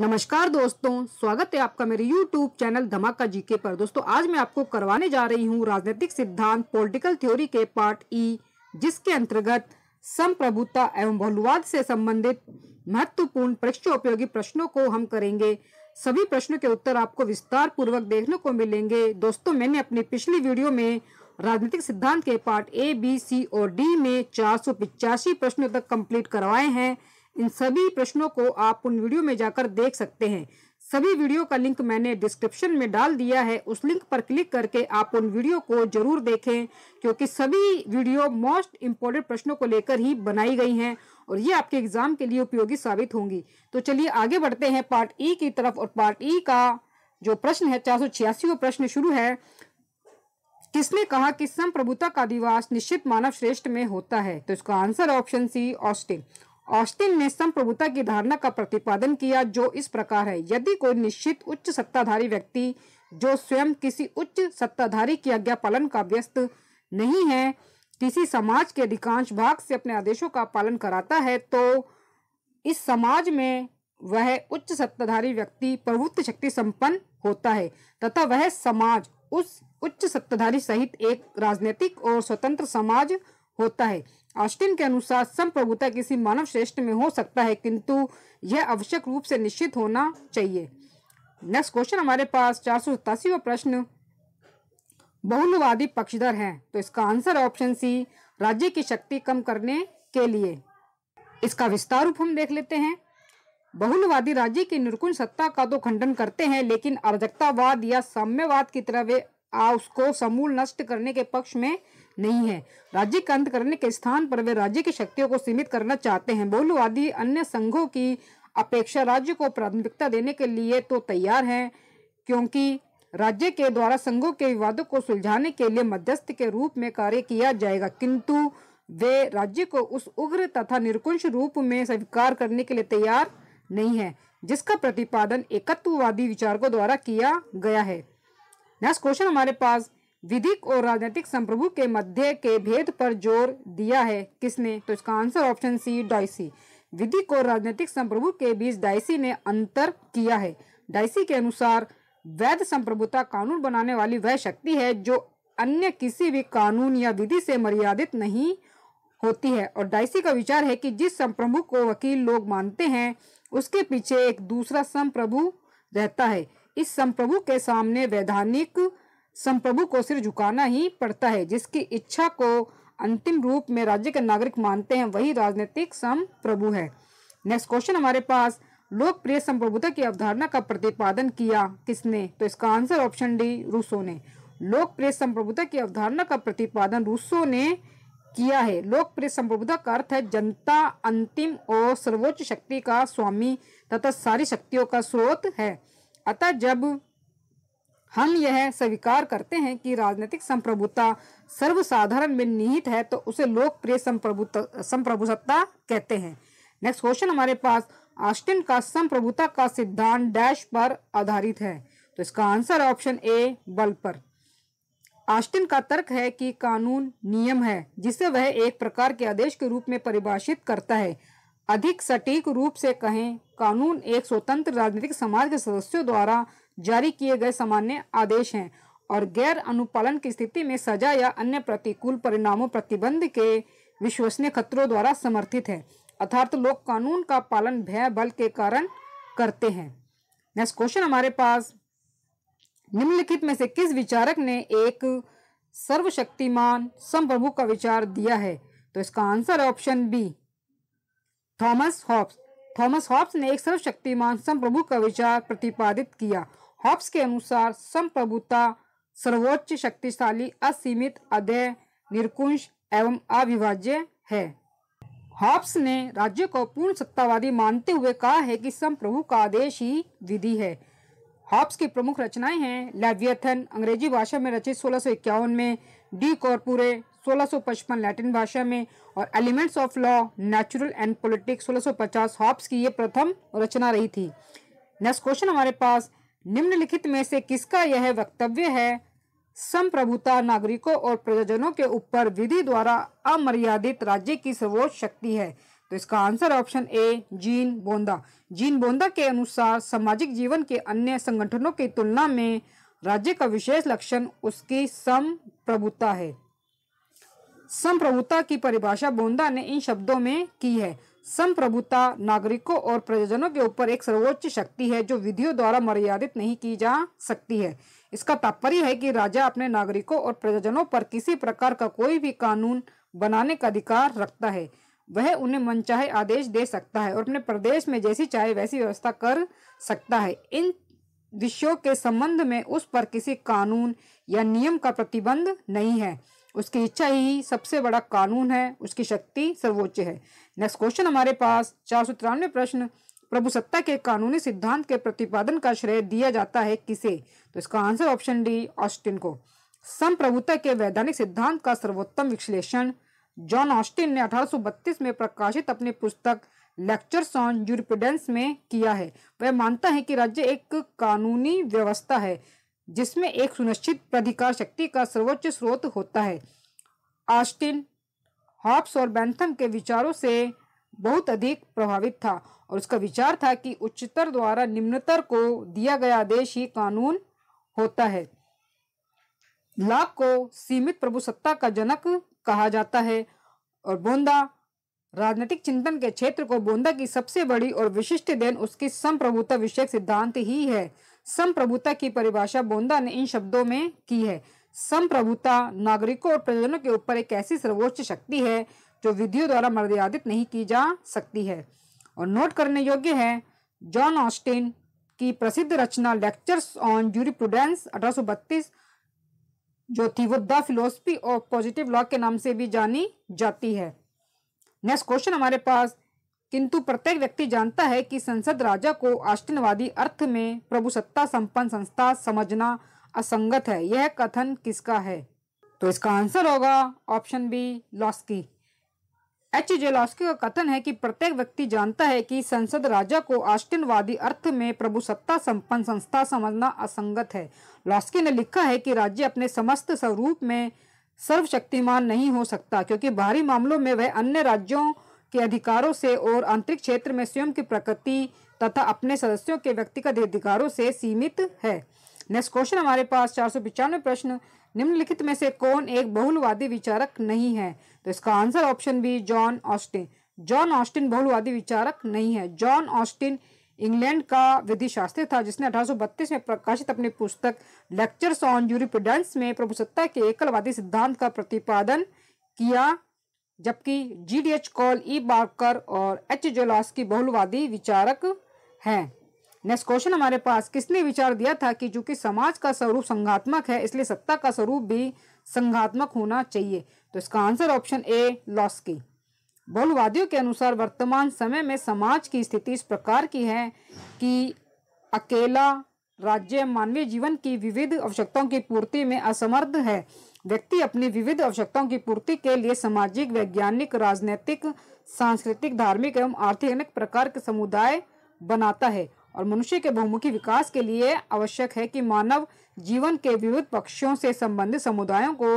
नमस्कार दोस्तों स्वागत है आपका मेरे YouTube चैनल धमाका जीके पर दोस्तों आज मैं आपको करवाने जा रही हूँ राजनीतिक सिद्धांत पॉलिटिकल थ्योरी के पार्ट ई जिसके अंतर्गत संप्रभुता एवं बहुलवाद से संबंधित महत्वपूर्ण परीक्षा उपयोगी प्रश्नों को हम करेंगे सभी प्रश्नों के उत्तर आपको विस्तार पूर्वक देखने को मिलेंगे दोस्तों मैंने अपनी पिछली वीडियो में राजनीतिक सिद्धांत के पार्ट ए बी सी और डी में चार प्रश्नों तक कंप्लीट करवाए हैं इन सभी प्रश्नों को आप उन वीडियो में जाकर देख सकते हैं सभी वीडियो का लिंक मैंने डिस्क्रिप्शन में डाल दिया है उस लिंक पर क्लिक करके आप उन वीडियो को जरूर देखें क्योंकि सभी वीडियो मोस्ट इम्पोर्टेंट प्रश्नों को लेकर ही बनाई गई हैं और ये आपके एग्जाम के लिए उपयोगी साबित होंगी तो चलिए आगे बढ़ते हैं पार्ट ई की तरफ और पार्ट ई का जो प्रश्न है चार सौ प्रश्न शुरू है किसने कहा कि संप्रभुता का अधिवास निश्चित मानव श्रेष्ठ में होता है तो इसका answer option C Austin Austin ने संप्रभुता की धारणा का प्रतिपादन किया जो इस प्रकार है यदि कोई निश्चित उच्च सत्ताधारी व्यक्ति जो स्वयं किसी उच्च सत्ताधारी की आज्ञा पालन का व्यस्त नहीं है किसी समाज के अधिकांश भाग से अपने आदेशों का पालन कराता है तो इस समाज में वह उच्च सत्ताधारी व्यक्ति प्रभुत्व शक्ति संपन्न होता है तथा वह समाज उस उच्च सत्ताधारी सहित एक राजनीतिक और स्वतंत्र समाज होता है ऑस्टिन के अनुसार संप्रभुता किसी मानव श्रेष्ठ में हो सकता है किंतु यह आवश्यक रूप से निश्चित होना चाहिए नेक्स्ट क्वेश्चन हमारे पास चार सौ सतासी प्रश्न बहुलवादी पक्षधर हैं तो इसका आंसर ऑप्शन सी राज्य की शक्ति कम करने के लिए इसका विस्तार रूप हम देख लेते हैं बहुलवादी राज्य की निर्कुंज सत्ता का तो खंडन करते हैं लेकिन अराजकतावाद या साम्यवाद की तरह वे आ उसको समूल नष्ट करने के पक्ष में नहीं है राज्य का अंत करने के स्थान पर वे राज्य की शक्तियों को सीमित करना चाहते हैं आदि अन्य संघों की अपेक्षा राज्य को प्राथमिकता देने के लिए तो तैयार हैं क्योंकि राज्य के द्वारा संघों के विवादों को सुलझाने के लिए मध्यस्थ के रूप में कार्य किया जाएगा किंतु वे राज्य को उस उग्र तथा निरकुंश रूप में स्वीकार करने के लिए तैयार नहीं है जिसका प्रतिपादन एकत्ववादी विचारकों द्वारा किया गया है नेक्स्ट क्वेश्चन हमारे पास विधिक और राजनीतिक संप्रभु के मध्य के भेद पर जोर दिया है किसने तो इसका आंसर ऑप्शन सी डाइसी विधिक और राजनीतिक संप्रभु के बीच डाइसी ने अंतर किया है डाइसी के अनुसार वैध संप्रभुता कानून बनाने वाली वह शक्ति है जो अन्य किसी भी कानून या विधि से मर्यादित नहीं होती है और डाइसी का विचार है कि जिस संप्रभु को वकील लोग मानते हैं उसके पीछे एक दूसरा संप्रभु रहता है इस संप्रभु के सामने वैधानिक संप्रभु को सिर झुकाना ही पड़ता है जिसकी इच्छा को अंतिम रूप में राज्य के नागरिक मानते हैं वही राजनीतिक संप्रभु है नेक्स्ट क्वेश्चन हमारे पास लोकप्रिय संप्रभुता की अवधारणा का प्रतिपादन किया किसने तो इसका आंसर ऑप्शन डी रूसो ने लोकप्रिय संप्रभुता की अवधारणा का प्रतिपादन रूसो ने किया है लोकप्रिय संप्रभुता का अर्थ है जनता अंतिम और सर्वोच्च शक्ति का स्वामी तथा सारी शक्तियों का स्रोत है अतः जब हम यह स्वीकार करते हैं कि राजनीतिक संप्रभुता सर्वसाधारण में निहित है तो उसे लोकप्रिय संप्रभुता संप्रभुसत्ता कहते हैं नेक्स्ट क्वेश्चन हमारे पास ऑस्टिन का संप्रभुता का सिद्धांत डैश पर आधारित है तो इसका आंसर है ऑप्शन ए बल पर ऑस्टिन का तर्क है कि कानून नियम है जिसे वह एक प्रकार के आदेश के रूप में परिभाषित करता है अधिक सटीक रूप से कहें कानून एक स्वतंत्र राजनीतिक समाज के सदस्यों द्वारा जारी किए गए सामान्य आदेश हैं और गैर अनुपालन की स्थिति में सजा या अन्य प्रतिकूल परिणामों प्रतिबंध के विश्वसनीय खतरों द्वारा समर्थित है अर्थात लोग कानून का पालन भय बल के कारण करते हैं नेक्स्ट क्वेश्चन हमारे पास निम्नलिखित में से किस विचारक ने एक सर्वशक्तिमान संप्रभु का विचार दिया है तो इसका आंसर है option B Thomas Hobbes Thomas Hobbes ने एक सर्वशक्तिमान संप्रभु का विचार प्रतिपादित किया हॉब्स के अनुसार संप्रभुता सर्वोच्च शक्तिशाली असीमित अध्यय निरकुंश एवं अविभाज्य है हॉब्स ने राज्य को पूर्ण सत्तावादी मानते हुए कहा है कि संप्रभु का आदेश ही विधि है हॉब्स की प्रमुख रचनाएं हैं लैवियथन अंग्रेजी भाषा में रचित सोलह में डी कॉर्पूरे 1655 लैटिन भाषा में और elements of law natural and politics 1650 Hobbes की ये प्रथम रचना रही थी नेक्स्ट क्वेश्चन हमारे पास निम्नलिखित में से किसका यह वक्तव्य है संप्रभुता नागरिकों और प्रजाजनों के ऊपर विधि द्वारा अमर्यादित राज्य की सर्वोच्च शक्ति है तो इसका आंसर ऑप्शन ए जीन बोंदा जीन बोंदा के अनुसार सामाजिक जीवन के अन्य संगठनों की तुलना में राज्य का विशेष लक्षण उसकी संप्रभुता है संप्रभुता की परिभाषा बोंदा ने इन शब्दों में की है संप्रभुता नागरिकों और प्रयोजनों के ऊपर एक सर्वोच्च शक्ति है जो विधियों द्वारा मर्यादित नहीं की जा सकती है इसका तात्पर्य है कि राजा अपने नागरिकों और प्रयोजनों पर किसी प्रकार का कोई भी कानून बनाने का अधिकार रखता है वह उन्हें मनचाहे आदेश दे सकता है और अपने प्रदेश में जैसी चाहे वैसी व्यवस्था कर सकता है इन विषयों के संबंध में उस पर किसी कानून या नियम का प्रतिबंध नहीं है उसकी इच्छा ही सबसे बड़ा कानून है उसकी शक्ति सर्वोच्च है नेक्स्ट क्वेश्चन हमारे पास चार सौ तिरानवे प्रश्न प्रभुसत्ता के कानूनी सिद्धांत के प्रतिपादन का श्रेय दिया जाता है किसे तो इसका आंसर ऑप्शन डी ऑस्टिन को संप्रभुता के वैधानिक सिद्धांत का सर्वोत्तम विश्लेषण जॉन ऑस्टिन ने 1832 में प्रकाशित अपनी पुस्तक लेक्चर्स ऑन यूरोपिडेंस में किया है वह मानता है कि राज्य एक कानूनी व्यवस्था है जिसमें एक सुनिश्चित प्राधिकार शक्ति का सर्वोच्च स्रोत होता है ऑस्टिन हॉप्स और बैंथम के विचारों से बहुत अधिक प्रभावित था और उसका विचार था कि उच्चतर द्वारा निम्नतर को दिया गया आदेश ही कानून होता है लाख को सीमित प्रभु सत्ता का जनक कहा जाता है और बोंदा राजनीतिक चिंतन के क्षेत्र को बोंदा की सबसे बड़ी और विशिष्ट देन उसकी संप्रभुता विषयक सिद्धांत ही है संप्रभुता की परिभाषा बोंदा ने इन शब्दों में की है संप्रभुता नागरिकों और प्रयोजनों के ऊपर एक ऐसी सर्वोच्च शक्ति है जो विधियों द्वारा मर्यादित नहीं की जा सकती है और नोट करने योग्य है जॉन ऑस्टिन की प्रसिद्ध रचना लेक्चर्स ऑन जूरी प्रूडेंस जो थी वो the philosophy of positive law के नाम से भी जानी जाती है नेक्स्ट क्वेश्चन हमारे पास किंतु प्रत्येक व्यक्ति जानता है कि संसद राजा को आष्टिनवादी अर्थ में प्रभुसत्ता संपन्न संस्था समझना असंगत है यह कथन किसका है तो इसका आंसर होगा option B Laski H J Laski का कथन है कि प्रत्येक व्यक्ति जानता है कि संसद राजा को आस्टिनवादी अर्थ में प्रभुसत्ता संपन्न संस्था समझना असंगत है लॉस्की ने लिखा है कि राज्य अपने समस्त स्वरूप में सर्वशक्तिमान नहीं हो सकता क्योंकि बाहरी मामलों में वह अन्य राज्यों के अधिकारों से और आंतरिक क्षेत्र में स्वयं की प्रकृति तथा अपने सदस्यों के व्यक्तिगत अधिकारों से सीमित है नेक्स्ट क्वेश्चन हमारे पास चार सौ पिचानवे प्रश्न निम्नलिखित में से कौन एक बहुलवादी विचारक नहीं है तो इसका answer option B John Austin John Austin बहुलवादी विचारक नहीं है जॉन ऑस्टिन इंग्लैंड का विधि शास्त्री था जिसने अठारह में प्रकाशित अपनी पुस्तक लेक्चर्स ऑन यूरिपिडेंस में प्रभुसत्ता के एकलवादी सिद्धांत का प्रतिपादन किया जबकि G D H Cole E Barker और एच जोलास्की बहुलवादी विचारक हैं नेक्स्ट क्वेश्चन हमारे पास किसने विचार दिया था कि चूंकि समाज का स्वरूप संघात्मक है इसलिए सत्ता का स्वरूप भी संघात्मक होना चाहिए तो इसका आंसर ऑप्शन ए की बहुलवादियों के अनुसार वर्तमान समय में समाज की स्थिति इस प्रकार की है कि अकेला राज्य मानवीय जीवन की विविध आवश्यकताओं की पूर्ति में असमर्थ है व्यक्ति अपनी विविध आवश्यकताओं की पूर्ति के लिए सामाजिक वैज्ञानिक राजनीतिक सांस्कृतिक धार्मिक एवं आर्थिक अनेक प्रकार के समुदाय बनाता है और मनुष्य के बहुमुखी विकास के लिए आवश्यक है कि मानव जीवन के विविध पक्षों से संबंधित समुदायों को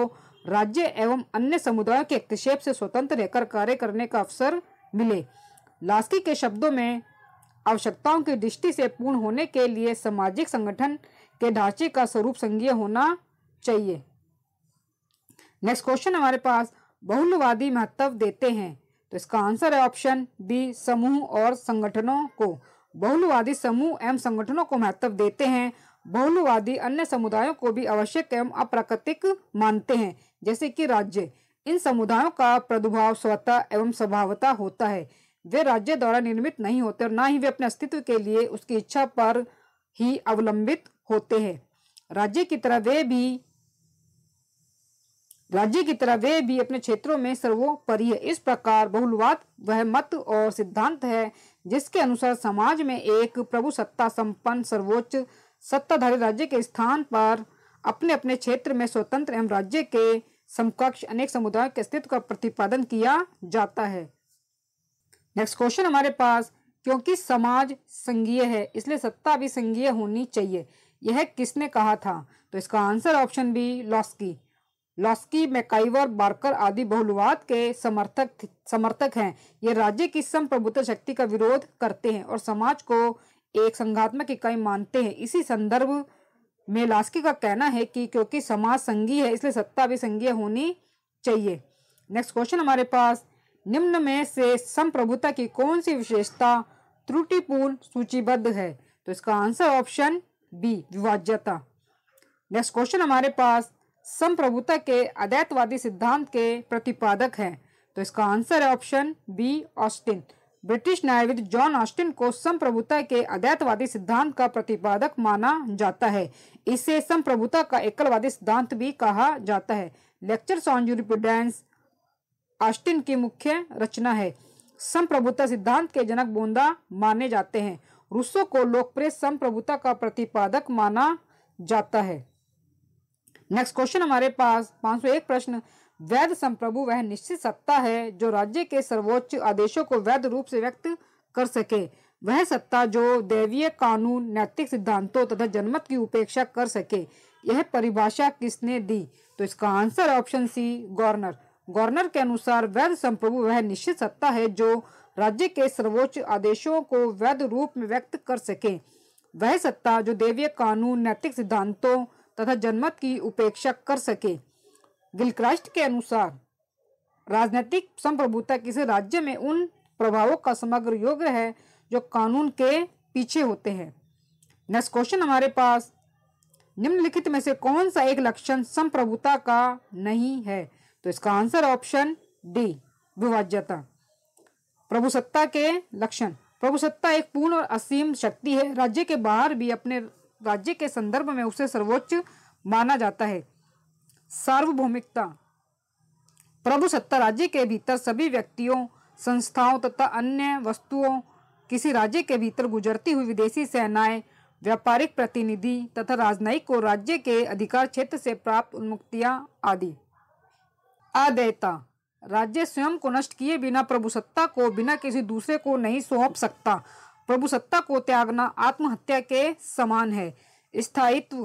राज्य एवं अन्य समुदायों के एक्तशेप से स्वतंत्र रहकर कार्य करने का अवसर मिले लास्की के शब्दों में आवश्यकताओं की दृष्टि से पूर्ण होने के लिए सामाजिक संगठन के ढांचे का स्वरूप संज्ञ होना चाहिए नेक्स्ट क्वेश्चन हमारे पास बहुलवादी महत्व देते हैं तो इसका आंसर है ऑप्शन बी समूह और संगठनों को बहुलवादी समूह एवं संगठनों को महत्व देते हैं बहुलवादी अन्य समुदायों को भी आवश्यक एवं अप्राकृतिक मानते हैं जैसे कि राज्य इन समुदायों का प्रदुभाव स्वतः एवं स्वभावता होता है वे राज्य द्वारा निर्मित नहीं होते और न ही वे अपने अस्तित्व के लिए उसकी इच्छा पर ही अवलंबित होते हैं राज्य की तरह वे भी राज्य की तरह वे भी अपने क्षेत्रों में सर्वोपरि है इस प्रकार बहुलवाद वह मत और सिद्धांत है जिसके अनुसार समाज में एक प्रभु सत्ता संपन्न सर्वोच्च सत्ताधारी राज्य के स्थान पर अपने अपने क्षेत्र में स्वतंत्र एवं राज्य के समकक्ष अनेक समुदायों के अस्तित्व का प्रतिपादन किया जाता है नेक्स्ट क्वेश्चन हमारे पास क्योंकि समाज संघीय है इसलिए सत्ता भी संघीय होनी चाहिए यह किसने कहा था तो इसका answer option B Laski Laski MacIver Barker आदि बहुलवाद के समर्थक समर्थक हैं ये राज्य की संप्रभुता शक्ति का विरोध करते हैं और समाज को एक संघात्मक इकाई मानते हैं इसी संदर्भ में लास्की का कहना है कि क्योंकि समाज संघीय है इसलिए सत्ता भी संघीय होनी चाहिए नेक्स्ट क्वेश्चन हमारे पास निम्न में से संप्रभुता की कौन सी विशेषता त्रुटिपूर्ण सूचीबद्ध है तो इसका आंसर ऑप्शन बी विभाज्यता नेक्स्ट क्वेश्चन हमारे पास संप्रभुता के अद्वैतवादी सिद्धांत के प्रतिपादक हैं तो इसका आंसर है ऑप्शन बी ऑस्टिन ब्रिटिश न्यायविद जॉन ऑस्टिन को संप्रभुता के अद्वैतवादी सिद्धांत का प्रतिपादक माना जाता है इसे संप्रभुता का एकलवादी सिद्धांत भी कहा जाता है लेक्चर ऑन यूरिपिडेंस ऑस्टिन की मुख्य रचना है संप्रभुता सिद्धांत के जनक बोंदा माने जाते हैं रूसो को लोकप्रिय संप्रभुता का प्रतिपादक माना जाता है नेक्स्ट क्वेश्चन हमारे पास एक प्रश्न वैध संप्रभु वह निश्चित सत्ता है जो राज्य के सर्वोच्च आदेशों को वैध रूप से व्यक्त कर सके वह सत्ता जो दैवीय कानून नैतिक सिद्धांतों तथा जनमत की उपेक्षा कर सके यह परिभाषा किसने दी तो इसका answer option C governor governor के अनुसार वैध संप्रभु वह निश्चित सत्ता है जो राज्य के सर्वोच्च आदेशों को वैध रूप में व्यक्त कर सके वह सत्ता जो देवीय कानून नैतिक सिद्धांतों तथा जनमत की उपेक्षा कर सके गिलक्राइस्ट के अनुसार राजनीतिक संप्रभुता किसी राज्य में उन प्रभावों का समग्र योग्य है जो कानून के पीछे होते हैं नेक्स्ट क्वेश्चन हमारे पास निम्नलिखित में से कौन सा एक लक्षण संप्रभुता का नहीं है तो इसका आंसर ऑप्शन डी विभाज्यता प्रभुसत्ता के लक्षण प्रभुसत्ता एक पूर्ण और असीम शक्ति है राज्य के बाहर भी अपने राज्य के संदर्भ में उसे सर्वोच्च माना जाता है सार्वभौमिकता सत्ता राज्य के भीतर सभी व्यक्तियों संस्थाओं तथा अन्य वस्तुओं किसी राज्य के भीतर गुजरती हुई विदेशी सेनाएं व्यापारिक प्रतिनिधि तथा राजनयिक को राज्य के अधिकार क्षेत्र से प्राप्त उन्मुक्तियां आदि अदेयता राज्य स्वयं को नष्ट किए बिना प्रभुसत्ता को बिना किसी दूसरे को नहीं सौंप सकता प्रभु सत्ता को त्यागना आत्महत्या के समान है स्थायित्व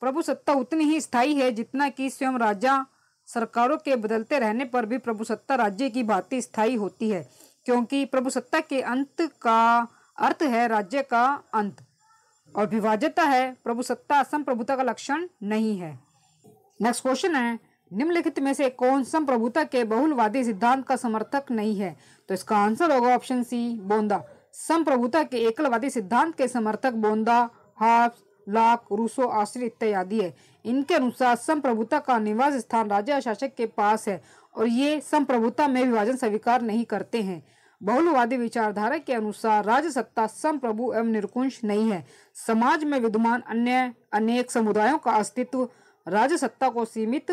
प्रभु सत्ता उतनी ही स्थायी है जितना कि स्वयं राजा सरकारों के बदलते रहने पर भी प्रभु सत्ता राज्य की भांति स्थायी होती है क्योंकि प्रभु सत्ता के अंत का अर्थ है राज्य का अंत और विभाज्यता है प्रभु सत्ता प्रभुता का लक्षण नहीं है नेक्स्ट क्वेश्चन है निम्नलिखित में से कौन संप्रभुता के बहुलवादी सिद्धांत का समर्थक नहीं है तो इसका आंसर होगा ऑप्शन सी बोंदा संप्रभुता के एकलवादी सिद्धांत के समर्थक बोंदा हाफ लाक रूसो आश्री इत्यादि है इनके अनुसार संप्रभुता का निवास स्थान राजा शासक के पास है और ये संप्रभुता में विभाजन स्वीकार नहीं करते हैं बहुलवादी विचारधारा के अनुसार राज्य सत्ता संप्रभु एवं निरकुंश नहीं है समाज में विद्यमान अन्य अनेक समुदायों का अस्तित्व राज्य सत्ता को सीमित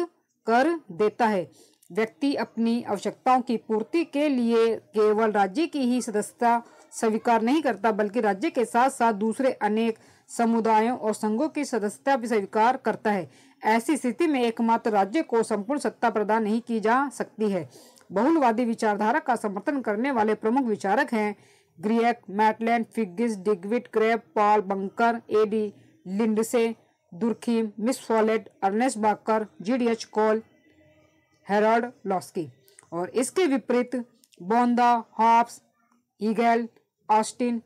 कर देता है व्यक्ति अपनी आवश्यकताओं की पूर्ति के लिए केवल राज्य की ही सदस्यता स्वीकार नहीं करता बल्कि राज्य के साथ साथ दूसरे अनेक समुदायों और संघों की सदस्यता भी स्वीकार करता है ऐसी स्थिति में एकमात्र राज्य को संपूर्ण सत्ता प्रदान नहीं की जा सकती है बहुलवादी विचारधारा का समर्थन करने वाले प्रमुख विचारक हैं Gierke Maitland Figgis Duguit Krabbe Paul Boncour A D Lindsay Durkheim Miss Follett Ernest Barker G D H Cole Harold Laski और इसके विपरीत बोंदा हॉप्स ईगल ऑस्टिन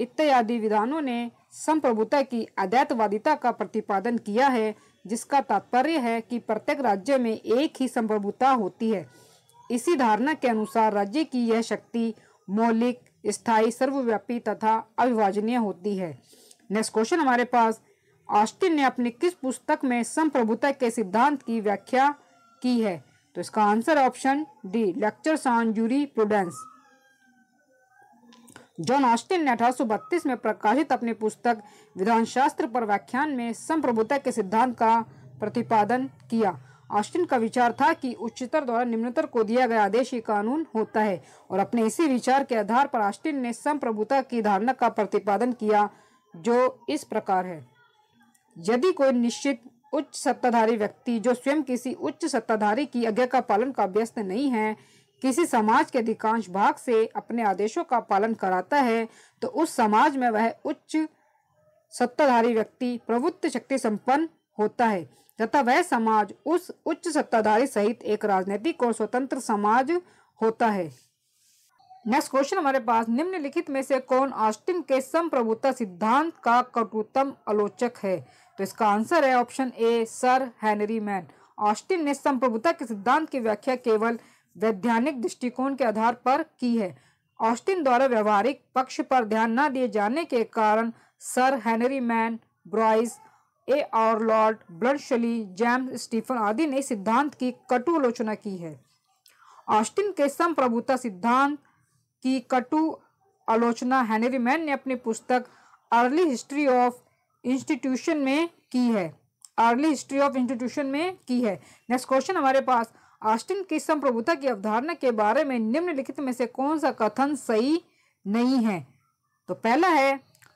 इत्यादि विधानों ने संप्रभुता की अद्वैतवादिता का प्रतिपादन किया है जिसका तात्पर्य है कि प्रत्येक राज्य में एक ही संप्रभुता होती है इसी धारणा के अनुसार राज्य की यह शक्ति मौलिक स्थायी सर्वव्यापी तथा अविभाजनीय होती है नेक्स्ट क्वेश्चन हमारे पास ऑस्टिन ने अपनी किस पुस्तक में संप्रभुता के सिद्धांत की व्याख्या की है तो इसका answer option D lectures on jurisprudence John Austin ने अठारह में प्रकाशित अपनी पुस्तक विधान शास्त्र पर व्याख्यान में संप्रभुता के सिद्धांत का प्रतिपादन किया ऑस्टिन का विचार था कि उच्चतर द्वारा निम्नतर को दिया गया आदेश ही कानून होता है और अपने इसी विचार के आधार पर ऑस्टिन ने संप्रभुता की धारणा का प्रतिपादन किया जो इस प्रकार है यदि कोई निश्चित उच्च सत्ताधारी व्यक्ति जो स्वयं किसी उच्च सत्ताधारी की आज्ञा का पालन का व्यस्त नहीं है किसी समाज के अधिकांश भाग से अपने आदेशों का पालन कराता है तो उस समाज में वह उच्च सत्ताधारी व्यक्ति प्रभुत्व शक्ति संपन्न होता है तथा वह समाज उस उच्च सत्ताधारी सहित एक राजनीतिक और स्वतंत्र समाज होता है नेक्स्ट क्वेश्चन हमारे पास निम्नलिखित में से कौन ऑस्टिन के संप्रभुता सिद्धांत का कटुतम आलोचक है तो इसका आंसर है option A sir Henry Maine Austin ने संप्रभुता के सिद्धांत की व्याख्या केवल वैज्ञानिक दृष्टिकोण के आधार पर की है ऑस्टिन द्वारा व्यवहारिक पक्ष पर ध्यान न दिए जाने के कारण sir Henry Maine Bryce A और लॉर्ड ब्लडशली जेम्स स्टीफन आदि ने सिद्धांत की कटु आलोचना की है ऑस्टिन के संप्रभुता सिद्धांत की कटु आलोचना हेनरी मैन ने अपनी पुस्तक अर्ली हिस्ट्री ऑफ इंस्टीट्यूशन में की है अर्ली हिस्ट्री ऑफ इंस्टीट्यूशन में की है नेक्स्ट क्वेश्चन हमारे पास आस्टिन की संप्रभुता की अवधारणा के बारे में निम्नलिखित में से कौन सा कथन सही नहीं है तो पहला है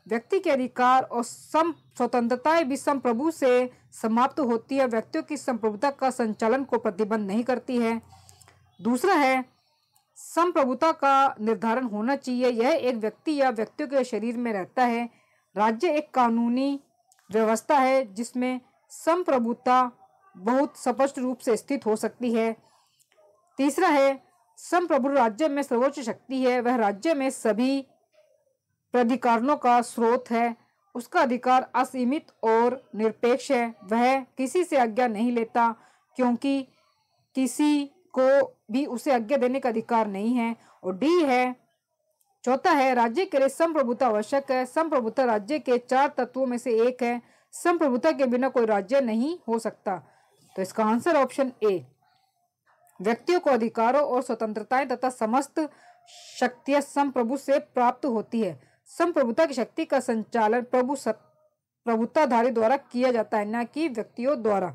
व्यक्ति के अधिकार और सम स्वतंत्रताएं भी संप्रभु से समाप्त होती है व्यक्तियों की संप्रभुता का संचालन को प्रतिबंध नहीं करती है दूसरा है संप्रभुता का निर्धारण होना चाहिए यह एक व्यक्ति या व्यक्तियों के शरीर में रहता है राज्य एक कानूनी व्यवस्था है जिसमें संप्रभुता बहुत स्पष्ट रूप से स्थित हो सकती है तीसरा है संप्रभु राज्य में सर्वोच्च शक्ति है वह राज्य में सभी प्राधिकारणों का स्रोत है उसका अधिकार असीमित और निरपेक्ष है वह किसी से आज्ञा नहीं लेता क्योंकि किसी को भी उसे आज्ञा देने का अधिकार नहीं है और डी है चौथा है राज्य के लिए संप्रभुता आवश्यक है संप्रभुता राज्य के चार तत्वों में से एक है संप्रभुता के बिना कोई राज्य नहीं हो सकता तो इसका आंसर ऑप्शन ए व्यक्तियों को अधिकारों और स्वतंत्रताएं तथा समस्त शक्तियां संप्रभु से प्राप्त होती है संप्रभुता की शक्ति का संचालन प्रभु प्रभुताधारी द्वारा किया जाता है न कि व्यक्तियों द्वारा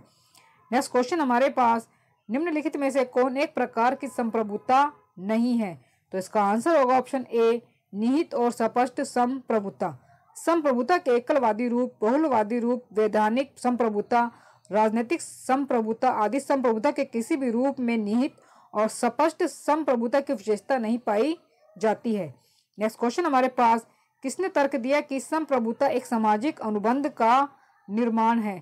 नेक्स्ट क्वेश्चन हमारे पास निम्नलिखित में से कौन एक प्रकार की संप्रभुता नहीं है तो इसका आंसर होगा ऑप्शन ए निहित और स्पष्ट संप्रभुता संप्रभुता के एकलवादी रूप बहुलवादी रूप वैधानिक संप्रभुता राजनीतिक संप्रभुता आदि संप्रभुता के किसी भी रूप में निहित और स्पष्ट संप्रभुता की विशेषता नहीं पाई जाती है नेक्स्ट क्वेश्चन हमारे पास किसने तर्क दिया कि संप्रभुता एक सामाजिक अनुबंध का निर्माण है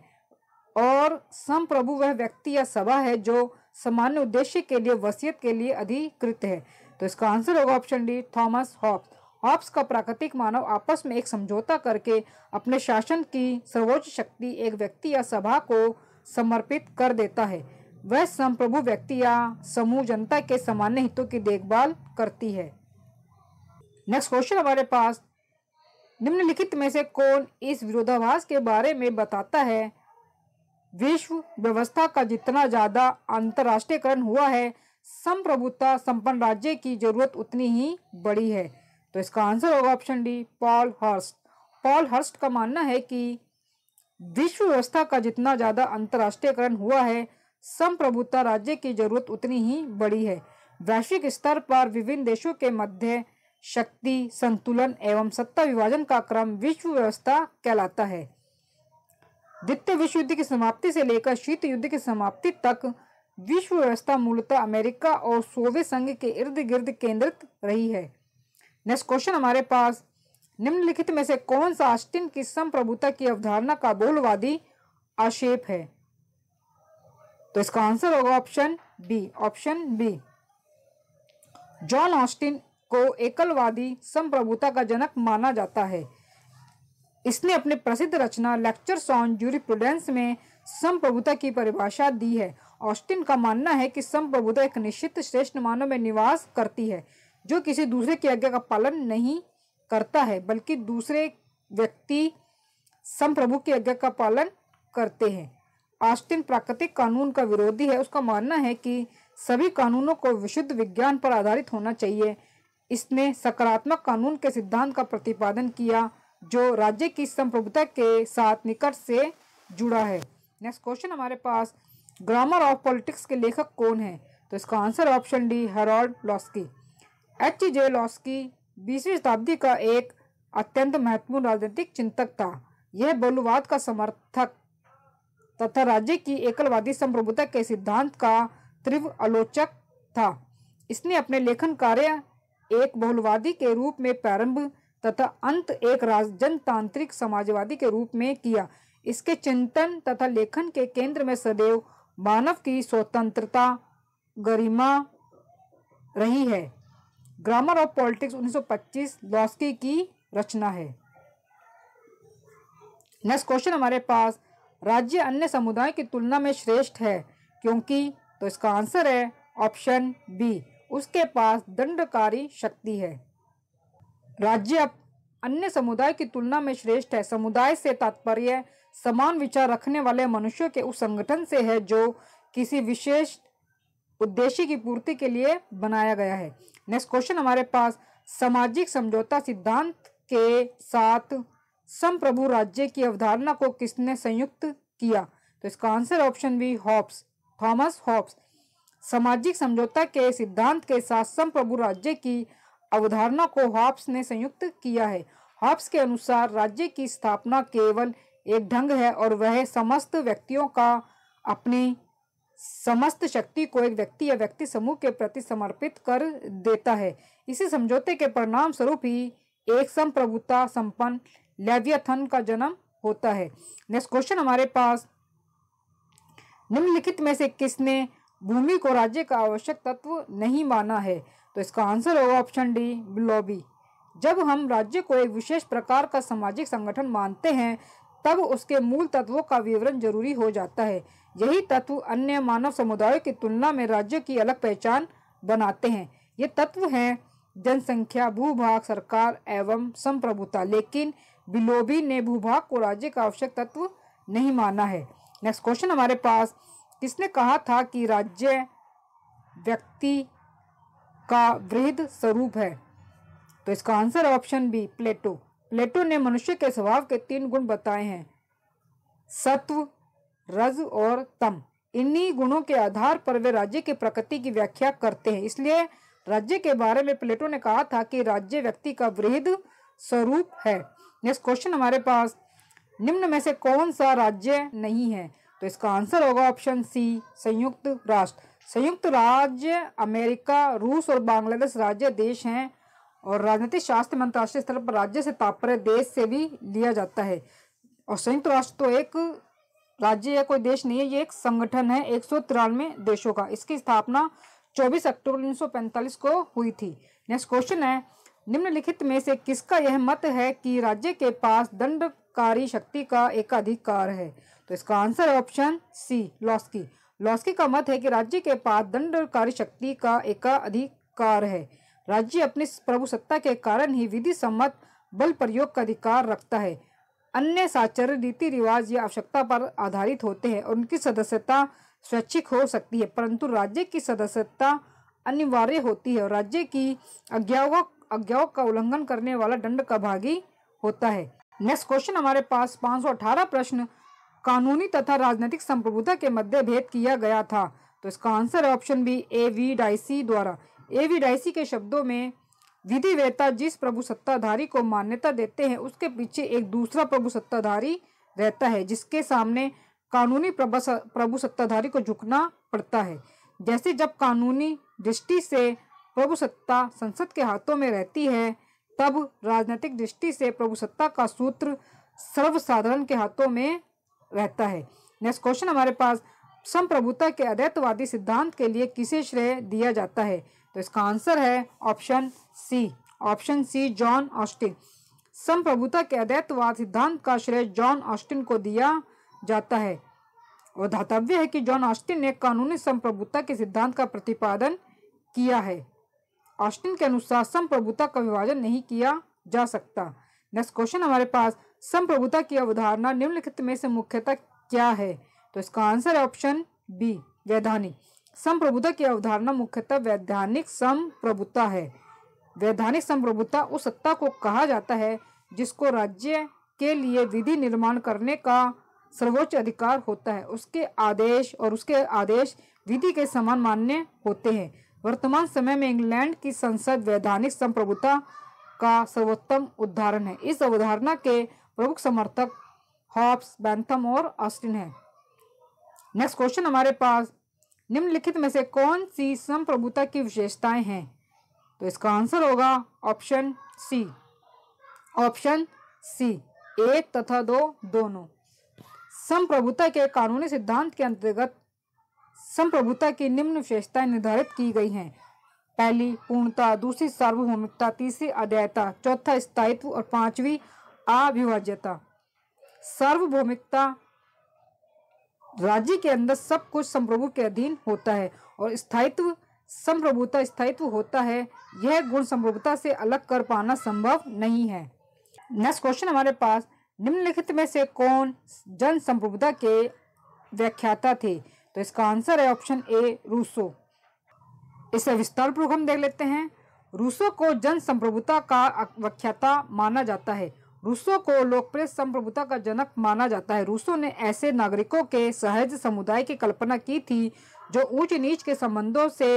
और संप्रभु वह व्यक्ति या सभा है जो सामान्य उद्देश्य के लिए वसीयत के लिए अधिकृत है तो इसका आंसर होगा option D Thomas Hobbes Hobbes का प्राकृतिक मानव आपस में एक समझौता करके अपने शासन की सर्वोच्च शक्ति एक व्यक्ति या सभा को समर्पित कर देता है वह संप्रभु व्यक्ति या समूह जनता के सामान्य हितों की देखभाल करती है नेक्स्ट क्वेश्चन हमारे पास निम्नलिखित में से कौन इस विरोधाभास के बारे में बताता है विश्व व्यवस्था का जितना ज़्यादा अंतर्राष्ट्रीयकरण हुआ है संप्रभुता संपन्न राज्य की जरूरत उतनी ही बड़ी है तो इसका आंसर होगा option D Paul Hirst Paul Hirst का मानना है कि विश्व व्यवस्था का जितना ज़्यादा अंतर्राष्ट्रीयकरण हुआ है संप्रभुता राज्य की जरूरत उतनी ही बड़ी है वैश्विक स्तर पर विभिन्न देशों के मध्य शक्ति संतुलन एवं सत्ता विभाजन का क्रम विश्व व्यवस्था कहलाता है द्वितीय विश्व युद्ध की समाप्ति से लेकर शीत युद्ध की समाप्ति तक विश्व व्यवस्था मूलतः अमेरिका और सोवियत संघ के इर्द गिर्द केंद्रित रही है नेक्स्ट क्वेश्चन हमारे पास निम्नलिखित में से कौन सा आस्टिन की संप्रभुता की अवधारणा का बोलवादी आक्षेप है तो इसका आंसर होगा option B option B John Austin को एकलवादी संप्रभुता का जनक माना जाता है इसने अपनी प्रसिद्ध रचना लेक्चर ऑन प्रोडेंस में संप्रभुता की परिभाषा दी है ऑस्टिन का मानना है कि संप्रभुता एक निश्चित श्रेष्ठ मानव में निवास करती है जो किसी दूसरे की आज्ञा का पालन नहीं करता है बल्कि दूसरे व्यक्ति संप्रभु की आज्ञा का पालन करते हैं आस्टिन प्राकृतिक कानून का विरोधी है उसका मानना है कि सभी कानूनों को विशुद्ध विज्ञान पर आधारित होना चाहिए इसने सकारात्मक कानून के सिद्धांत का प्रतिपादन किया जो राज्य की संप्रभुता के साथ निकट से जुड़ा है नेक्स्ट क्वेश्चन हमारे पास ग्रामर ऑफ पॉलिटिक्स के लेखक कौन है तो इसका answer option D Harold Laski H J Laski बीसवीं शताब्दी का एक अत्यंत महत्वपूर्ण राजनीतिक चिंतक था यह बहुलवाद का समर्थक तथा राज्य की एकलवादी संप्रभुता के सिद्धांत का तीव्र आलोचक था इसने अपने लेखन कार्य एक बहुलवादी के रूप में प्रारंभ तथा अंत एक जनतांत्रिक समाजवादी के रूप में किया इसके चिंतन तथा लेखन के केंद्र में सदैव मानव की स्वतंत्रता गरिमा रही है ग्रामर ऑफ पॉलिटिक्स 1925 लॉस्की की रचना है नेक्स्ट क्वेश्चन हमारे पास राज्य अन्य समुदाय की तुलना में श्रेष्ठ है क्योंकि तो इसका आंसर है ऑप्शन बी उसके पास दंडकारी शक्ति है राज्य अन्य समुदाय की तुलना में श्रेष्ठ है समुदाय से तात्पर्य समान विचार रखने वाले मनुष्यों के उस संगठन से है जो किसी विशेष उद्देश्य की पूर्ति के लिए बनाया गया है नेक्स्ट क्वेश्चन हमारे पास सामाजिक समझौता सिद्धांत के साथ संप्रभु राज्य की अवधारणा को किसने संयुक्त किया तो इसका answer option B Hobbes Thomas Hobbes सामाजिक समझौता के सिद्धांत के साथ संप्रभु राज्य की अवधारणा को हॉप्स ने संयुक्त किया है हॉप्स के अनुसार राज्य की स्थापना केवल एक ढंग है और वह समस्त व्यक्तियों का अपनी समस्त शक्ति को एक व्यक्ति या व्यक्ति समूह के प्रति समर्पित कर देता है इसी समझौते के परिणाम स्वरूप ही एक संप्रभुता संपन्न लेव्यथन का जन्म होता है नेक्स्ट क्वेश्चन हमारे पास निम्नलिखित में से किसने भूमि को राज्य का आवश्यक तत्व नहीं माना है तो इसका आंसर होगा ऑप्शन डी लॉबी जब हम राज्य को एक विशेष प्रकार का सामाजिक संगठन मानते हैं तब उसके मूल तत्वों का विवरण जरूरी हो जाता है यही तत्व अन्य मानव समुदाय की तुलना में राज्य की अलग पहचान बनाते हैं ये तत्व हैं जनसंख्या भूभाग सरकार एवं संप्रभुता लेकिन बिलोबी ने भूभाग को राज्य का आवश्यक तत्व नहीं माना है नेक्स्ट क्वेश्चन हमारे पास किसने कहा था कि राज्य व्यक्ति का वृहद स्वरूप है तो इसका answer option B Plato Plato ने मनुष्य के स्वभाव के तीन गुण बताए हैं सत्व रज और तम इन्हीं गुणों के आधार पर वे राज्य की प्रकृति की व्याख्या करते हैं इसलिए राज्य के बारे में प्लेटो ने कहा था कि राज्य व्यक्ति का वृहद स्वरूप है नेक्स्ट क्वेश्चन हमारे पास निम्न में से कौन सा राज्य नहीं है तो इसका आंसर होगा ऑप्शन सी संयुक्त राष्ट्र संयुक्त राज्य अमेरिका रूस और बांग्लादेश राज्य देश हैं और राजनीतिक शास्त्र में अंतर्राष्ट्रीय स्तर पर राज्य से तात्पर्य देश से भी लिया जाता है और संयुक्त राष्ट्र तो एक राज्य या कोई देश नहीं है ये एक संगठन है एक सौ देशों का इसकी स्थापना 24 अक्टूबर 1945 को हुई थी नेक्स्ट क्वेश्चन है निम्नलिखित में से किसका यह मत है कि राज्य के पास दंडकारी शक्ति का एकाधिकार है तो इसका आंसर है ऑप्शन सी लॉस्की लॉस्की का मत है कि राज्य के पास दंडकारी शक्ति का एकाधिकार है राज्य अपनी प्रभुसत्ता के कारण ही विधि सम्मत बल प्रयोग का अधिकार रखता है अन्य साक्षर रीति रिवाज या आवश्यकता पर आधारित होते हैं और उनकी सदस्यता स्वैच्छिक हो सकती है परंतु राज्य की सदस्यता अनिवार्य होती है और राज्य की आज्ञाओं का उल्लंघन करने वाला दंड का भागी होता है नेक्स्ट क्वेश्चन हमारे पास 518 प्रश्न कानूनी तथा राजनीतिक संप्रभुता के मध्य भेद किया गया था तो इसका आंसर है option B A V Dicey द्वारा ए वी डाइसी के शब्दों में विधिवेता जिस प्रभु सत्ताधारी को मान्यता देते हैं उसके पीछे एक दूसरा प्रभु सत्ताधारी रहता है जिसके सामने कानूनी प्रभु सत्ताधारी को झुकना पड़ता है जैसे जब कानूनी दृष्टि से प्रभु सत्ता संसद के हाथों में रहती है तब राजनीतिक दृष्टि से प्रभु सत्ता का सूत्र सर्वसाधारण के हाथों में रहता है नेक्स्ट क्वेश्चन हमारे पास संप्रभुता के अद्वैतवादी सिद्धांत के लिए किसे श्रेय दिया जाता है तो इसका आंसर है option C option C John Austin संप्रभुता के अद्वैतवाद सिद्धांत का श्रेय जॉन ऑस्टिन को दिया जाता है और धातव्य है कि जॉन ऑस्टिन ने कानूनी संप्रभुता के सिद्धांत का प्रतिपादन किया है ऑस्टिन के अनुसार संप्रभुता का विभाजन नहीं किया जा सकता नेक्स्ट क्वेश्चन हमारे पास संप्रभुता की अवधारणा निम्नलिखित में से मुख्यतः क्या है तो इसका आंसर है ऑप्शन बी वैधानिक संप्रभुता की अवधारणा मुख्यतः वैधानिक संप्रभुता है वैधानिक संप्रभुता उस सत्ता को कहा जाता है जिसको राज्य के लिए विधि निर्माण करने का सर्वोच्च अधिकार होता है उसके आदेश और उसके आदेश विधि के समान मान्य होते हैं वर्तमान समय में इंग्लैंड की संसद वैधानिक संप्रभुता का सर्वोत्तम उदाहरण है इस अवधारणा के प्रमुख समर्थक हॉब्स बैंथम और ऑस्टिन है नेक्स्ट क्वेश्चन हमारे पास निम्नलिखित में से कौन सी संप्रभुता की विशेषताएं हैं तो इसका आंसर होगा ऑप्शन सी ऑप्शन सी एक तथा दो दोनों संप्रभुता के कानूनी सिद्धांत के अंतर्गत संप्रभुता की निम्न विशेषताएं निर्धारित की गई हैं पहली पूर्णता दूसरी सार्वभौमिकता तीसरी अध्ययता चौथा स्थायित्व और पांचवी अविभाज्यता सार्वभौमिकता राज्य के अंदर सब कुछ संप्रभु के अधीन होता है और स्थायित्व संप्रभुता स्थायित्व होता है यह गुण संप्रभुता से अलग कर पाना संभव नहीं है नेक्स्ट क्वेश्चन हमारे पास निम्नलिखित में से कौन जन संप्रभुता के व्याख्याता थे तो इसका आंसर है ऑप्शन ए रूसो इसे विस्तार पूर्वक हम देख लेते हैं रूसो को जन संप्रभुता का व्याख्याता माना जाता है रूसों को लोकप्रिय संप्रभुता का जनक माना जाता है रूसों ने ऐसे नागरिकों के सहज समुदाय की कल्पना की थी जो ऊंच नीच के संबंधों से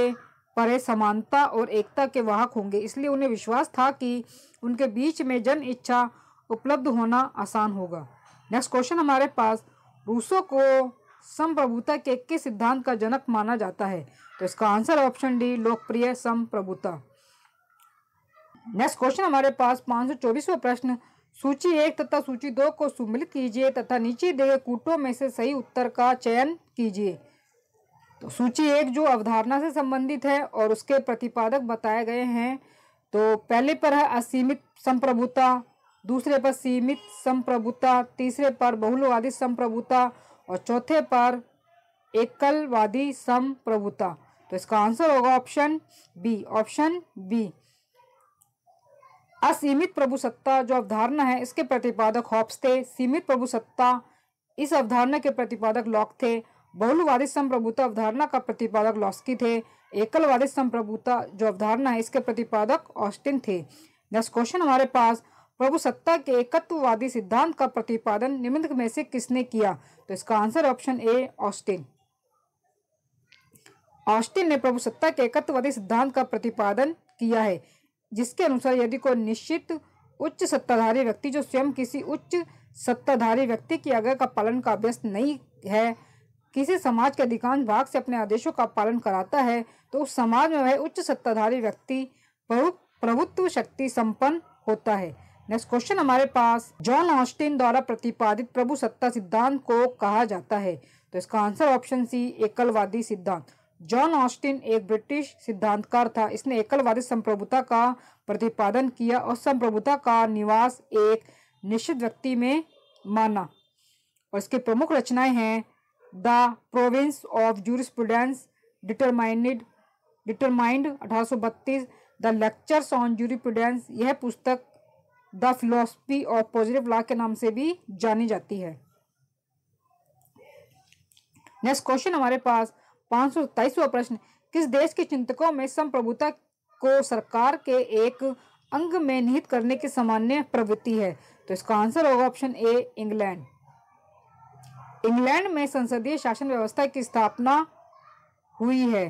परे समानता और एकता के वाहक होंगे इसलिए उन्हें विश्वास था कि उनके बीच में जन इच्छा उपलब्ध होना आसान होगा नेक्स्ट क्वेश्चन हमारे पास रूसों को संप्रभुता के किस सिद्धांत का जनक माना जाता है तो इसका आंसर ऑप्शन डी लोकप्रिय संप्रभुता नेक्स्ट क्वेश्चन हमारे पास पाँच सौ चौबीसवा प्रश्न सूची एक तथा सूची दो को सुमिलित कीजिए तथा नीचे दिए गए कूटों में से सही उत्तर का चयन कीजिए तो सूची एक जो अवधारणा से संबंधित है और उसके प्रतिपादक बताए गए हैं तो पहले पर है असीमित संप्रभुता दूसरे पर सीमित संप्रभुता तीसरे पर बहुलवादी संप्रभुता और चौथे पर एकलवादी संप्रभुता तो इसका आंसर होगा ऑप्शन बी ऑप्शन बी असीमित प्रभु सत्ता जो अवधारणा है इसके प्रतिपादक हॉप्स थे सीमित प्रभु सत्ता इस अवधारणा के प्रतिपादक लॉक थे बहुलवादी संप्रभुता अवधारणा का प्रतिपादक लॉस्की थे एकलवादी संप्रभुता जो अवधारणा है इसके प्रतिपादक ऑस्टिन थे नेक्स्ट क्वेश्चन हमारे पास प्रभु सत्ता के एकत्ववादी सिद्धांत का प्रतिपादन निम्नलिखित में से किसने किया तो इसका answer option A Austin Austin ने प्रभु सत्ता के एकत्ववादी सिद्धांत का प्रतिपादन किया है जिसके अनुसार यदि कोई निश्चित उच्च सत्ताधारी व्यक्ति जो स्वयं किसी उच्च सत्ताधारी व्यक्ति की आज्ञा का पालन का अभ्यस्त नहीं है किसी समाज के अधिकांश भाग से अपने आदेशों का पालन कराता है तो उस समाज में वह उच्च सत्ताधारी व्यक्ति प्रभुत्व शक्ति संपन्न होता है नेक्स्ट क्वेश्चन हमारे पास जॉन ऑस्टिन द्वारा प्रतिपादित प्रभु सत्ता सिद्धांत को कहा जाता है तो इसका आंसर ऑप्शन सी एकलवादी सिद्धांत जॉन ऑस्टिन एक ब्रिटिश सिद्धांतकार था इसने एकलवादी संप्रभुता का प्रतिपादन किया और संप्रभुता का निवास एक निश्चित व्यक्ति में माना और इसके प्रमुख रचनाएं हैं the province of jurisprudence determined determined अठारह द लेक्चर्स ऑन जूरिप्रूडेंस यह पुस्तक the philosophy of positive law के नाम से भी जानी जाती है नेक्स्ट क्वेश्चन हमारे पास पाँच प्रश्न किस देश के चिंतकों में संप्रभुता को सरकार के एक अंग में निहित करने की सामान्य प्रवृत्ति है तो इसका आंसर होगा ऑप्शन ए इंग्लैंड इंग्लैंड में संसदीय शासन व्यवस्था की स्थापना हुई है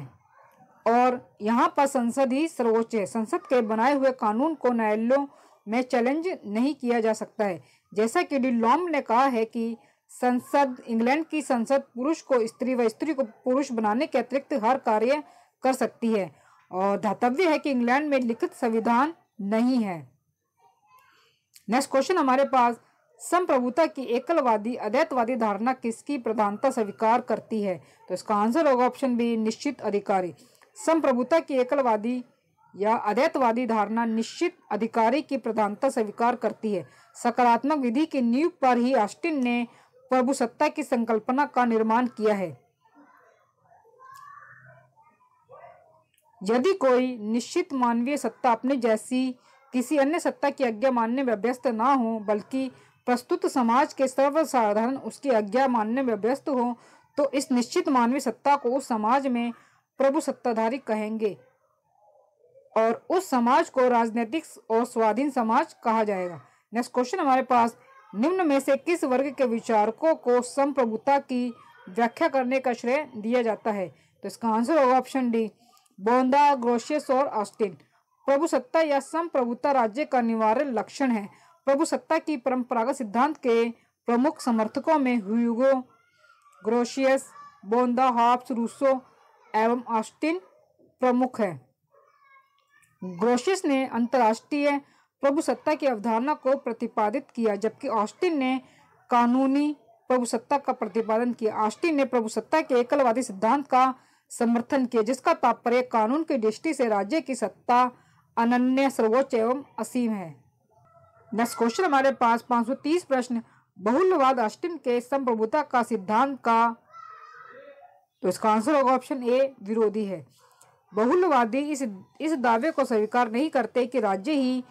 और यहाँ पर संसद ही सर्वोच्च है संसद के बनाए हुए कानून को न्यायालयों में चैलेंज नहीं किया जा सकता है जैसा कि डी लॉम ने कहा है कि संसद इंग्लैंड की संसद पुरुष को स्त्री व स्त्री को पुरुष बनाने के अतिरिक्त हर कार्य कर सकती है और धातव्य है कि इंग्लैंड में लिखित संविधान नहीं है नेक्स्ट क्वेश्चन हमारे पास संप्रभुता की एकलवादी अद्वैतवादी धारणा किसकी प्रधानता स्वीकार करती है तो इसका आंसर होगा ऑप्शन बी निश्चित अधिकारी संप्रभुता की एकलवादी या अद्वैतवादी धारणा निश्चित अधिकारी की प्रधानता स्वीकार करती है सकारात्मक विधि की नींव पर ही ऑस्टिन ने प्रभु सत्ता की संकल्पना का निर्माण किया है यदि कोई निश्चित मानवीय सत्ता अपने जैसी किसी अन्य सत्ता की आज्ञा मानने में व्यस्त ना हो बल्कि प्रस्तुत समाज के सर्वसाधारण उसकी आज्ञा मानने में व्यस्त हो तो इस निश्चित मानवीय सत्ता को उस समाज में प्रभु सत्ताधारी कहेंगे और उस समाज को राजनीतिक और स्वाधीन समाज कहा जाएगा नेक्स्ट क्वेश्चन हमारे पास निम्न में से किस वर्ग के विचारकों को संप्रभुता की व्याख्या करने का श्रेय दिया जाता है तो इसका आंसर होगा ऑप्शन डी बोंदा ग्रोशियस और ऑस्टिन प्रभु सत्ता या संप्रभुता राज्य का अनिवार्य लक्षण है प्रभु सत्ता की परंपरागत सिद्धांत के प्रमुख समर्थकों में ह्यूगो ग्रोशियस बोंदा हॉब्स रूसो एवं ऑस्टिन प्रमुख है ग्रोशियस ने अंतर्राष्ट्रीय प्रभुसत्ता की अवधारणा को प्रतिपादित किया जबकि ऑस्टिन ने कानूनी प्रभुसत्ता का प्रतिपादन किया ऑस्टिन ने प्रभुसत्ता के एकलवादी सिद्धांत का समर्थन किया जिसका तात्पर्य कानून की दृष्टि से राज्य की सत्ता अनन्य सर्वोच्च एवं असीम है नेक्स्ट क्वेश्चन हमारे पास पाँच सौ तीस प्रश्न बहुलवाद ऑस्टिन के संप्रभुता का सिद्धांत का तो इसका आंसर होगा ऑप्शन ए विरोधी है बहुलवादी इस इस दावे को स्वीकार नहीं करते कि राज्य ही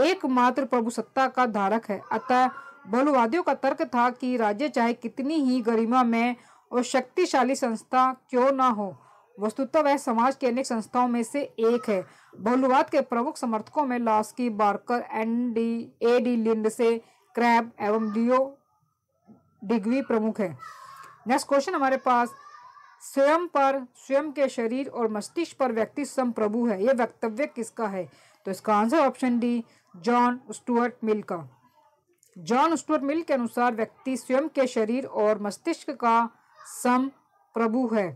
एकमात्र प्रभुसत्ता का धारक है अतः बहुलवादियों का तर्क था कि राज्य चाहे कितनी ही गरिमा में और शक्तिशाली संस्था क्यों ना हो वस्तुतः वह समाज के अनेक संस्थाओं में से एक है बहुलवाद के प्रमुख समर्थकों में Laski Barker and A D Lindsay Krabbe एवं लियो डिग्वी प्रमुख है नेक्स्ट क्वेश्चन हमारे पास स्वयं पर स्वयं के शरीर और मस्तिष्क पर व्यक्ति संप्रभु है यह वक्तव्य किसका है तो इसका answer option D John Stuart Mill का जॉन स्टुअर्ट मिल के अनुसार व्यक्ति स्वयं के शरीर और मस्तिष्क का सम प्रभु है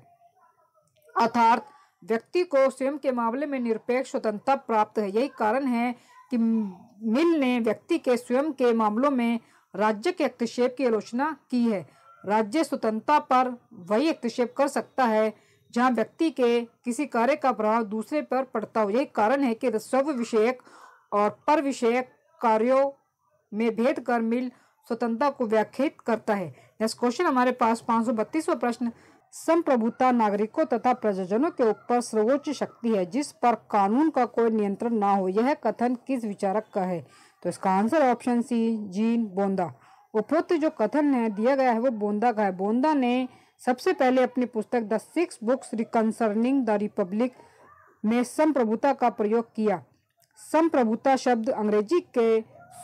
अर्थात व्यक्ति को स्वयं के मामले में निरपेक्ष स्वतंत्रता प्राप्त है यही कारण है कि मिल ने व्यक्ति के स्वयं के मामलों में राज्य के हस्तक्षेप की आलोचना की है राज्य स्वतंत्रता पर वही हस्तक्षेप कर सकता है जहाँ व्यक्ति के किसी कार्य का प्रभाव दूसरे पर पड़ता हो यही कारण है कि सर्व विषयक और पर विषयक कार्यों में भेद कर मिल स्वतंत्रता को व्याख्यात करता है नेक्स्ट क्वेश्चन हमारे पास पाँच सौ बत्तीसवा प्रश्न संप्रभुता नागरिकों तथा प्रजाजनों के ऊपर सर्वोच्च शक्ति है जिस पर कानून का कोई नियंत्रण ना हो यह कथन किस विचारक का है तो इसका आंसर ऑप्शन सी जीन बोंदा उपरोक्त जो कथन है दिया गया है वो बोंदा का है बोंदा ने सबसे पहले अपनी पुस्तक the six books concerning the republic में संप्रभुता का प्रयोग किया संप्रभुता शब्द अंग्रेजी के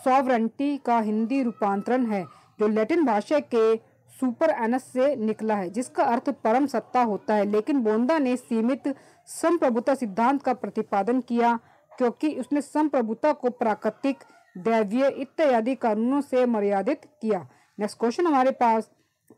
सॉवरेंटी का हिंदी रूपांतरण है जो लैटिन भाषा के सुपर एनस से निकला है जिसका अर्थ परम सत्ता होता है लेकिन बोंदा ने सीमित संप्रभुता सिद्धांत का प्रतिपादन किया क्योंकि उसने संप्रभुता को प्राकृतिक दैवीय इत्यादि कानूनों से मर्यादित किया नेक्स्ट क्वेश्चन हमारे पास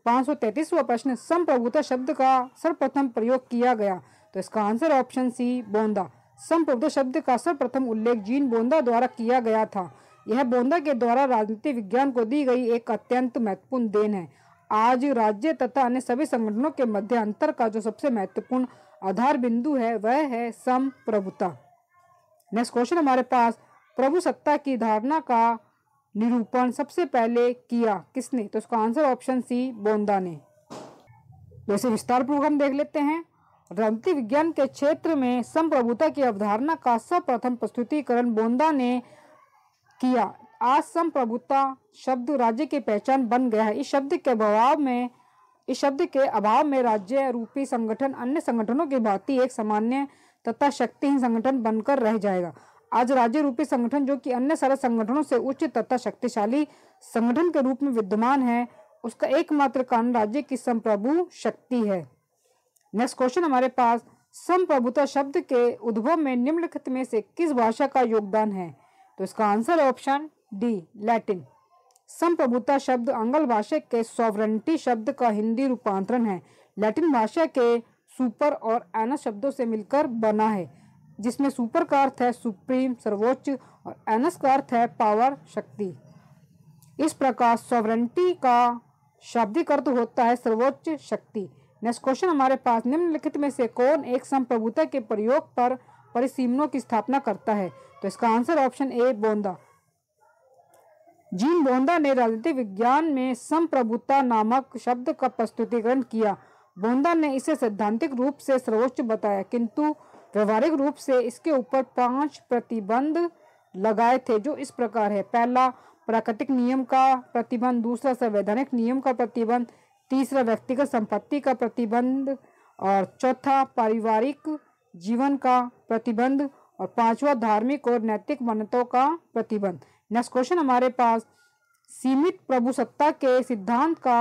पाँच सौ तैतीसवा प्रश्न संप्रभुता शब्द का सर्वप्रथम प्रयोग किया गया तो इसका आंसर ऑप्शन सी बोंदा संप्रभुत्व शब्द का सर्वप्रथम उल्लेख जीन बोंदा द्वारा किया गया था यह बोंदा के द्वारा राजनीति विज्ञान को दी गई एक अत्यंत महत्वपूर्ण देन है आज राज्य तथा अन्य सभी संगठनों के मध्य अंतर का जो सबसे महत्वपूर्ण आधार बिंदु है वह है संप्रभुता नेक्स्ट क्वेश्चन हमारे पास प्रभु सत्ता की धारणा का निरूपण सबसे पहले किया किसने तो उसका आंसर ऑप्शन सी बोंदा ने जैसे विस्तार पूर्वक हम देख लेते हैं राजनीति विज्ञान के क्षेत्र में संप्रभुता की अवधारणा का सर्वप्रथम प्रस्तुतिकरण बोंदा ने किया आज संप्रभुता शब्द राज्य की पहचान बन गया है इस शब्द के अभाव में इस शब्द के अभाव में राज्य रूपी संगठन अन्य संगठनों की भांति एक सामान्य तथा शक्तिहीन संगठन बनकर रह जाएगा आज राज्य रूपी संगठन जो कि अन्य सारे संगठनों से उच्च तथा शक्तिशाली संगठन के रूप में विद्यमान है उसका एकमात्र कारण राज्य की संप्रभु शक्ति है नेक्स्ट क्वेश्चन हमारे पास संप्रभुता शब्द के उद्भव में निम्नलिखित में से किस भाषा का योगदान है तो इसका आंसर है ऑप्शन डी लैटिन संप्रभुता शब्द अंगल भाषा के सॉवरेंटी शब्द का हिंदी रूपांतरण है लैटिन भाषा के सुपर और एना शब्दों से मिलकर बना है जिसमें सुपर का अर्थ है सुप्रीम सर्वोच्च और एनस का अर्थ है पावर शक्ति इस प्रकार सॉवरेंटी का शाब्दिक अर्थ होता है सर्वोच्च शक्ति नेक्स्ट क्वेश्चन हमारे पास निम्नलिखित में से कौन एक संप्रभुता के प्रयोग पर परिसीमनों की स्थापना करता है तो इसका आंसर ऑप्शन ए बोंदा जीन बोंदा ने राजनीति विज्ञान में संप्रभुता नामक शब्द का प्रस्तुतिकरण किया बोंदा ने इसे सैद्धांतिक रूप से सर्वोच्च बताया किंतु व्यवहारिक रूप से इसके ऊपर पांच प्रतिबंध लगाए थे जो इस प्रकार है पहला प्राकृतिक नियम का प्रतिबंध दूसरा संवैधानिक नियम का प्रतिबंध तीसरा व्यक्तिगत संपत्ति का प्रतिबंध और चौथा पारिवारिक जीवन का प्रतिबंध और पांचवा धार्मिक और नैतिक मनतों का प्रतिबंध नेक्स्ट क्वेश्चन हमारे पास सीमित प्रभुसत्ता के सिद्धांत का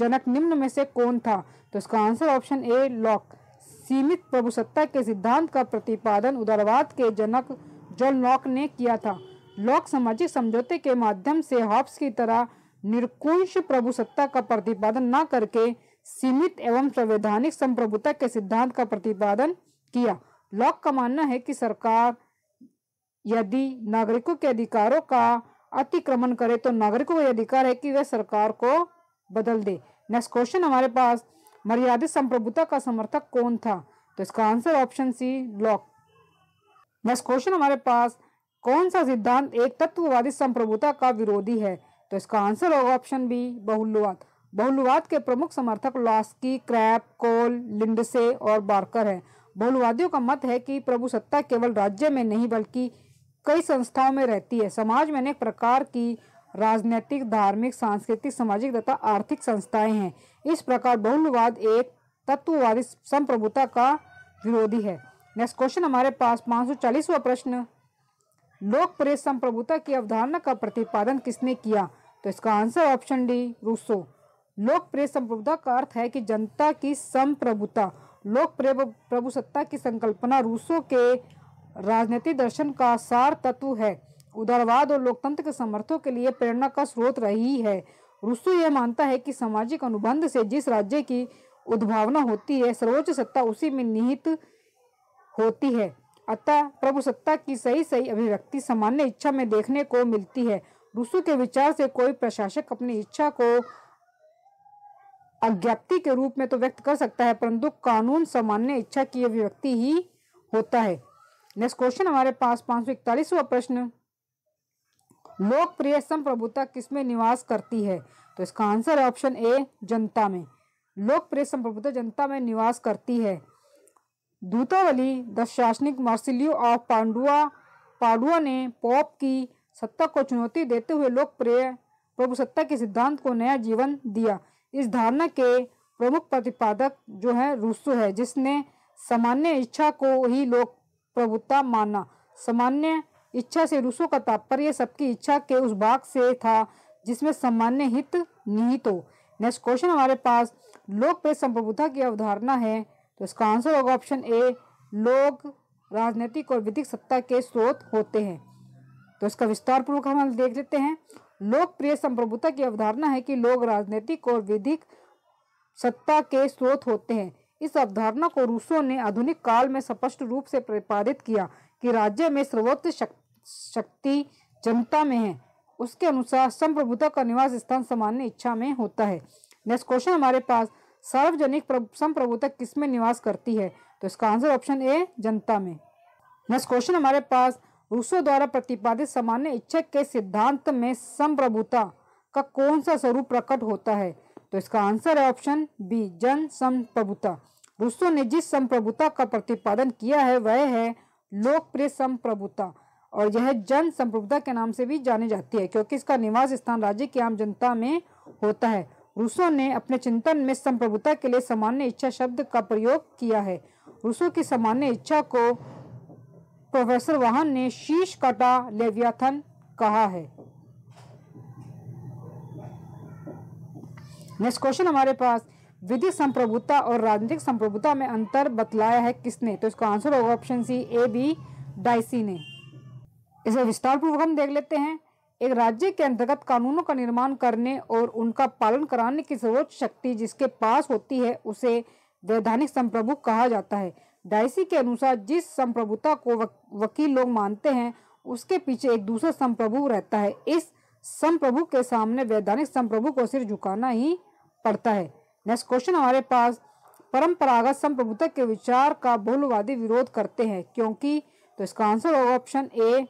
जनक निम्न में से कौन था तो इसका आंसर ऑप्शन ए लॉक सीमित प्रभुसत्ता के सिद्धांत का प्रतिपादन उदारवाद के जनक जॉन लॉक ने किया था लॉक सामाजिक समझौते के माध्यम से हॉब्स की तरह निरकुंश प्रभु सत्ता का प्रतिपादन न करके सीमित एवं संवैधानिक संप्रभुता के सिद्धांत का प्रतिपादन किया लॉक का मानना है कि सरकार यदि नागरिकों के अधिकारों का अतिक्रमण करे तो नागरिकों का अधिकार है कि वह सरकार को बदल दे नेक्स्ट क्वेश्चन हमारे पास मर्यादित संप्रभुता का समर्थक कौन था तो इसका answer option C Locke next question हमारे पास कौन सा सिद्धांत एक तत्ववादी संप्रभुता का विरोधी है तो इसका आंसर होगा ऑप्शन बी बहुलवाद बहुलवाद के प्रमुख समर्थक लॉस्की क्रैप कोल लिंडसे और बार्कर हैं बहुलवादियों का मत है कि सत्ता केवल राज्य में नहीं बल्कि कई संस्थाओं में रहती है समाज में अनेक प्रकार की राजनैतिक धार्मिक सांस्कृतिक सामाजिक तथा आर्थिक संस्थाएं हैं इस प्रकार बहुलवाद एक तत्ववादी संप्रभुता का विरोधी है नेक्स्ट क्वेश्चन हमारे पास पाँच प्रश्न लोकप्रिय संप्रभुता की अवधारणा का प्रतिपादन किसने किया तो इसका आंसर ऑप्शन डी रूसो लोकप्रिय संप्रभुता का अर्थ है कि जनता की संप्रभुता लोकप्रिय प्रभुसत्ता की संकल्पना रूसो के राजनीतिक दर्शन का सार तत्व है उदारवाद और लोकतंत्र के समर्थों के लिए प्रेरणा का स्रोत रही है रूसो यह मानता है कि सामाजिक अनुबंध से जिस राज्य की उद्भावना होती है सर्वोच्च सत्ता उसी में निहित होती है अतः प्रभु सत्ता की सही सही अभिव्यक्ति सामान्य इच्छा में देखने को मिलती है दूसरों के विचार से कोई प्रशासक अपनी इच्छा को अज्ञाप्ति के रूप में तो व्यक्त कर सकता है परंतु कानून सामान्य इच्छा की अभिव्यक्ति ही होता है नेक्स्ट क्वेश्चन हमारे पास पांच सौ इकतालीसवा प्रश्न लोकप्रिय संप्रभुता किसमें निवास करती है तो इसका आंसर है ऑप्शन ए जनता में लोकप्रिय संप्रभुता जनता में निवास करती है दूतावली द शासनिक मार्सिलियो ऑफ पांडुआ पांडुआ ने पॉप की सत्ता को चुनौती देते हुए लोकप्रिय प्रभु सत्ता के सिद्धांत को नया जीवन दिया इस धारणा के प्रमुख प्रतिपादक जो है रूसो है जिसने सामान्य इच्छा को ही लोक प्रभुता माना सामान्य इच्छा से रूसो का तात्पर्य सबकी इच्छा के उस भाग से था जिसमें सामान्य हित निहित हो नेक्स्ट क्वेश्चन हमारे पास लोकप्रिय संप्रभुता की अवधारणा है तो इसका आंसर होगा ऑप्शन ए लोग राजनीतिक और विधिक सत्ता के स्रोत होते हैं तो इसका विस्तार पूर्वक हम देख लेते हैं लोकप्रिय संप्रभुता की अवधारणा है कि लोग राजनीतिक और विधिक सत्ता के स्रोत होते हैं इस अवधारणा को रूसों ने आधुनिक काल में स्पष्ट रूप से प्रतिपादित किया कि राज्य में सर्वोच्च शक, शक्ति जनता में है उसके अनुसार संप्रभुता का निवास स्थान सामान्य इच्छा में होता है नेक्स्ट क्वेश्चन हमारे पास सार्वजनिक संप्रभुता किसमें निवास करती है तो इसका आंसर ऑप्शन ए जनता में नेक्स्ट क्वेश्चन हमारे पास रूसो द्वारा प्रतिपादित सामान्य इच्छा के सिद्धांत में संप्रभुता का कौन सा स्वरूप प्रकट होता है तो इसका आंसर है ऑप्शन बी जन संप्रभुता रूसो ने जिस संप्रभुता का प्रतिपादन किया है वह है लोकप्रिय संप्रभुता और यह जन संप्रभुता के नाम से भी जानी जाती है क्योंकि इसका निवास स्थान राज्य की आम जनता में होता है रूसो ने अपने चिंतन में संप्रभुता के लिए सामान्य इच्छा शब्द का प्रयोग किया है रूसो की सामान्य इच्छा को प्रोफेसर वाहन ने शीश कटा लेवियाथन कहा है नेक्स्ट क्वेश्चन हमारे पास विधि संप्रभुता और राजनीतिक संप्रभुता में अंतर बतलाया है किसने तो इसका आंसर होगा option C A B Dicey ने इसे विस्तार पूर्वक हम देख लेते हैं एक राज्य के अंतर्गत कानूनों का निर्माण करने और उनका पालन कराने की सर्वोच्च शक्ति जिसके पास होती है उसे वैधानिक संप्रभु कहा जाता है डायसी के अनुसार जिस संप्रभुता को वकील लोग मानते हैं उसके पीछे एक दूसरा संप्रभु रहता है इस संप्रभु के सामने वैधानिक संप्रभु को सिर झुकाना ही पड़ता है नेक्स्ट क्वेश्चन हमारे पास परंपरागत संप्रभुता के विचार का बहुलवादी विरोध करते हैं क्योंकि तो इसका आंसर होगा ऑप्शन ए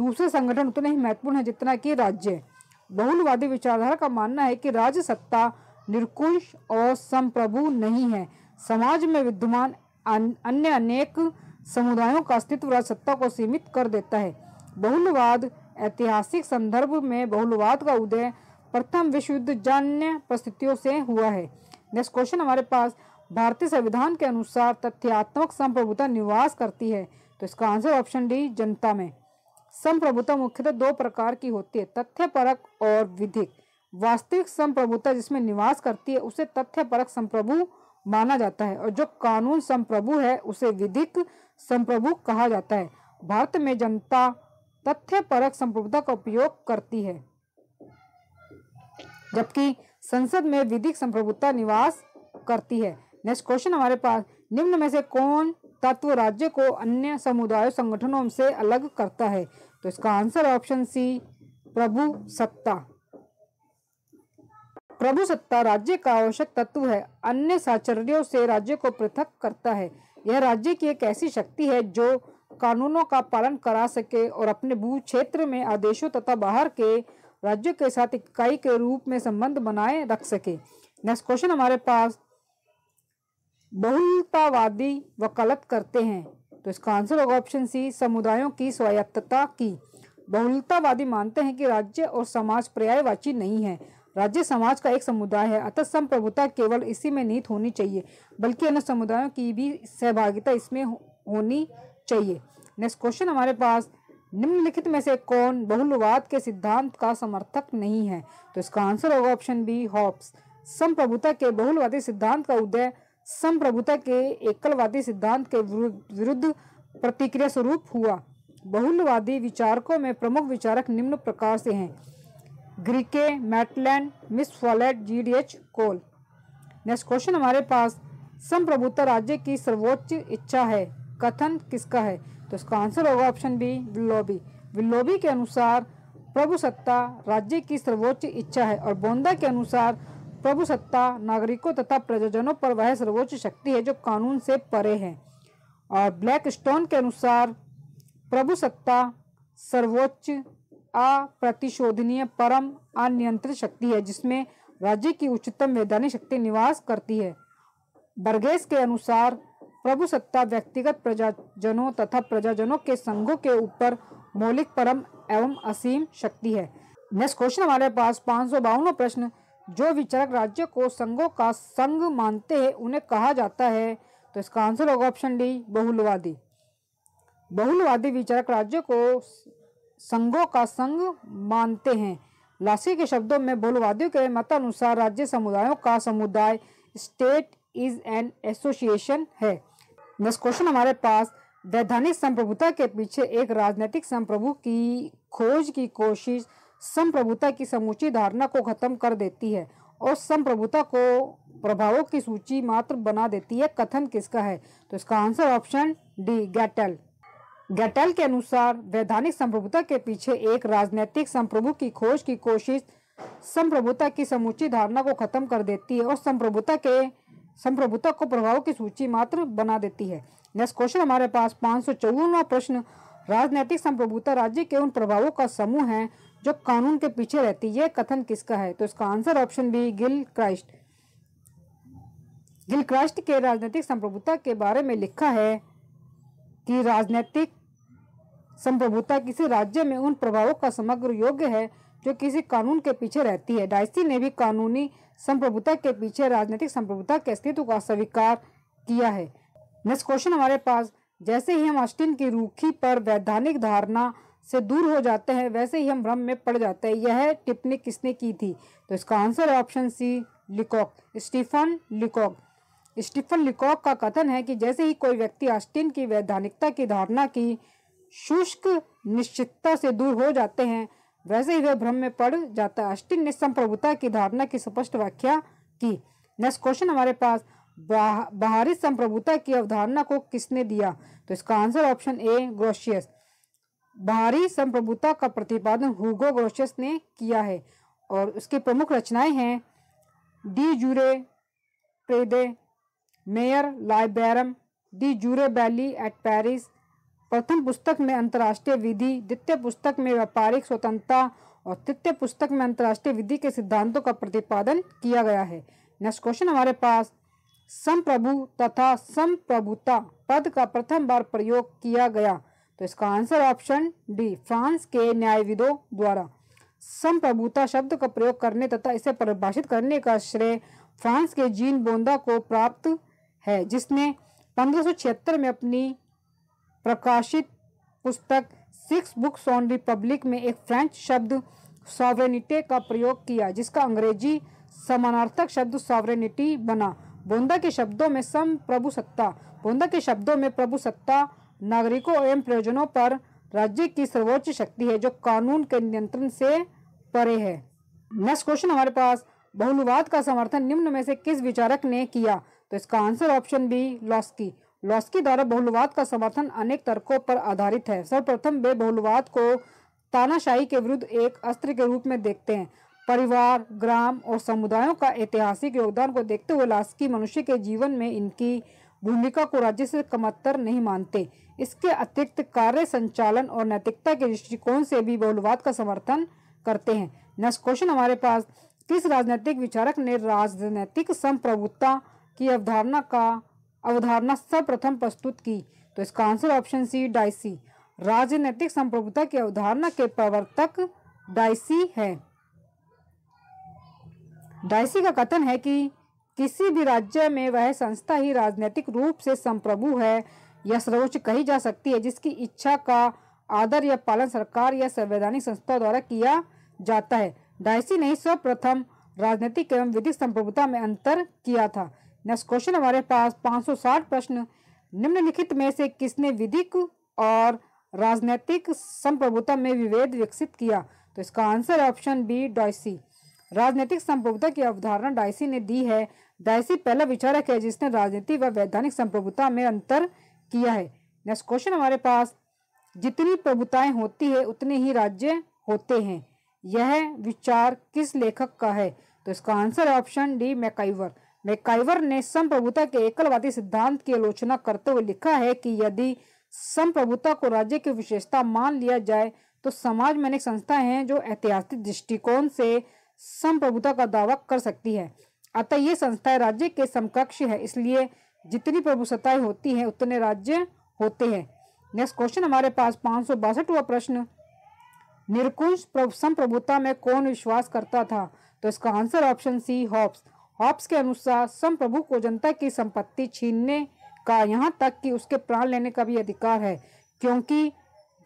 दूसरे संगठन उतने ही महत्वपूर्ण है जितना कि राज्य बहुलवादी विचारधारा का मानना है कि राज्य सत्ता निरकुंश और संप्रभु नहीं है समाज में विद्यमान अन्य अनेक समुदायों का अस्तित्व सत्ता को सीमित कर देता है बहुलवाद ऐतिहासिक संदर्भ में बहुलवाद का उदय प्रथम विश्व युद्ध जन्य परिस्थितियों से हुआ है नेक्स्ट क्वेश्चन हमारे पास भारतीय संविधान के अनुसार तथ्यात्मक संप्रभुता निवास करती है तो इसका आंसर ऑप्शन डी जनता में संप्रभुता मुख्यतः दो प्रकार की होती है तथ्यपरक और विधिक वास्तविक संप्रभुता जिसमें निवास करती है उसे तथ्यपरक संप्रभु माना जाता है और जो कानून संप्रभु है उसे विधिक संप्रभु कहा जाता है भारत में जनता तथ्य परक संप्रभुता का उपयोग करती है जबकि संसद में विधिक संप्रभुता निवास करती है नेक्स्ट क्वेश्चन हमारे पास निम्न में से कौन तत्व राज्य को अन्य समुदाय संगठनों से अलग करता है तो इसका आंसर ऑप्शन सी प्रभु सत्ता प्रभु सत्ता राज्य का आवश्यक तत्व है अन्य साचर्यों से राज्य को पृथक करता है यह राज्य की एक ऐसी शक्ति है जो कानूनों का पालन करा सके और अपने भू क्षेत्र में आदेशों तथा बाहर के राज्यों के साथ इकाई के रूप में संबंध बनाए रख सके नेक्स्ट क्वेश्चन हमारे पास बहुलतावादी वकालत करते हैं तो इसका आंसर होगा ऑप्शन सी समुदायों की स्वायत्तता की बहुलतावादी मानते हैं कि राज्य और समाज पर्यायवाची नहीं है राज्य समाज का एक समुदाय है अतः संप्रभुता केवल इसी में निहित होनी चाहिए बल्कि अन्य समुदायों की भी सहभागिता इसमें होनी चाहिए नेक्स्ट क्वेश्चन हमारे पास निम्नलिखित में से कौन बहुलवाद के सिद्धांत का समर्थक नहीं है तो इसका आंसर होगा ऑप्शन बी हॉप्स संप्रभुता के बहुलवादी सिद्धांत का उदय संप्रभुता के एकलवादी सिद्धांत के विरुद्ध प्रतिक्रिया स्वरूप हुआ बहुलवादी विचारकों में प्रमुख विचारक निम्न प्रकार से हैं Gierke Maitland Miss Follett G D H Cole next question हमारे पास संप्रभुता राज्य की सर्वोच्च इच्छा है कथन किसका है तो इसका आंसर होगा ऑप्शन बी विल्लोबी विल्लोबी के अनुसार प्रभु सत्ता राज्य की सर्वोच्च इच्छा है और बोंदा के अनुसार प्रभु सत्ता नागरिकों तथा प्रजाजनों पर वह सर्वोच्च शक्ति है जो कानून से परे है और ब्लैक स्टोन के अनुसार प्रभु सत्ता सर्वोच्च अप्रतिशोधनीय परम अनियंत्रित शक्ति है जिसमें राज्य की उच्चतम वैधानिक शक्ति निवास करती है बर्गेस के अनुसार प्रभु सत्ता व्यक्तिगत प्रजाजनों तथा प्रजाजनों के संघों के ऊपर मौलिक परम एवं असीम शक्ति है नेक्स्ट क्वेश्चन हमारे पास पाँच सौ प्रश्न जो विचारक राज्य को संघों का संघ मानते हैं उन्हें कहा जाता है तो इसका आंसर होगा ऑप्शन डी बहुलवादी बहुलवादी विचारक राज्य को संघों का संघ मानते हैं लासी के शब्दों में बोलवादियों के मतानुसार राज्य समुदायों का समुदाय स्टेट इज एन एसोसिएशन है नेक्स्ट क्वेश्चन हमारे पास वैधानिक संप्रभुता के पीछे एक राजनीतिक संप्रभु की खोज की कोशिश संप्रभुता की समूची धारणा को खत्म कर देती है और संप्रभुता को प्रभावों की सूची मात्र बना देती है कथन किसका है तो इसका answer option D Gettell Gettell के अनुसार वैधानिक संप्रभुता के पीछे एक राजनीतिक संप्रभु की खोज की कोशिश संप्रभुता की समुची धारणा को खत्म कर देती है और संप्रभुता के संप्रभुता को प्रभाव की सूची मात्र बना देती है नेक्स्ट क्वेश्चन हमारे पास पाँच सौ प्रश्न राजनीतिक संप्रभुता राज्य के उन प्रभावों का समूह है जो कानून के पीछे रहती है कथन किसका है तो इसका answer option B Gilchrist Gilchrist के राजनीतिक संप्रभुता के बारे में लिखा है कि राजनीतिक संप्रभुता किसी राज्य में उन प्रभावों का समग्र योग्य है जो किसी कानून के पीछे रहती है डायसी ने भी कानूनी संप्रभुता के पीछे राजनीतिक संप्रभुता के अस्तित्व का स्वीकार किया है नेक्स्ट क्वेश्चन हमारे पास जैसे ही हम अस्टिन की रूखी पर वैधानिक धारणा से दूर हो जाते हैं वैसे ही हम भ्रम में पड़ जाते हैं यह टिप्पणी किसने की थी तो इसका आंसर है option C Leacock Stephen Leacock Stephen Leacock का कथन है कि जैसे ही कोई व्यक्ति ऑस्टिन की वैधानिकता की धारणा की शुष्क निश्चितता से दूर हो जाते हैं वैसे ही वह भ्रम में पड़ जाता है ऑस्टिन ने संप्रभुता की धारणा की स्पष्ट व्याख्या की नेक्स्ट क्वेश्चन हमारे पास बाहरी संप्रभुता की अवधारणा को किसने दिया तो इसका आंसर ऑप्शन ए ग्रोशियस बाहरी संप्रभुता का प्रतिपादन हुगो ग्रोशियस ने किया है और उसकी प्रमुख रचनाएं हैं डी जूरे प्रेदे मेयर लाइबैरम दी जूरे बैली एट पेरिस प्रथम पुस्तक में अंतर्राष्ट्रीय विधि द्वितीय पुस्तक में व्यापारिक स्वतंत्रता और तृतीय पुस्तक में अंतर्राष्ट्रीय विधि के सिद्धांतों का प्रतिपादन किया गया है नेक्स्ट क्वेश्चन हमारे पास संप्रभु तथा संप्रभुता पद का प्रथम बार प्रयोग किया गया तो इसका आंसर ऑप्शन डी फ्रांस के न्यायविदों द्वारा संप्रभुता शब्द का प्रयोग करने तथा इसे परिभाषित करने का श्रेय फ्रांस के जीन बोंदा को प्राप्त है जिसने पंद्रह में अपनी प्रकाशित पुस्तक सिक्स बुक्स ऑन रिपब्लिक में एक फ्रेंच शब्द सॉवरेनिटे का प्रयोग किया जिसका अंग्रेजी समानार्थक शब्द सॉवरेनिटी बना बोंदा के शब्दों में सम प्रभु सत्ता बोंदा के शब्दों में प्रभु सत्ता नागरिकों एवं प्रयोजनों पर राज्य की सर्वोच्च शक्ति है जो कानून के नियंत्रण से परे है नेक्स्ट क्वेश्चन हमारे पास बहुलवाद का समर्थन निम्न में से किस विचारक ने किया तो इसका answer option B Laski Laski द्वारा बहुलवाद का समर्थन अनेक तर्कों पर आधारित है सर्वप्रथम वे बहुलवाद को तानाशाही के विरुद्ध एक अस्त्र के रूप में देखते हैं परिवार ग्राम और समुदायों का ऐतिहासिक योगदान को देखते हुए लास्की मनुष्य के जीवन में इनकी भूमिका को राज्य से कमत्तर नहीं मानते इसके अतिरिक्त कार्य संचालन और नैतिकता के दृष्टिकोण से भी बहुलवाद का समर्थन करते हैं नेक्स्ट क्वेश्चन हमारे पास किस राजनीतिक विचारक ने राजनीतिक संप्रभुता की अवधारणा का अवधारणा सर्वप्रथम प्रस्तुत की तो इसका आंसर ऑप्शन सी डाइसी राजनीतिक संप्रभुता की अवधारणा के प्रवर्तक डाइसी है डाइसी का कथन है कि किसी भी राज्य में वह संस्था ही राजनीतिक रूप से संप्रभु है या सर्वोच्च कही जा सकती है जिसकी इच्छा का आदर या पालन सरकार या संवैधानिक संस्था द्वारा किया जाता है डायसी ने सर्वप्रथम राजनीतिक एवं विधिक संप्रभुता में अंतर किया था नेक्स्ट क्वेश्चन हमारे पास 560 प्रश्न निम्नलिखित में से किसने विधिक और राजनैतिक संप्रभुता में विभेद विकसित किया तो इसका आंसर ऑप्शन बी डाइसी राजनीतिक संप्रभुता की अवधारणा डायसी ने दी है डायसी पहला विचारक है जिसने राजनीति व वैधानिक संप्रभुता में अंतर किया है नेक्स्ट क्वेश्चन हमारे पास जितनी प्रभुताएं होती है उतने ही राज्य होते हैं यह विचार किस लेखक का है तो इसका answer option D MacIver MacIver ने संप्रभुता के एकलवादी सिद्धांत की आलोचना करते हुए लिखा है कि यदि संप्रभुता को राज्य की विशेषता मान लिया जाए तो समाज में अनेक संस्थाएं हैं जो ऐतिहासिक दृष्टिकोण से संप्रभुता का दावा कर सकती है अतः ये संस्थाएं राज्य के समकक्ष है इसलिए जितनी प्रभुसत्ताएं होती हैं उतने राज्य होते हैं नेक्स्ट क्वेश्चन हमारे पास पाँच सौ बासठवा प्रश्न निरकुंश संप्रभुता में कौन विश्वास करता था तो इसका answer option C Hobbes Hobbes के अनुसार संप्रभु को जनता की संपत्ति छीनने का यहाँ तक कि उसके प्राण लेने का भी अधिकार है क्योंकि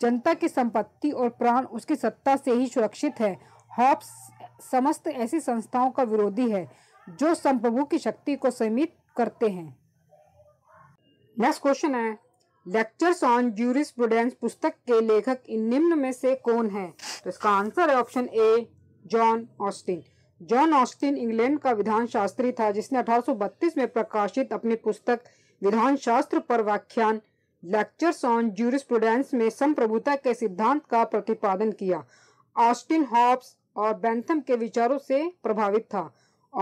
जनता की संपत्ति और प्राण उसकी सत्ता से ही सुरक्षित है हॉप्स समस्त ऐसी संस्थाओं का विरोधी है जो संप्रभु की शक्ति को सीमित करते हैं नेक्स्ट क्वेश्चन है लेक्चर्स ऑन जूरिस्प्रूडेंस पुस्तक के लेखक इन निम्न में से कौन है तो इसका आंसर है option A John Austin John Austin England का विधान शास्त्री था जिसने 1832 में प्रकाशित अपनी पुस्तक विधान शास्त्र पर व्याख्यान लेक्चर्स ऑन जूरिस्प्रूडेंस में संप्रभुता के सिद्धांत का प्रतिपादन किया ऑस्टिन हॉब्स और बैंथम के विचारों से प्रभावित था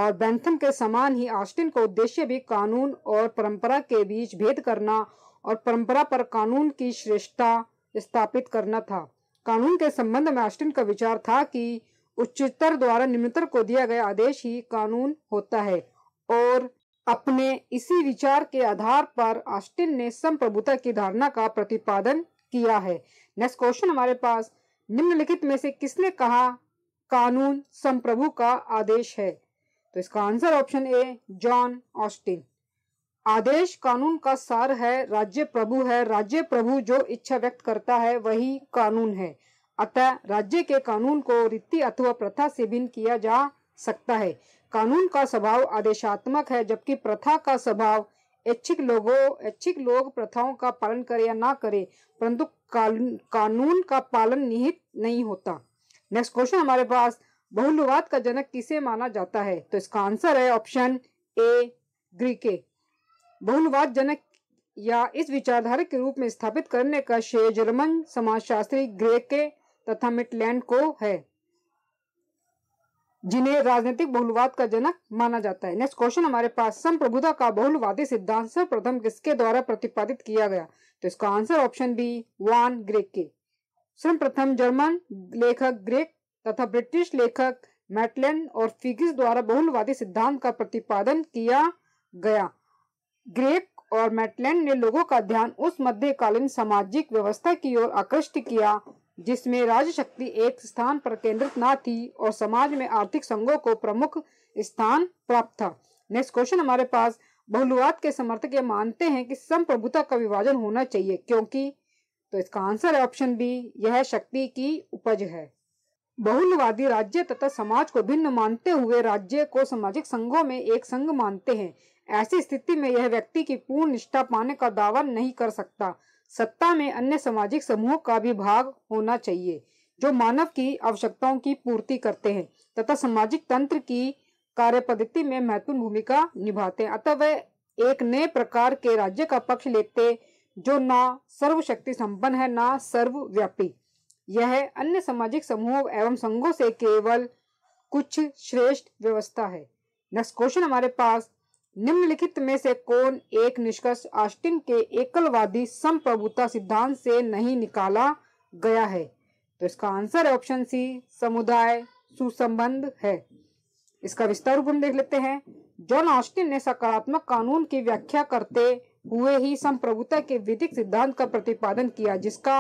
और बैंथम के समान ही ऑस्टिन का उद्देश्य भी कानून और परंपरा के बीच भेद करना और परंपरा पर कानून की श्रेष्ठता स्थापित करना था कानून के संबंध में ऑस्टिन का विचार था कि उच्चतर द्वारा निम्नतर को दिया गया आदेश ही कानून होता है और अपने इसी विचार के आधार पर ऑस्टिन ने संप्रभुता की धारणा का प्रतिपादन किया है नेक्स्ट क्वेश्चन हमारे पास निम्नलिखित में से किसने कहा कानून संप्रभु का आदेश है तो इसका answer option A John Austin आदेश कानून का सार है राज्य प्रभु है राज्य प्रभु जो इच्छा व्यक्त करता है वही कानून है अतः राज्य के कानून को रीति अथवा प्रथा से भिन्न किया जा सकता है कानून का स्वभाव आदेशात्मक है जबकि प्रथा का स्वभाव ऐच्छिक लोगों ऐच्छिक लोग प्रथाओं का पालन करे या ना करे परंतु कानून का पालन निहित नहीं होता नेक्स्ट क्वेश्चन हमारे पास बहुलवाद का जनक किसे माना जाता है तो इसका आंसर है ऑप्शन ए ग्रीके बहुलवाद जनक या इस विचारधारा के रूप में स्थापित करने का श्रेय जर्मन समाजशास्त्री ग्रेके के तथा मिटलैंड को है जिन्हें राजनीतिक बहुलवाद का जनक माना जाता है नेक्स्ट क्वेश्चन हमारे पास संप्रभुता का बहुलवादी सिद्धांत सर्वप्रथम किसके द्वारा प्रतिपादित किया गया तो इसका answer option B von Gierke के सर्वप्रथम जर्मन लेखक ग्रेक तथा ब्रिटिश लेखक मैटलैंड और फिगिस द्वारा बहुलवादी सिद्धांत का प्रतिपादन किया गया ग्रेक और मैटलैंड ने लोगों का ध्यान उस मध्यकालीन सामाजिक व्यवस्था की ओर आकृष्ट किया जिसमें राज्य शक्ति एक स्थान पर केंद्रित ना थी और समाज में आर्थिक संघों को प्रमुख स्थान प्राप्त था नेक्स्ट क्वेश्चन हमारे पास बहुलवाद के समर्थक ये मानते हैं कि संप्रभुता का विभाजन होना चाहिए क्योंकि तो इसका आंसर है ऑप्शन बी यह शक्ति की उपज है बहुलवादी राज्य तथा समाज को भिन्न मानते हुए राज्य को सामाजिक संघों में एक संघ मानते हैं ऐसी स्थिति में यह व्यक्ति की पूर्ण निष्ठा पाने का दावा नहीं कर सकता सत्ता में अन्य सामाजिक समूहों का भी भाग होना चाहिए जो मानव की आवश्यकताओं की पूर्ति करते हैं तथा सामाजिक तंत्र की कार्य पद्धति में महत्वपूर्ण भूमिका निभाते हैं अतः वह एक नए प्रकार के राज्य का पक्ष लेते जो ना सर्वशक्ति संपन्न है ना सर्वव्यापी यह अन्य सामाजिक समूह एवं संघों से केवल कुछ श्रेष्ठ व्यवस्था है नेक्स्ट क्वेश्चन हमारे पास निम्नलिखित में से कौन एक निष्कर्ष ऑस्टिन के एकलवादी संप्रभुता सिद्धांत से नहीं निकाला गया है तो इसका आंसर है ऑप्शन सी समुदाय सुसंबंध है इसका विस्तार रूप हम देख लेते हैं जॉन ऑस्टिन ने सकारात्मक कानून की व्याख्या करते हुए ही संप्रभुता के विधिक सिद्धांत का प्रतिपादन किया जिसका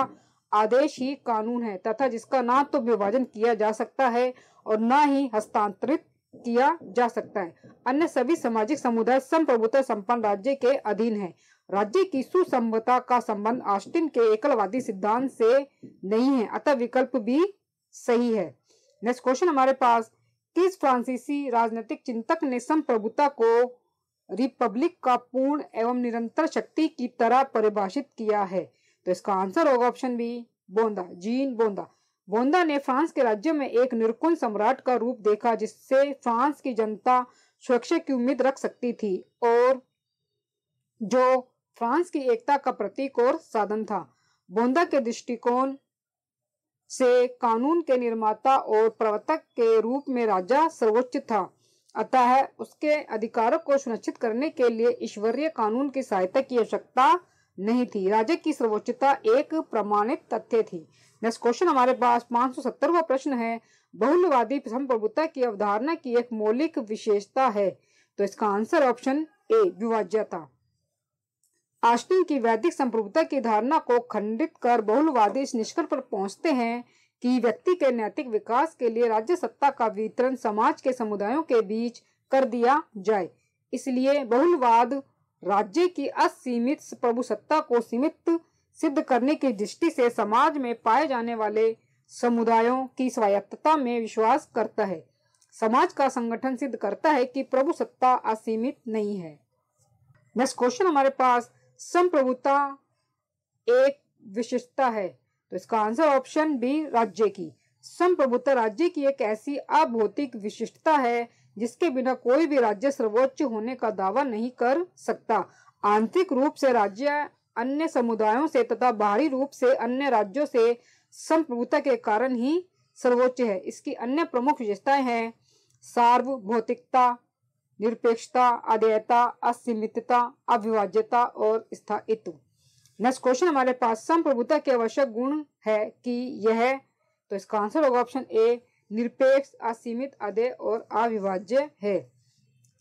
आदेश ही कानून है तथा जिसका ना तो विभाजन किया जा सकता है और ना ही हस्तांतरित किया जा सकता है अन्य सभी सामाजिक समुदाय संप्रभुता संपन्न राज्य के अधीन है राज्य की सुसंबता का संबंध आस्टिन के एकलवादी सिद्धांत से नहीं है अतः विकल्प भी सही है नेक्स्ट क्वेश्चन हमारे पास किस फ्रांसीसी राजनीतिक चिंतक ने संप्रभुता को रिपब्लिक का पूर्ण एवं निरंतर शक्ति की तरह परिभाषित किया है तो इसका आंसर होगा ऑप्शन बी बोंदा जीन बोंदा बोंदा ने फ्रांस के राज्य में एक निर्कुल सम्राट का रूप देखा जिससे फ्रांस की जनता सुरक्षा की उम्मीद रख सकती थी और जो फ्रांस की एकता का प्रतीक और साधन था बोंदा के दृष्टिकोण से कानून के निर्माता और प्रवर्तक के रूप में राजा सर्वोच्च था अतः उसके अधिकारों को सुनिश्चित करने के लिए ईश्वरीय कानून की सहायता की आवश्यकता नहीं थी राजा की सर्वोच्चता एक प्रमाणित तथ्य थी नेक्स्ट क्वेश्चन हमारे पास पांच सौ प्रश्न है बहुलवादी संप्रभुता की अवधारणा की एक मौलिक विशेषता है तो इसका आंसर ऑप्शन ए विभाज्यता आस्टिन की वैदिक संप्रभुता की धारणा को खंडित कर बहुलवादी इस निष्कर्ष पर पहुंचते हैं कि व्यक्ति के नैतिक विकास के लिए राज्य सत्ता का वितरण समाज के समुदायों के बीच कर दिया जाए इसलिए बहुलवाद राज्य की असीमित प्रभुसत्ता को सीमित सिद्ध करने की दृष्टि से समाज में पाए जाने वाले समुदायों की स्वायत्तता में विश्वास करता है समाज का संगठन सिद्ध करता है कि प्रभु सत्ता असीमित नहीं है नेक्स्ट क्वेश्चन हमारे पास संप्रभुता एक विशिष्टता है तो इसका आंसर ऑप्शन बी राज्य की संप्रभुता राज्य की एक ऐसी अभौतिक विशिष्टता है जिसके बिना कोई भी राज्य सर्वोच्च होने का दावा नहीं कर सकता आंतरिक रूप से राज्य अन्य समुदायों से तथा बाहरी रूप से अन्य राज्यों से संप्रभुता के कारण ही सर्वोच्च है इसकी अन्य प्रमुख विशेषताएं हैं सार्वभौतिकता निरपेक्षता अदयता असीमितता अविभाज्यता और स्थायित्व नेक्स्ट क्वेश्चन हमारे पास संप्रभुता के आवश्यक गुण है कि यह तो इसका आंसर होगा ऑप्शन ए निरपेक्ष असीमित अदय और अविभाज्य है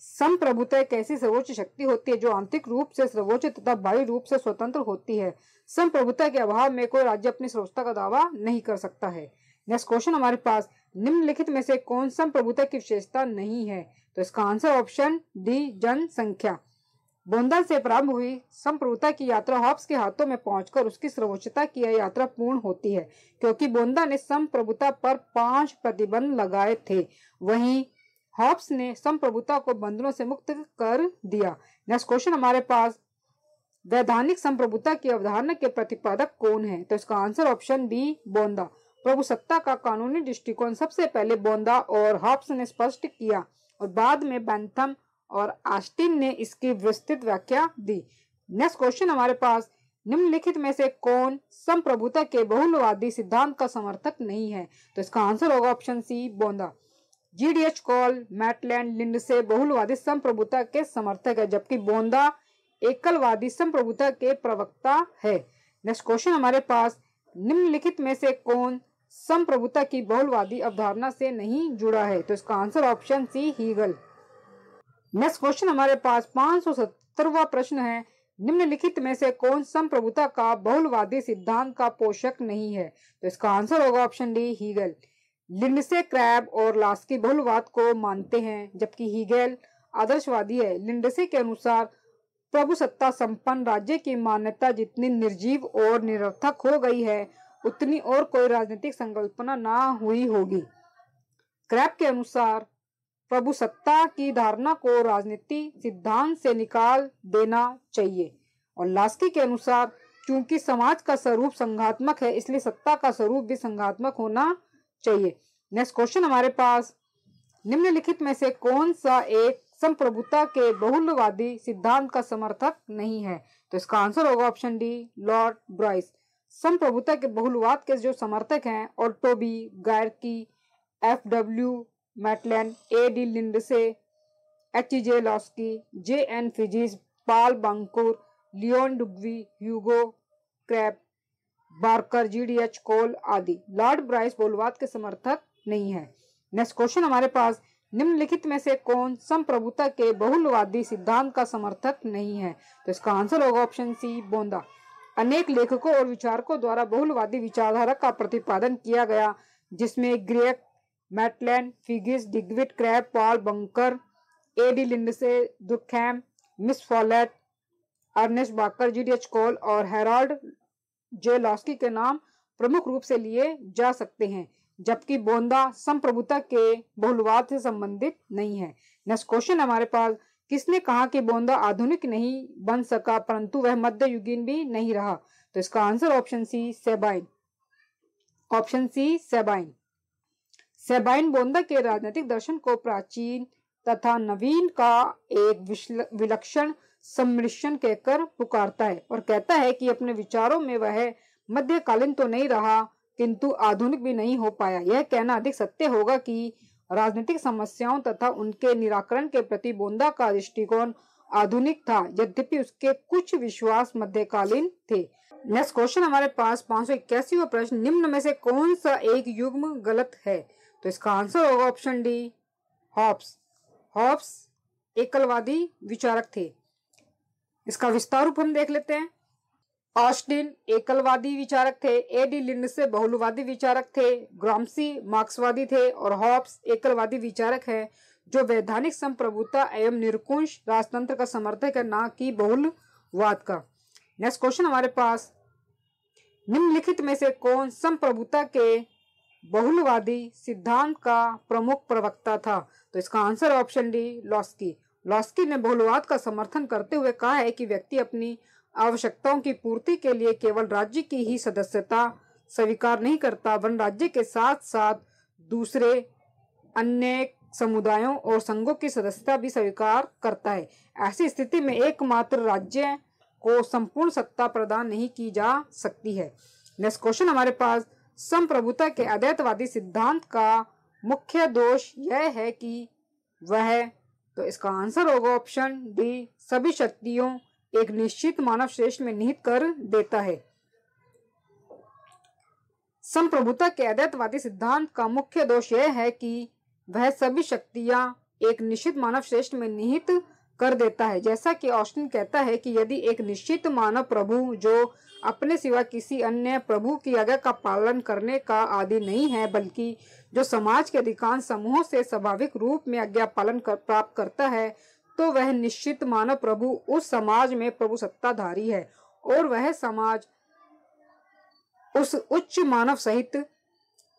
संप्रभुता एक ऐसी सर्वोच्च शक्ति होती है जो आंतरिक रूप से सर्वोच्च तथा बाह्य रूप से स्वतंत्र होती है संप्रभुता के अभाव में कोई राज्य अपनी सर्वोच्चता का दावा नहीं कर सकता है नेक्स्ट क्वेश्चन हमारे पास निम्नलिखित में से कौन संप्रभुता की विशेषता नहीं है तो इसका आंसर ऑप्शन डी जनसंख्या बोंदल से प्रारंभ हुई संप्रभुता की यात्रा हॉब्स के हाथों में पहुंचकर उसकी सर्वोच्चता की यह यात्रा पूर्ण होती है क्योंकि बोंदा ने संप्रभुता पर पांच प्रतिबंध लगाए थे वहीं हॉब्स ने संप्रभुता को बंधनों से मुक्त कर दिया नेक्स्ट क्वेश्चन हमारे पास वैधानिक संप्रभुता की अवधारणा के प्रतिपादक कौन है तो इसका आंसर ऑप्शन बी बोंदा प्रभु सत्ता का कानूनी दृष्टिकोण सबसे पहले बोंदा और हॉब्स ने स्पष्ट किया और बाद में बैंथम और आस्टिन ने इसकी विस्तृत व्याख्या दी नेक्स्ट क्वेश्चन हमारे पास निम्नलिखित में से कौन संप्रभुता के बहुलवादी सिद्धांत का समर्थक नहीं है तो इसका आंसर होगा ऑप्शन सी बोंदा GDH Cole Maitland Lindsay बहुलवादी संप्रभुता के समर्थक है जबकि बोंदा एकलवादी संप्रभुता के प्रवक्ता है नेक्स्ट क्वेश्चन हमारे पास निम्नलिखित में से कौन संप्रभुता की बहुलवादी अवधारणा से नहीं जुड़ा है तो इसका answer option C Hegel next question हमारे पास पांच सौ सत्तरवा प्रश्न है निम्नलिखित में से कौन संप्रभुता का बहुलवादी सिद्धांत का पोषक नहीं है तो इसका आंसर होगा option D Hegel Lindsay Krabbe और लास्की बहुलवाद को मानते हैं जबकि हीगेल आदर्शवादी है लिंडसे के अनुसार प्रभुसत्ता संपन्न राज्य की मान्यता जितनी निर्जीव और निरर्थक हो गई है उतनी और कोई राजनीतिक संकल्पना ना हुई होगी क्रैप के अनुसार प्रभु सत्ता की धारणा को राजनीति सिद्धांत से निकाल देना चाहिए और लास्की के अनुसार चूंकि समाज का स्वरूप संघात्मक है इसलिए सत्ता का स्वरूप भी संघात्मक होना चाहिए नेक्स्ट क्वेश्चन हमारे पास निम्नलिखित में से कौन सा एक संप्रभुता के बहुलवादी सिद्धांत का समर्थक नहीं है तो इसका आंसर होगा ऑप्शन डी लॉर्ड ब्राइस संप्रभुता के बहुलवाद के जो समर्थक हैं और टोबी Gierke F W Maitland A D Lindsay H J Laski J N Figgis Paul Boncour Leon डुबी Hugo Krabbe Barker GDH Cole आदि लॉर्ड ब्राइस बोलवाद के समर्थक नहीं है नेक्स्ट क्वेश्चन हमारे पास निम्नलिखित में से कौन संप्रभुता के बहुलवादी सिद्धांत का समर्थक नहीं है तो इसका आंसर होगा ऑप्शन सी बोंदा अनेक लेखकों और विचारकों द्वारा बहुलवादी विचारधारा का प्रतिपादन किया गया जिसमें Gierke Maitland Figgis Duguit Krabbe Paul Boncour A D Lindsay Durkheim Miss Follett Ernest Barker G D H Cole और हेराल्ड जेलॉस्की के नाम प्रमुख रूप से लिए जा सकते हैं जबकि बोंदा संप्रभुता के बहुलवाद से संबंधित नहीं है नेक्स्ट क्वेश्चन हमारे पास किसने कहा कि बोंदा आधुनिक नहीं बन सका परंतु वह मध्य युगीन भी नहीं रहा तो इसका answer option C Sabine option C Sabine Sabine बोंदा के राजनीतिक दर्शन को प्राचीन तथा नवीन का एक विलक्षण सम्मिश्रण कहकर पुकारता है और कहता है कि अपने विचारों में वह मध्यकालीन तो नहीं रहा किंतु आधुनिक भी नहीं हो पाया यह कहना अधिक सत्य होगा कि राजनीतिक समस्याओं तथा उनके निराकरण के प्रति बोंदा का दृष्टिकोण आधुनिक था यद्यपि उसके कुछ विश्वास मध्यकालीन थे नेक्स्ट क्वेश्चन हमारे पास पांच सौ इक्यासी प्रश्न निम्न में से कौन सा एक युग्म गलत है तो इसका आंसर होगा ऑप्शन डी हॉप्स हॉप्स एकलवादी विचारक थे इसका विस्तार रूप हम देख लेते हैं ऑस्टिन एकलवादी विचारक थे एडी लिंड से बहुलवादी विचारक थे ग्रामसी मार्क्सवादी थे और हॉब्स एकलवादी विचारक है जो वैधानिक संप्रभुता एवं निरकुंश राजतंत्र का समर्थक है ना कि बहुलवाद का नेक्स्ट क्वेश्चन हमारे पास निम्नलिखित में से कौन संप्रभुता के बहुलवादी सिद्धांत का प्रमुख प्रवक्ता था तो इसका answer option D Laski Laski ने बहुलवाद का समर्थन करते हुए कहा है कि व्यक्ति अपनी आवश्यकताओं की पूर्ति के लिए केवल राज्य की ही सदस्यता स्वीकार नहीं करता वन राज्य के साथ साथ दूसरे अन्य समुदायों और संघों की सदस्यता भी स्वीकार करता है ऐसी स्थिति में एकमात्र राज्य को संपूर्ण सत्ता प्रदान नहीं की जा सकती है नेक्स्ट क्वेश्चन हमारे पास संप्रभुता के अद्वैतवादी सिद्धांत का मुख्य दोष यह है कि वह तो इसका आंसर होगा ऑप्शन डी सभी शक्तियों एक निश्चित मानव श्रेष्ठ में निहित कर देता है संप्रभुता के अद्वैतवादी सिद्धांत का मुख्य दोष यह है कि वह सभी शक्तियां एक निश्चित मानव श्रेष्ठ में निहित कर देता है जैसा कि ऑस्टिन कहता है कि यदि एक निश्चित मानव प्रभु जो अपने सिवा किसी अन्य प्रभु की आज्ञा का पालन करने का आदि नहीं है बल्कि जो समाज के अधिकांश समूहों से स्वाभाविक रूप में आज्ञा पालन कर, प्राप्त करता है तो वह निश्चित मानव प्रभु उस समाज में प्रभु सत्ताधारी है और वह समाज उस उच्च मानव सहित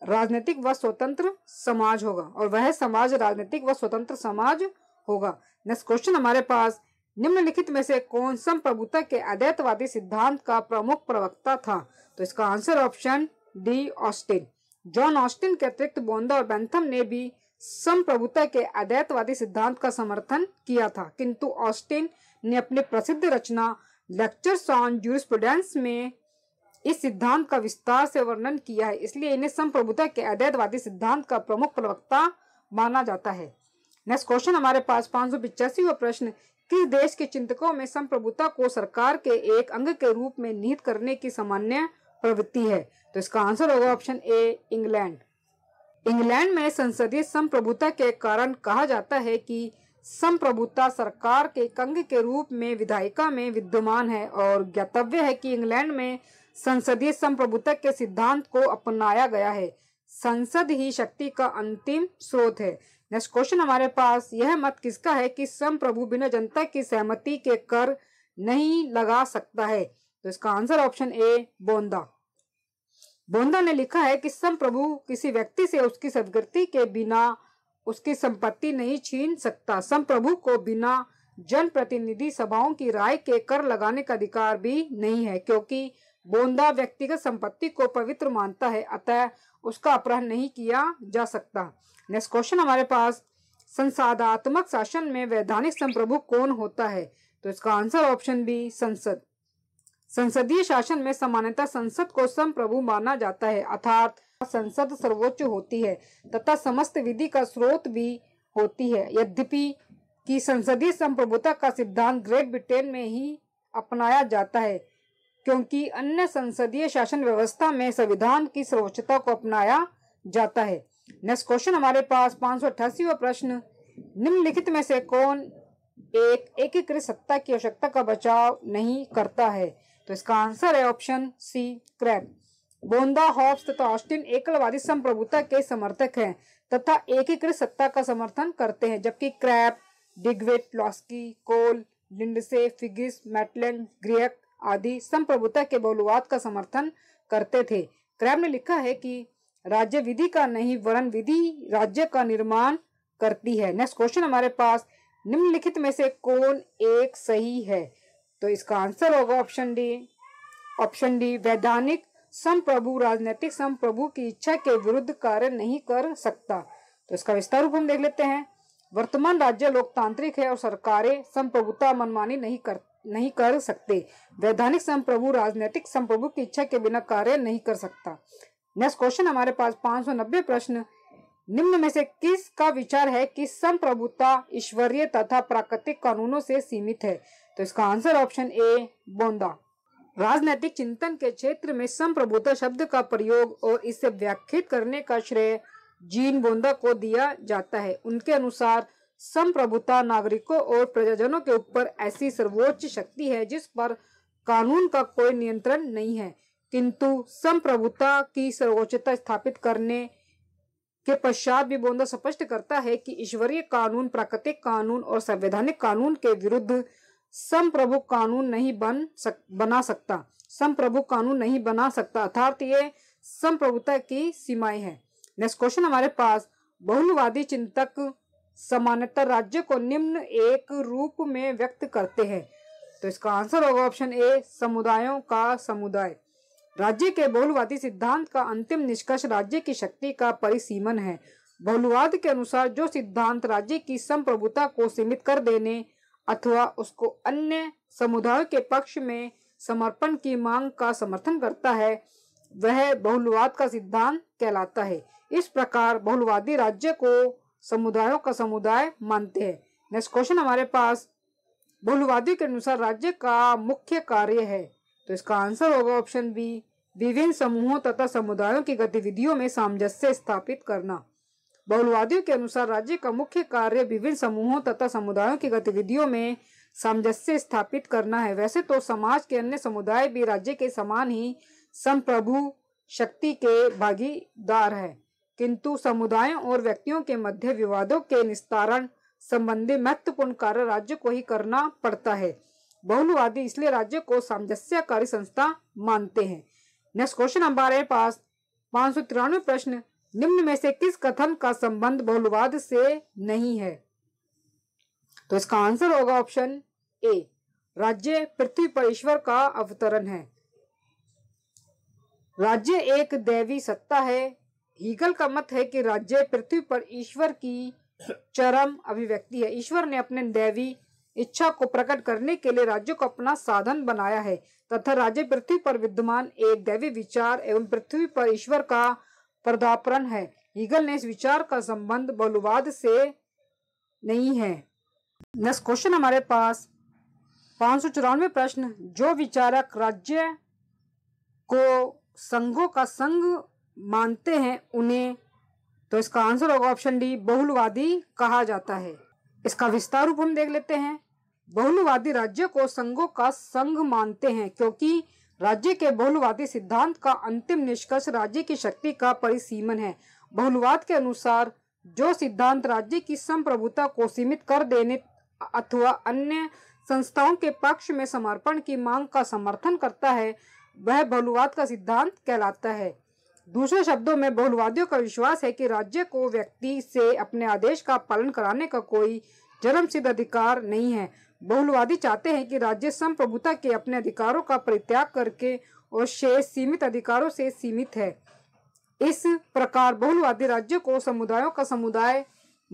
राजनीतिक व स्वतंत्र समाज होगा और वह समाज राजनीतिक व स्वतंत्र समाज होगा नेक्स्ट क्वेश्चन हमारे पास निम्नलिखित में से कौन संप्रभुता के अद्वैतवादी सिद्धांत का प्रमुख प्रवक्ता था तो इसका answer option D Austin John Austin के अतिरिक्त बोंदा और बेंथम ने भी संप्रभुता के अद्वैतवादी सिद्धांत का समर्थन किया था किंतु ऑस्टिन ने अपनी प्रसिद्ध रचना लेक्चर ऑन जूरिस्प्रूडेंस में इस सिद्धांत का विस्तार से वर्णन किया है इसलिए इन्हें संप्रभुता के अद्वैतवादी सिद्धांत का प्रमुख प्रवक्ता माना जाता है नेक्स्ट क्वेश्चन हमारे पास पाँच सौ पिचासी प्रश्न किस देश के चिंतकों में संप्रभुता को सरकार के एक अंग के रूप में निहित करने की सामान्य प्रवृत्ति है तो इसका आंसर होगा ऑप्शन ए इंग्लैंड इंग्लैंड में संसदीय संप्रभुता के कारण कहा जाता है कि संप्रभुता सरकार के कंग के रूप में विधायिका में विद्यमान है और ज्ञातव्य है कि इंग्लैंड में संसदीय संप्रभुता के सिद्धांत को अपनाया गया है संसद ही शक्ति का अंतिम स्रोत है नेक्स्ट क्वेश्चन हमारे पास यह मत किसका है कि सम प्रभु बिना जनता की सहमति के कर नहीं लगा सकता है तो इसका आंसर ऑप्शन ए बोंदा बोंदा ने लिखा है कि सम प्रभु किसी व्यक्ति से उसकी सदगति के बिना उसकी संपत्ति नहीं छीन सकता सम प्रभु को बिना जनप्रतिनिधि सभाओं की राय के कर लगाने का अधिकार भी नहीं है क्योंकि बोंदा व्यक्तिगत संपत्ति को पवित्र मानता है अतः उसका अपहरण नहीं किया जा सकता नेक्स्ट क्वेश्चन हमारे पास संसादात्मक शासन में वैधानिक संप्रभु कौन होता है तो इसका आंसर ऑप्शन बी संसद संसदीय शासन में सामान्यता संसद को संप्रभु माना जाता है अर्थात संसद सर्वोच्च होती है तथा समस्त विधि का स्रोत भी होती है यद्यपि की संसदीय संप्रभुता का सिद्धांत ग्रेट ब्रिटेन में ही अपनाया जाता है क्योंकि अन्य संसदीय शासन व्यवस्था में संविधान की सर्वोच्चता को अपनाया जाता है नेक्स्ट क्वेश्चन हमारे पास पांच सौ अठासी प्रश्न निम्नलिखित में से कौन एक एकीकृत एक सत्ता की आवश्यकता का बचाव नहीं करता है तो इसका आंसर है ऑप्शन सी क्रैप बोंदा हॉब्स तथा ऑस्टिन एकलवादी संप्रभुता के समर्थक हैं तथा एकीकृत सत्ता का समर्थन करते हैं जबकि Krabbe Duguit Laski Cole Lindsay Figgis Maitland Gierke आदि संप्रभुता के बहुलवाद का समर्थन करते थे क्रैप ने लिखा है कि राज्य विधि का नहीं वरन विधि राज्य का निर्माण करती है नेक्स्ट क्वेश्चन हमारे पास निम्नलिखित में से कौन एक सही है तो इसका आंसर होगा ऑप्शन डी ऑप्शन डी वैधानिक संप्रभु राजनीतिक संप्रभु की इच्छा के विरुद्ध कार्य नहीं कर सकता तो इसका विस्तार रूप हम देख लेते हैं वर्तमान राज्य लोकतांत्रिक है और सरकारें संप्रभुता मनमानी नहीं कर नहीं कर सकते वैधानिक संप्रभु राजनीतिक संप्रभु की इच्छा के बिना कार्य नहीं कर सकता नेक्स्ट क्वेश्चन हमारे पास पांच सौ नब्बे प्रश्न निम्न में से किस का विचार है कि संप्रभुता ईश्वरीय तथा प्राकृतिक कानूनों से सीमित है तो इसका आंसर ऑप्शन ए बोंदा राजनैतिक चिंतन के क्षेत्र में संप्रभुता शब्द का प्रयोग और इसे व्याख्यात करने का श्रेय जीन बोंदा को दिया जाता है उनके अनुसार संप्रभुता नागरिकों और प्रजाजनों के ऊपर ऐसी सर्वोच्च शक्ति है जिस पर कानून का कोई नियंत्रण नहीं है किंतु संप्रभुता की सर्वोच्चता स्थापित करने के पश्चात भी बोंदा स्पष्ट करता है कि ईश्वरीय कानून प्राकृतिक कानून और संवैधानिक कानून के विरुद्ध संप्रभु कानून नहीं बन सक, बना सकता संप्रभु कानून नहीं बना सकता अर्थात ये संप्रभुता की सीमाएं हैं नेक्स्ट क्वेश्चन हमारे पास बहुलवादी चिंतक समानता राज्य को निम्न एक रूप में व्यक्त करते हैं तो इसका आंसर होगा ऑप्शन ए समुदायों का समुदाय राज्य के बहुलवादी सिद्धांत का अंतिम निष्कर्ष राज्य की शक्ति का परिसीमन है बहुलवाद के अनुसार जो सिद्धांत राज्य की संप्रभुता को सीमित कर देने अथवा उसको अन्य समुदाय के पक्ष में समर्पण की मांग का समर्थन करता है वह बहुलवाद का सिद्धांत कहलाता है इस प्रकार बहुलवादी राज्य को समुदायों का समुदाय मानते हैं नेक्स्ट क्वेश्चन हमारे पास बहुलवादी के अनुसार राज्य का मुख्य कार्य है तो इसका आंसर होगा ऑप्शन बी विभिन्न समूहों तथा समुदायों की गतिविधियों में सामंजस्य स्थापित करना बहुलवादियों के अनुसार राज्य का मुख्य कार्य विभिन्न समूहों तथा समुदायों की गतिविधियों में सामंजस्य स्थापित करना है वैसे तो समाज के अन्य समुदाय भी राज्य के समान ही संप्रभु शक्ति के भागीदार है किंतु समुदायों और व्यक्तियों के मध्य विवादों के निस्तारण संबंधी महत्वपूर्ण कार्य राज्य को ही करना पड़ता है बहुलवादी इसलिए राज्य को सामंजस्यकारी संस्था मानते हैं नेक्स्ट क्वेश्चन हमारे पास पाँच सौ तिरानवे प्रश्न निम्न में से किस कथन का संबंध बहुलवाद से नहीं है तो इसका आंसर होगा ऑप्शन ए राज्य पृथ्वी पर ईश्वर का अवतरण है राज्य एक दैवी सत्ता है हीगल का मत है कि राज्य पृथ्वी पर ईश्वर की चरम अभिव्यक्ति है ईश्वर ने अपने दैवी इच्छा को प्रकट करने के लिए राज्य को अपना साधन बनाया है तथा राज्य पृथ्वी पर विद्यमान एक दैवी विचार एवं पृथ्वी पर ईश्वर का पर्दापरण है ईगल ने इस विचार का संबंध बलुवाद से नहीं है नेक्स्ट क्वेश्चन हमारे पास पांच सौ चौरानवे प्रश्न जो विचारक राज्य को संघों का संघ मानते हैं उन्हें तो इसका आंसर होगा ऑप्शन डी बहुलवादी कहा जाता है इसका विस्तार रूप हम देख लेते हैं बहुलवादी राज्य को संघों का संघ मानते हैं क्योंकि राज्य के बहुलवादी सिद्धांत का अंतिम निष्कर्ष राज्य की शक्ति का परिसीमन है बहुलवाद के अनुसार जो सिद्धांत राज्य की संप्रभुता को सीमित कर देने अथवा अन्य संस्थाओं के पक्ष में समर्पण की मांग का समर्थन करता है वह बहुलवाद का सिद्धांत कहलाता है दूसरे शब्दों में बहुलवादियों का विश्वास है कि राज्य को व्यक्ति से अपने आदेश का पालन कराने का कोई जन्मसिद्ध अधिकार नहीं है बहुलवादी चाहते हैं कि राज्य संप्रभुता के अपने अधिकारों का परित्याग करके और शेष सीमित अधिकारों से सीमित है इस प्रकार बहुलवादी राज्यों को समुदायों का समुदाय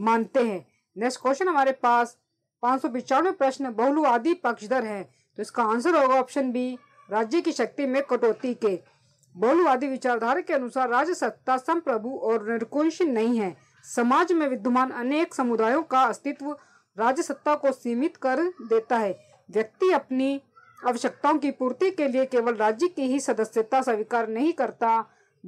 मानते हैं नेक्स्ट क्वेश्चन हमारे पास पांच सौ पिचानवे प्रश्न बहुलवादी पक्षधर है तो इसका आंसर होगा ऑप्शन बी राज्य की शक्ति में कटौती के बहुलवादी विचारधारा के अनुसार राज्य सत्ता संप्रभु और निरकुंश नहीं है समाज में विद्यमान अनेक समुदायों का अस्तित्व राज्य सत्ता को सीमित कर देता है व्यक्ति अपनी आवश्यकताओं की पूर्ति के लिए केवल राज्य की ही सदस्यता स्वीकार नहीं करता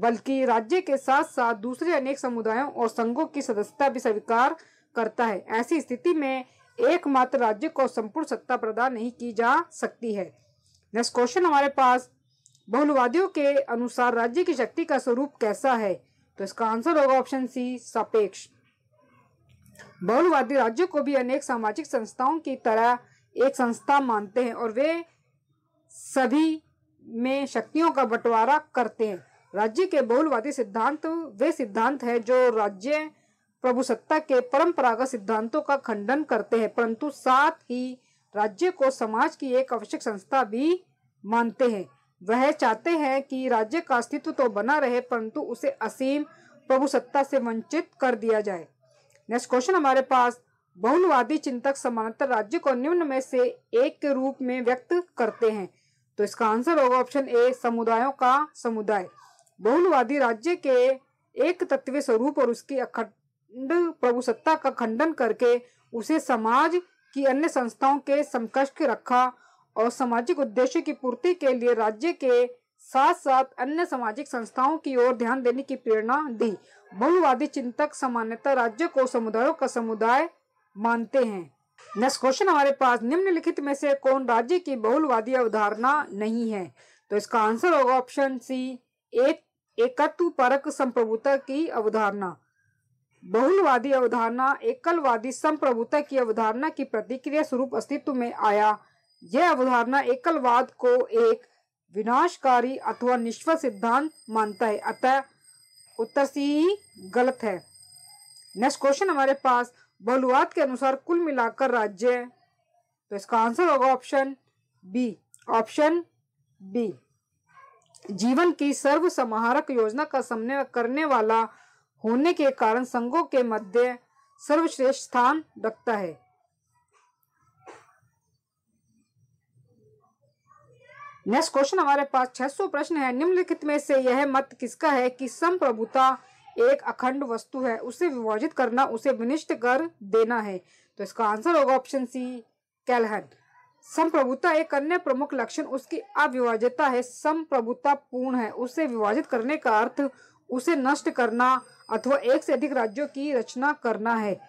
बल्कि राज्य के साथ साथ दूसरे अनेक समुदायों और संघों की सदस्यता भी स्वीकार करता है ऐसी स्थिति में एकमात्र राज्य को संपूर्ण सत्ता प्रदान नहीं की जा सकती है नेक्स्ट क्वेश्चन हमारे पास बहुलवादियों के अनुसार राज्य की शक्ति का स्वरूप कैसा है तो इसका आंसर होगा ऑप्शन सी सापेक्ष बहुलवादी राज्यों को भी अनेक सामाजिक संस्थाओं की तरह एक संस्था मानते हैं और वे सभी में शक्तियों का बंटवारा करते हैं राज्य के बहुलवादी सिद्धांत वे सिद्धांत है जो राज्य प्रभुसत्ता के परंपरागत सिद्धांतों का खंडन करते हैं परंतु साथ ही राज्य को समाज की एक आवश्यक संस्था भी मानते हैं वह चाहते हैं कि राज्य का अस्तित्व तो बना रहे परंतु उसे असीम प्रभुसत्ता से वंचित कर दिया जाए नेक्स्ट क्वेश्चन हमारे पास बहुलवादी चिंतक समानांतर राज्य को निम्न में से एक के रूप में व्यक्त करते हैं तो इसका आंसर होगा ऑप्शन ए समुदायों का समुदाय बहुलवादी राज्य के एक तत्व स्वरूप और उसकी अखंड प्रभुसत्ता का खंडन करके उसे समाज की अन्य संस्थाओं के समकक्ष रखा और सामाजिक उद्देश्य की पूर्ति के लिए राज्य के साथ साथ अन्य सामाजिक संस्थाओं की ओर ध्यान देने की प्रेरणा दी बहुवादी चिंतक सामान्यतः राज्य को समुदायों का समुदाय मानते हैं नेक्स्ट क्वेश्चन हमारे पास निम्नलिखित में से कौन राज्य की बहुलवादी अवधारणा नहीं है तो इसका आंसर होगा ऑप्शन सी एक एकत्व परक संप्रभुता की अवधारणा बहुलवादी अवधारणा एकलवादी संप्रभुता की अवधारणा की प्रतिक्रिया स्वरूप अस्तित्व में आया यह अवधारणा एकलवाद को एक विनाशकारी अथवा निष्फल सिद्धांत मानता है अतः उत्तर सी ही गलत है नेक्स्ट क्वेश्चन हमारे पास बलुआत के अनुसार कुल मिलाकर राज्य तो इसका आंसर होगा ऑप्शन बी ऑप्शन बी जीवन की सर्व समाहरक योजना का समन्वय करने वाला होने के कारण संघों के मध्य सर्वश्रेष्ठ स्थान रखता है नेक्स्ट क्वेश्चन हमारे पास 600 प्रश्न है निम्नलिखित में से यह मत किसका है कि संप्रभुता एक अखंड वस्तु है उसे विभाजित करना उसे विनिष्ट कर देना है तो इसका आंसर होगा ऑप्शन सी कैलहन संप्रभुता एक अन्य प्रमुख लक्षण उसकी अविभाज्यता है संप्रभुता पूर्ण है उसे विभाजित करने का अर्थ उसे नष्ट करना अथवा एक से अधिक राज्यों की रचना करना है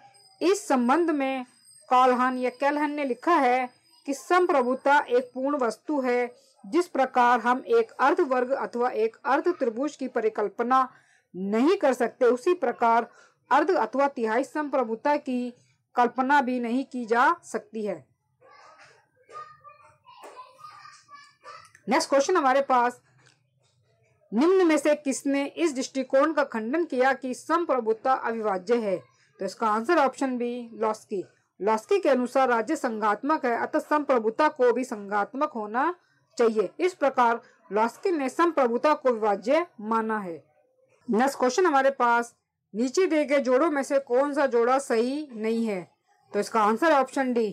इस संबंध में कालहन या कैलहन ने लिखा है कि संप्रभुता एक पूर्ण वस्तु है जिस प्रकार हम एक अर्ध वर्ग अथवा एक अर्ध त्रिभुज की परिकल्पना नहीं कर सकते उसी प्रकार अर्ध अथवा तिहाई संप्रभुता की कल्पना भी नहीं की जा सकती है नेक्स्ट क्वेश्चन हमारे पास निम्न में से किसने इस दृष्टिकोण का खंडन किया कि संप्रभुता अविभाज्य है तो इसका answer option B Laski Laski के अनुसार राज्य संघात्मक है अतः संप्रभुता को भी संघात्मक होना चाहिए इस प्रकार लास्किन ने संप्रभुता को विभाज्य माना है नेक्स्ट क्वेश्चन हमारे पास नीचे दिए गए जोड़ों में से कौन सा जोड़ा सही नहीं है तो इसका आंसर है ऑप्शन डी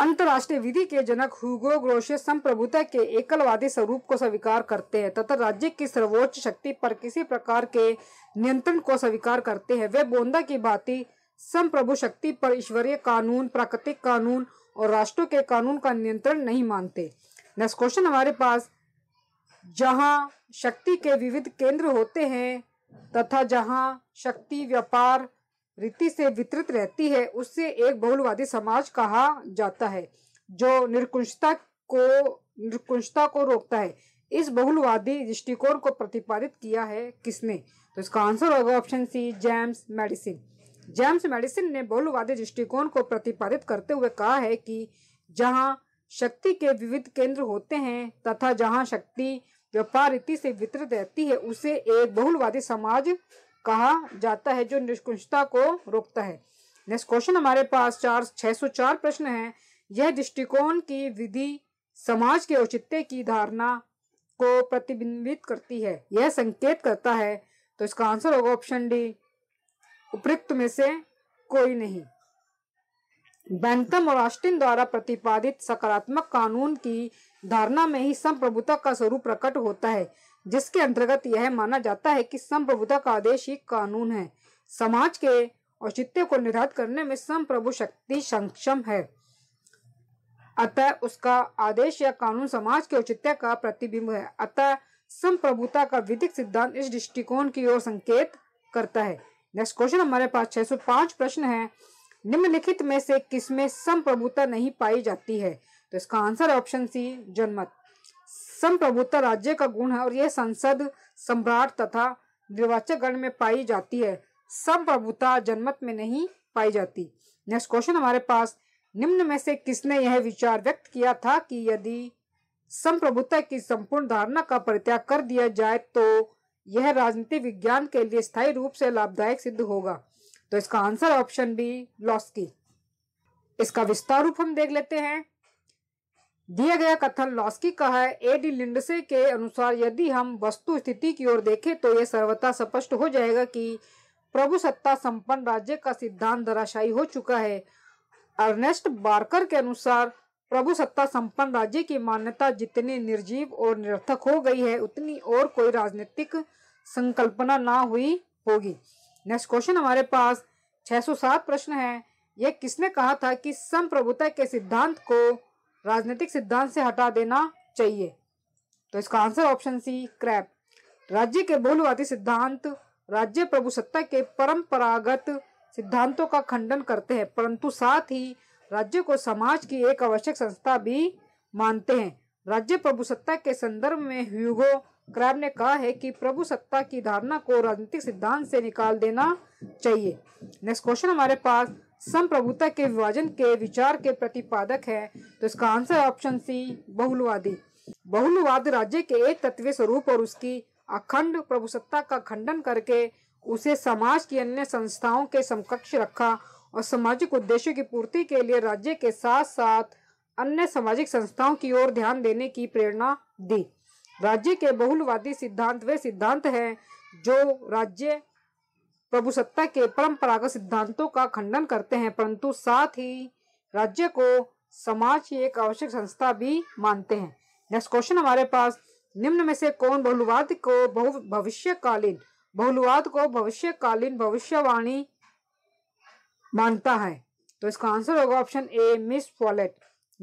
अंतरराष्ट्रीय विधि के जनक हुगो ग्रोशे संप्रभुता के एकलवादी स्वरूप को स्वीकार करते हैं तथा राज्य की सर्वोच्च शक्ति पर किसी प्रकार के नियंत्रण को स्वीकार करते हैं वे बोंदा की भांति संप्रभु शक्ति पर ईश्वरीय कानून प्राकृतिक कानून और राष्ट्रों के कानून का नियंत्रण नहीं मानते नेक्स्ट क्वेश्चन हमारे पास जहां शक्ति के विविध केंद्र होते हैं तथा जहां शक्ति व्यापार रीति से वितरित रहती है उससे एक बहुलवादी समाज कहा जाता है जो निरकुंशता को निरकुंशता को रोकता है इस बहुलवादी दृष्टिकोण को प्रतिपादित किया है किसने तो इसका आंसर होगा option C James Madison James Madison ने बहुलवादी दृष्टिकोण को प्रतिपादित करते हुए कहा है कि जहाँ शक्ति के विविध केंद्र होते हैं तथा जहाँ शक्ति व्यापार रीति से वितरित रहती है उसे एक बहुलवादी समाज कहा जाता है जो निष्कुंजता को रोकता है नेक्स्ट क्वेश्चन हमारे पास चार छह सौ चार प्रश्न है यह दृष्टिकोण की विधि समाज के औचित्य की धारणा को प्रतिबिंबित करती है यह संकेत करता है तो इसका आंसर होगा ऑप्शन डी उपयुक्त में से कोई नहीं बैंथम और ऑस्टिन द्वारा प्रतिपादित सकारात्मक कानून की धारणा में ही संप्रभुता का स्वरूप प्रकट होता है जिसके अंतर्गत यह माना जाता है कि संप्रभुता का आदेश ही कानून है समाज के औचित्य को निर्धारित करने में संप्रभु शक्ति सक्षम है अतः उसका आदेश या कानून समाज के औचित्य का प्रतिबिंब है अतः संप्रभुता का विधिक सिद्धांत इस दृष्टिकोण की ओर संकेत करता है नेक्स्ट क्वेश्चन हमारे पास छह सौ पांच प्रश्न है निम्नलिखित में से किसमें संप्रभुता नहीं पाई जाती है तो इसका आंसर है ऑप्शन सी जनमत संप्रभुता राज्य का गुण है और यह संसद सम्राट तथा निर्वाचक गण में पाई जाती है संप्रभुता जनमत में नहीं पाई जाती नेक्स्ट क्वेश्चन हमारे पास निम्न में से किसने यह विचार व्यक्त किया था कि यदि संप्रभुता की संपूर्ण धारणा का परित्याग कर दिया जाए तो यह राजनीति विज्ञान के लिए स्थायी रूप से लाभदायक सिद्ध होगा तो इसका आंसर ऑप्शन बी की इसका विस्तार रूप हम देख लेते हैं दिया गया कथन लॉस्की का है ए डी लिंडसे के अनुसार यदि हम वस्तु स्थिति की ओर देखें तो यह सर्वथा स्पष्ट हो जाएगा कि प्रभु सत्ता संपन्न राज्य का सिद्धांत धराशायी हो चुका है अर्नेस्ट बार्कर के अनुसार प्रभु सत्ता संपन्न राज्य की मान्यता जितनी निर्जीव और निरर्थक हो गई है उतनी और कोई राजनीतिक संकल्पना ना हुई होगी नेक्स्ट क्वेश्चन हमारे पास 607 प्रश्न है यह किसने कहा था कि संप्रभुता के सिद्धांत को राजनीतिक सिद्धांत से हटा देना चाहिए तो इसका आंसर ऑप्शन सी क्रैप राज्य के बहुलवादी सिद्धांत राज्य प्रभु सत्ता के परंपरागत सिद्धांतों का खंडन करते हैं परंतु साथ ही राज्य को समाज की एक आवश्यक संस्था भी मानते हैं राज्य प्रभुसत्ता के संदर्भ में ह्यूगो क्रैब ने कहा है कि प्रभु सत्ता की धारणा को राजनीतिक सिद्धांत से निकाल देना चाहिए नेक्स्ट क्वेश्चन हमारे पास संप्रभुता के विभाजन के विचार के प्रतिपादक है तो इसका आंसर ऑप्शन सी बहुलवादी बहुलवाद राज्य के एक तत्व स्वरूप और उसकी अखंड प्रभुसत्ता का खंडन करके उसे समाज की अन्य संस्थाओं के समकक्ष रखा और सामाजिक उद्देश्यों की पूर्ति के लिए राज्य के साथ साथ अन्य सामाजिक संस्थाओं की ओर ध्यान देने की प्रेरणा दी राज्य के बहुलवादी सिद्धांत वे सिद्धांत हैं जो राज्य प्रभुसत्ता के परंपरागत सिद्धांतों का खंडन करते हैं परंतु साथ ही राज्य को समाज की एक आवश्यक संस्था भी मानते हैं नेक्स्ट क्वेश्चन हमारे पास निम्न में से कौन बहुलवाद को बहु भविष्यकालीन बहुलवाद को भविष्यकालीन भविष्यवाणी मानता है तो इसका आंसर होगा option A Miss Follett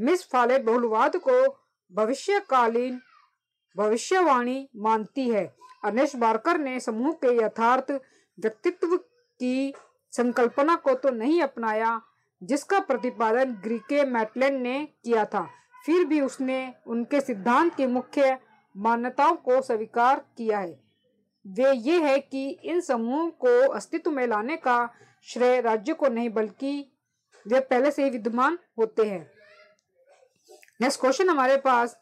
Miss Follett बहुलवाद को भविष्यकालीन भविष्यवाणी मानती है अनेश बारकर ने समूह के यथार्थ व्यक्तित्व की संकल्पना को तो नहीं अपनाया जिसका प्रतिपादन ग्रीके मैटलैंड ने किया था फिर भी उसने उनके सिद्धांत की मुख्य मान्यताओं को स्वीकार किया है वे ये है कि इन समूहों को अस्तित्व में लाने का श्रेय राज्य को नहीं बल्कि वे पहले से ही विद्यमान होते हैं नेक्स्ट क्वेश्चन हमारे पास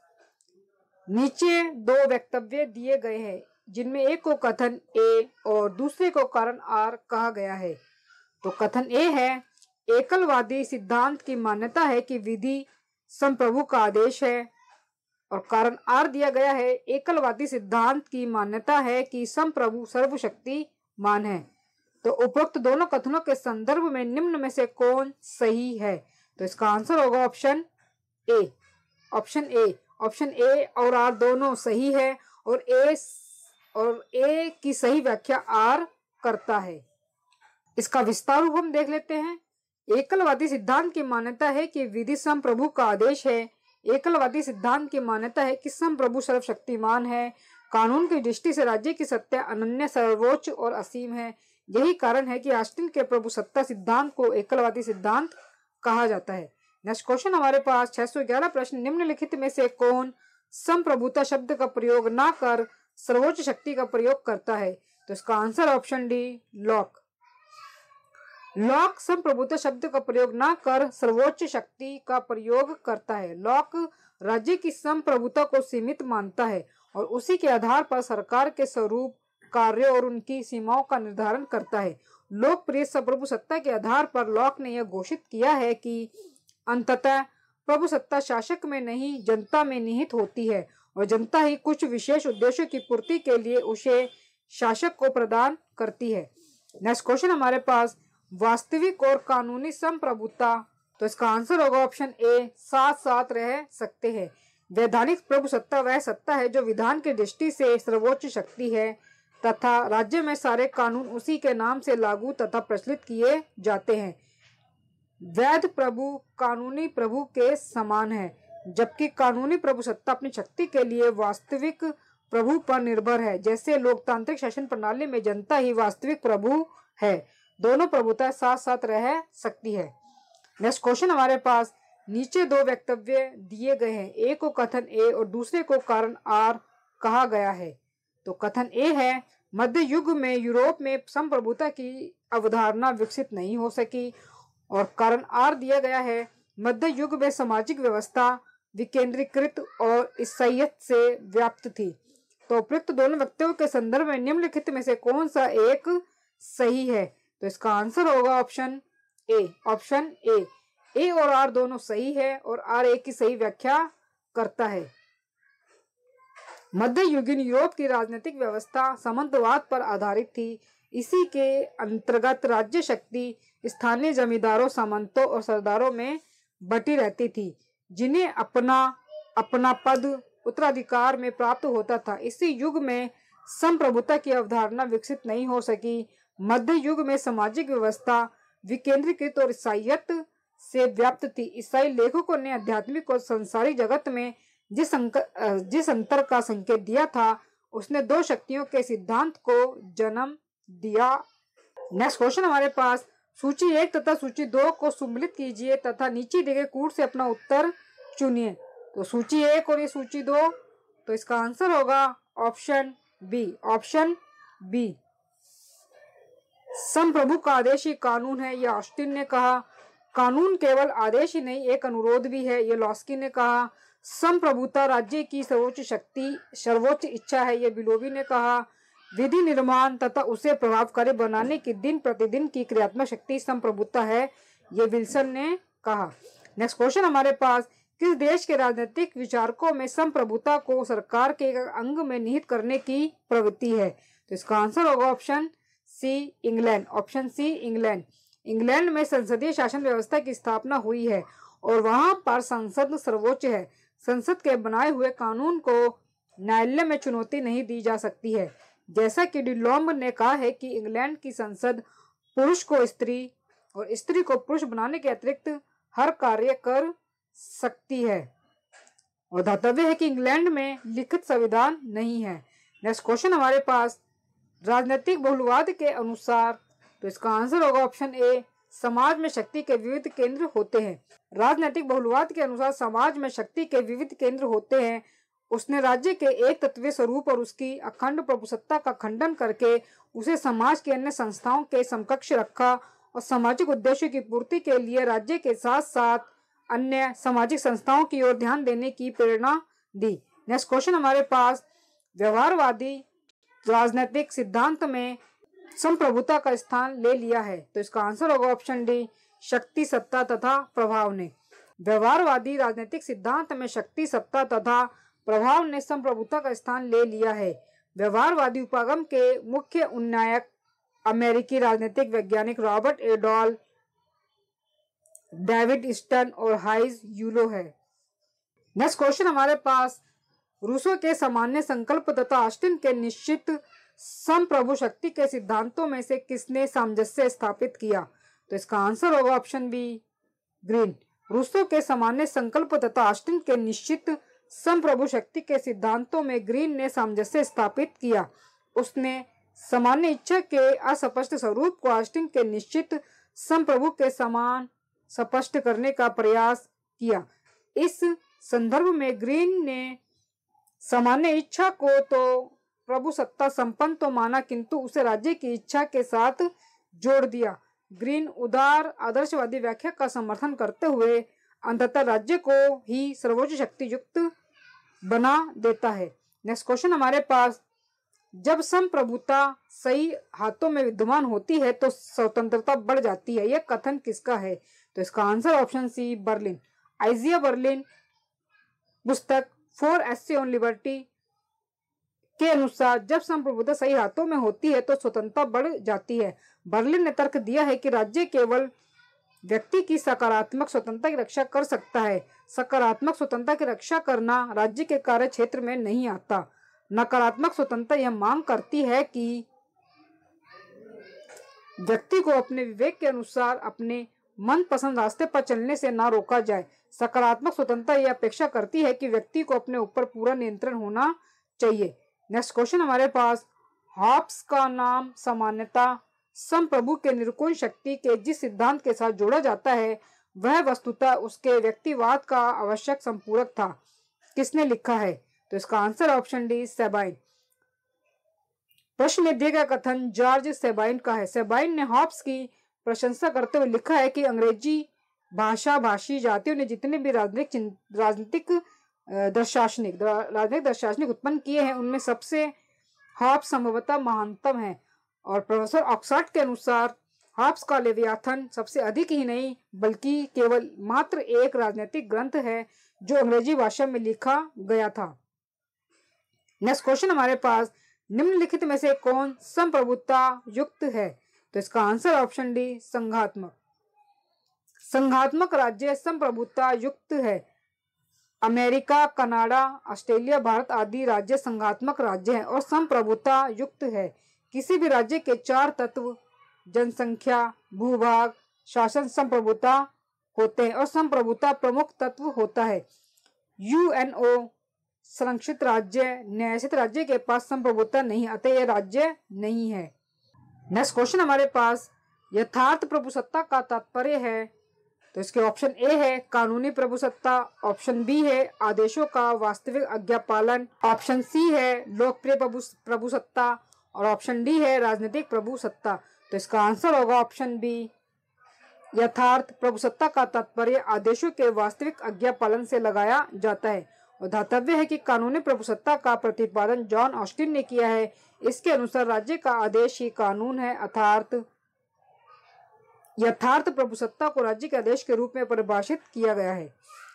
नीचे दो वक्तव्य दिए गए हैं जिनमें एक को कथन ए और दूसरे को कारण आर कहा गया है तो कथन ए है एकलवादी सिद्धांत की मान्यता है कि विधि संप्रभु का आदेश है और कारण आर दिया गया है एकलवादी सिद्धांत की मान्यता है कि संप्रभु सर्वशक्ति मान है तो उपरोक्त दोनों कथनों के संदर्भ में निम्न में से कौन सही है तो इसका आंसर होगा option A option A option A और आर दोनों सही है और ए और ए की सही व्याख्या आर करता है इसका विस्तार रूप हम देख लेते हैं एकलवादी सिद्धांत की मान्यता है कि विधि संप्रभु का आदेश है एकलवादी सिद्धांत की मान्यता है कि संप्रभु सर्वशक्तिमान है कानून की दृष्टि से राज्य की सत्ता अनन्य सर्वोच्च और असीम है यही कारण है कि आस्टिन के प्रभु सत्ता सिद्धांत को एकलवादी सिद्धांत कहा जाता है नेक्स्ट क्वेश्चन हमारे पास 611 प्रश्न निम्नलिखित में से कौन संप्रभुता शब्द का प्रयोग ना कर सर्वोच्च शक्ति का प्रयोग करता है तो इसका answer option D Locke Locke संप्रभुता शब्द का प्रयोग ना कर सर्वोच्च शक्ति का प्रयोग करता है लॉक राज्य की संप्रभुता को सीमित मानता है और उसी के आधार पर सरकार के स्वरूप कार्य और उनकी सीमाओं का निर्धारण करता है लोकप्रिय संप्रभु सत्ता के आधार पर लॉक ने यह घोषित किया है कि अंततः प्रभु सत्ता शासक में नहीं जनता में निहित होती है और जनता ही कुछ विशेष उद्देश्यों की पूर्ति के लिए उसे शासक को प्रदान करती है नेक्स्ट क्वेश्चन हमारे पास वास्तविक और कानूनी संप्रभुता तो इसका आंसर होगा ऑप्शन ए साथ साथ रह सकते हैं वैधानिक प्रभु सत्ता वह सत्ता है जो विधान की दृष्टि से सर्वोच्च शक्ति है तथा राज्य में सारे कानून उसी के नाम से लागू तथा प्रचलित किए जाते हैं वैध प्रभु कानूनी प्रभु के समान है जबकि कानूनी प्रभु सत्ता अपनी शक्ति के लिए वास्तविक प्रभु पर निर्भर है जैसे लोकतांत्रिक शासन प्रणाली में जनता ही वास्तविक प्रभु है दोनों प्रभुता साथ साथ रह सकती है नेक्स्ट क्वेश्चन हमारे पास नीचे दो वक्तव्य दिए गए हैं ए को कथन ए और दूसरे को कारण आर कहा गया है तो कथन ए है मध्य युग में यूरोप में संप्रभुता की अवधारणा विकसित नहीं हो सकी और कारण आर दिया गया है मध्य युग में सामाजिक व्यवस्था विकेंद्रीकृत और ईसाइत से व्याप्त थी तो उपयुक्त दोनों व्यक्तियों के संदर्भ में निम्नलिखित में से कौन सा एक सही है तो इसका आंसर होगा ऑप्शन ए ऑप्शन ए ए और आर दोनों सही है और आर ए की सही व्याख्या करता है मध्य युगीन यूरोप की राजनीतिक व्यवस्था समंतवाद पर आधारित थी इसी के अंतर्गत राज्य शक्ति स्थानीय जमींदारों सामंतों और सरदारों में बटी रहती थी जिन्हें अपना अपना पद उत्तराधिकार में प्राप्त होता था इसी युग में संप्रभुता की अवधारणा विकसित नहीं हो सकी मध्य युग में सामाजिक व्यवस्था विकेंद्रीकृत और ईसाइत से व्याप्त थी ईसाई लेखकों ने आध्यात्मिक और संसारी जगत में जिस अंक, जिस अंतर का संकेत दिया था उसने दो शक्तियों के सिद्धांत को जन्म दिया नेक्स्ट क्वेश्चन हमारे पास सूची एक तथा सूची दो को सम्मिलित कीजिए तथा नीचे दिए कूट से अपना उत्तर चुनिए तो सूची एक और ये सूची दो तो इसका आंसर होगा ऑप्शन बी ऑप्शन बी संप्रभु का आदेश ही कानून है यह ऑस्टिन ने कहा कानून केवल आदेश ही नहीं एक अनुरोध भी है यह लॉस्की ने कहा संप्रभुता राज्य की सर्वोच्च शक्ति सर्वोच्च इच्छा है यह बिलोबी ने कहा विधि निर्माण तथा उसे प्रभावकारी बनाने की दिन प्रतिदिन की क्रियात्मक शक्ति संप्रभुता है ये विल्सन ने कहा नेक्स्ट क्वेश्चन हमारे पास किस देश के राजनीतिक विचारकों में संप्रभुता को सरकार के अंग में निहित करने की प्रवृत्ति है तो इसका आंसर होगा option C England option C England England में संसदीय शासन व्यवस्था की स्थापना हुई है और वहां पर संसद सर्वोच्च है संसद के बनाए हुए कानून को न्यायालय में चुनौती नहीं दी जा सकती है जैसा कि डिलोम ने कहा है कि इंग्लैंड की संसद पुरुष को स्त्री और स्त्री को पुरुष बनाने के अतिरिक्त हर कार्य कर सकती है और धर्तव्य है कि इंग्लैंड में लिखित संविधान नहीं है नेक्स्ट क्वेश्चन हमारे पास राजनीतिक बहुलवाद के अनुसार तो इसका आंसर होगा ऑप्शन ए समाज में शक्ति के विविध केंद्र होते हैं राजनीतिक बहुलवाद के अनुसार समाज में शक्ति के विविध केंद्र होते हैं उसने राज्य के एक तत्व स्वरूप और उसकी अखंड प्रभुसत्ता का खंडन करके उसे समाज के अन्य संस्थाओं के समकक्ष रखा और सामाजिक उद्देश्य की पूर्ति के लिए राज्य के साथ साथ अन्य सामाजिक संस्थाओं की ओर ध्यान देने की प्रेरणा दी नेक्स्ट क्वेश्चन हमारे पास व्यवहारवादी राजनीतिक सिद्धांत में संप्रभुता का स्थान ले लिया है तो इसका आंसर होगा ऑप्शन डी शक्ति सत्ता तथा प्रभाव ने व्यवहारवादी राजनीतिक सिद्धांत में शक्ति सत्ता तथा प्रभाव ने संप्रभुता का स्थान ले लिया है व्यवहारवादी उपागम के मुख्य उन्नायक अमेरिकी राजनीतिक वैज्ञानिक रॉबर्ट एडॉल डेविड स्टन और हाइज यूलो है नेक्स्ट क्वेश्चन हमारे पास रूसो के सामान्य संकल्प तथा ऑस्टिन के निश्चित संप्रभु शक्ति के सिद्धांतों में से किसने सामंजस्य स्थापित किया तो इसका आंसर होगा ऑप्शन बी ग्रीन रूसो के सामान्य संकल्प तथा ऑस्टिन के निश्चित संप्रभु शक्ति के सिद्धांतों में ग्रीन ने सामंजस्य स्थापित किया उसने सामान्य इच्छा के अस्पष्ट स्वरूप को आस्टिंग के निश्चित संप्रभु के समान स्पष्ट करने का प्रयास किया इस संदर्भ में ग्रीन ने सामान्य इच्छा को तो प्रभु सत्ता संपन्न तो माना किंतु उसे राज्य की इच्छा के साथ जोड़ दिया ग्रीन उदार आदर्शवादी व्याख्या का समर्थन करते हुए अंततः राज्य को ही सर्वोच्च शक्ति युक्त बना देता है नेक्स्ट क्वेश्चन हमारे पास जब संप्रभुता सही हाथों में विद्यमान होती है तो स्वतंत्रता बढ़ जाती है यह कथन किसका है तो इसका answer option C Berlin Isaiah Berlin पुस्तक फोर एस ऑन लिबर्टी के अनुसार जब संप्रभुता सही हाथों में होती है तो स्वतंत्रता बढ़ जाती है बर्लिन ने तर्क दिया है कि राज्य केवल व्यक्ति की सकारात्मक स्वतंत्रता की रक्षा कर सकता है सकारात्मक स्वतंत्रता की रक्षा करना राज्य के कार्य क्षेत्र में नहीं आता नकारात्मक स्वतंत्रता यह मांग करती है कि व्यक्ति को अपने विवेक के अनुसार अपने मन पसंद रास्ते पर चलने से ना रोका जाए सकारात्मक स्वतंत्रता यह अपेक्षा करती है कि व्यक्ति को अपने ऊपर पूरा नियंत्रण होना चाहिए नेक्स्ट क्वेश्चन हमारे पास हॉप्स का नाम सामान्यता सम प्रभु के निरुकुण शक्ति के जिस सिद्धांत के साथ जोड़ा जाता है वह वस्तुतः उसके व्यक्तिवाद का आवश्यक संपूरक था किसने लिखा है तो इसका आंसर ऑप्शन डी सेबाइन प्रश्न में दिए कथन जॉर्ज सेबाइन का है सेबाइन ने हॉप्स की प्रशंसा करते हुए लिखा है कि अंग्रेजी भाषा भाषी जातियों ने जितने भी राजनीतिक राजनीतिक दर्शासनिक राजनीतिक दर्शासनिक उत्पन्न किए हैं उनमें सबसे हॉप संभवतः महानतम है और प्रोफेसर ऑक्सर्ट के अनुसार हाप्स का लेवियाथन सबसे अधिक ही नहीं बल्कि केवल मात्र एक राजनीतिक ग्रंथ है जो अंग्रेजी भाषा में लिखा गया था नेक्स्ट क्वेश्चन हमारे पास निम्नलिखित में से कौन संप्रभुता युक्त है तो इसका आंसर ऑप्शन डी संघात्मक संघात्मक राज्य संप्रभुता युक्त है अमेरिका कनाडा ऑस्ट्रेलिया भारत आदि राज्य संघात्मक राज्य हैं और संप्रभुता युक्त है किसी भी राज्य के चार तत्व जनसंख्या भूभाग शासन संप्रभुता होते हैं और संप्रभुता प्रमुख तत्व होता है यूएनओ संरक्षित राज्य न्यायसित राज्य के पास संप्रभुता नहीं अतः यह राज्य नहीं है नेक्स्ट क्वेश्चन हमारे पास यथार्थ प्रभुसत्ता का तात्पर्य है तो इसके ऑप्शन ए है कानूनी प्रभुसत्ता ऑप्शन बी है आदेशों का वास्तविक आज्ञा पालन ऑप्शन सी है लोकप्रिय प्रभुसत्ता और ऑप्शन डी है राजनीतिक प्रभु सत्ता तो इसका आंसर होगा ऑप्शन बी यथार्थ प्रभु सत्ता का तात्पर्य आदेशों के वास्तविक आज्ञा पालन से लगाया जाता है और धातव्य है कि कानूनी प्रभु सत्ता का प्रतिपादन जॉन ऑस्टिन ने किया है इसके अनुसार राज्य का आदेश ही कानून है अर्थार्थ यथार्थ प्रभु सत्ता को राज्य के आदेश के रूप में परिभाषित किया गया है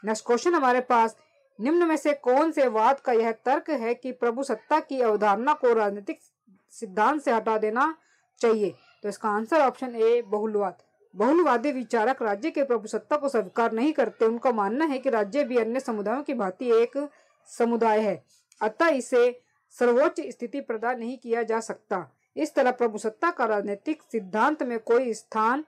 नेक्स्ट क्वेश्चन हमारे पास निम्न में से कौन से वाद का यह तर्क है कि प्रभु सत्ता की अवधारणा को राजनीतिक सिद्धांत से हटा देना चाहिए तो इसका आंसर ऑप्शन ए बहुलवाद बहुलवादी विचारक राज्य के प्रभुसत्ता को स्वीकार नहीं करते उनका मानना है कि राज्य भी अन्य समुदायों की भांति एक समुदाय है अतः इसे सर्वोच्च स्थिति प्रदान नहीं किया जा सकता इस तरह प्रभुसत्ता का राजनीतिक सिद्धांत में कोई स्थान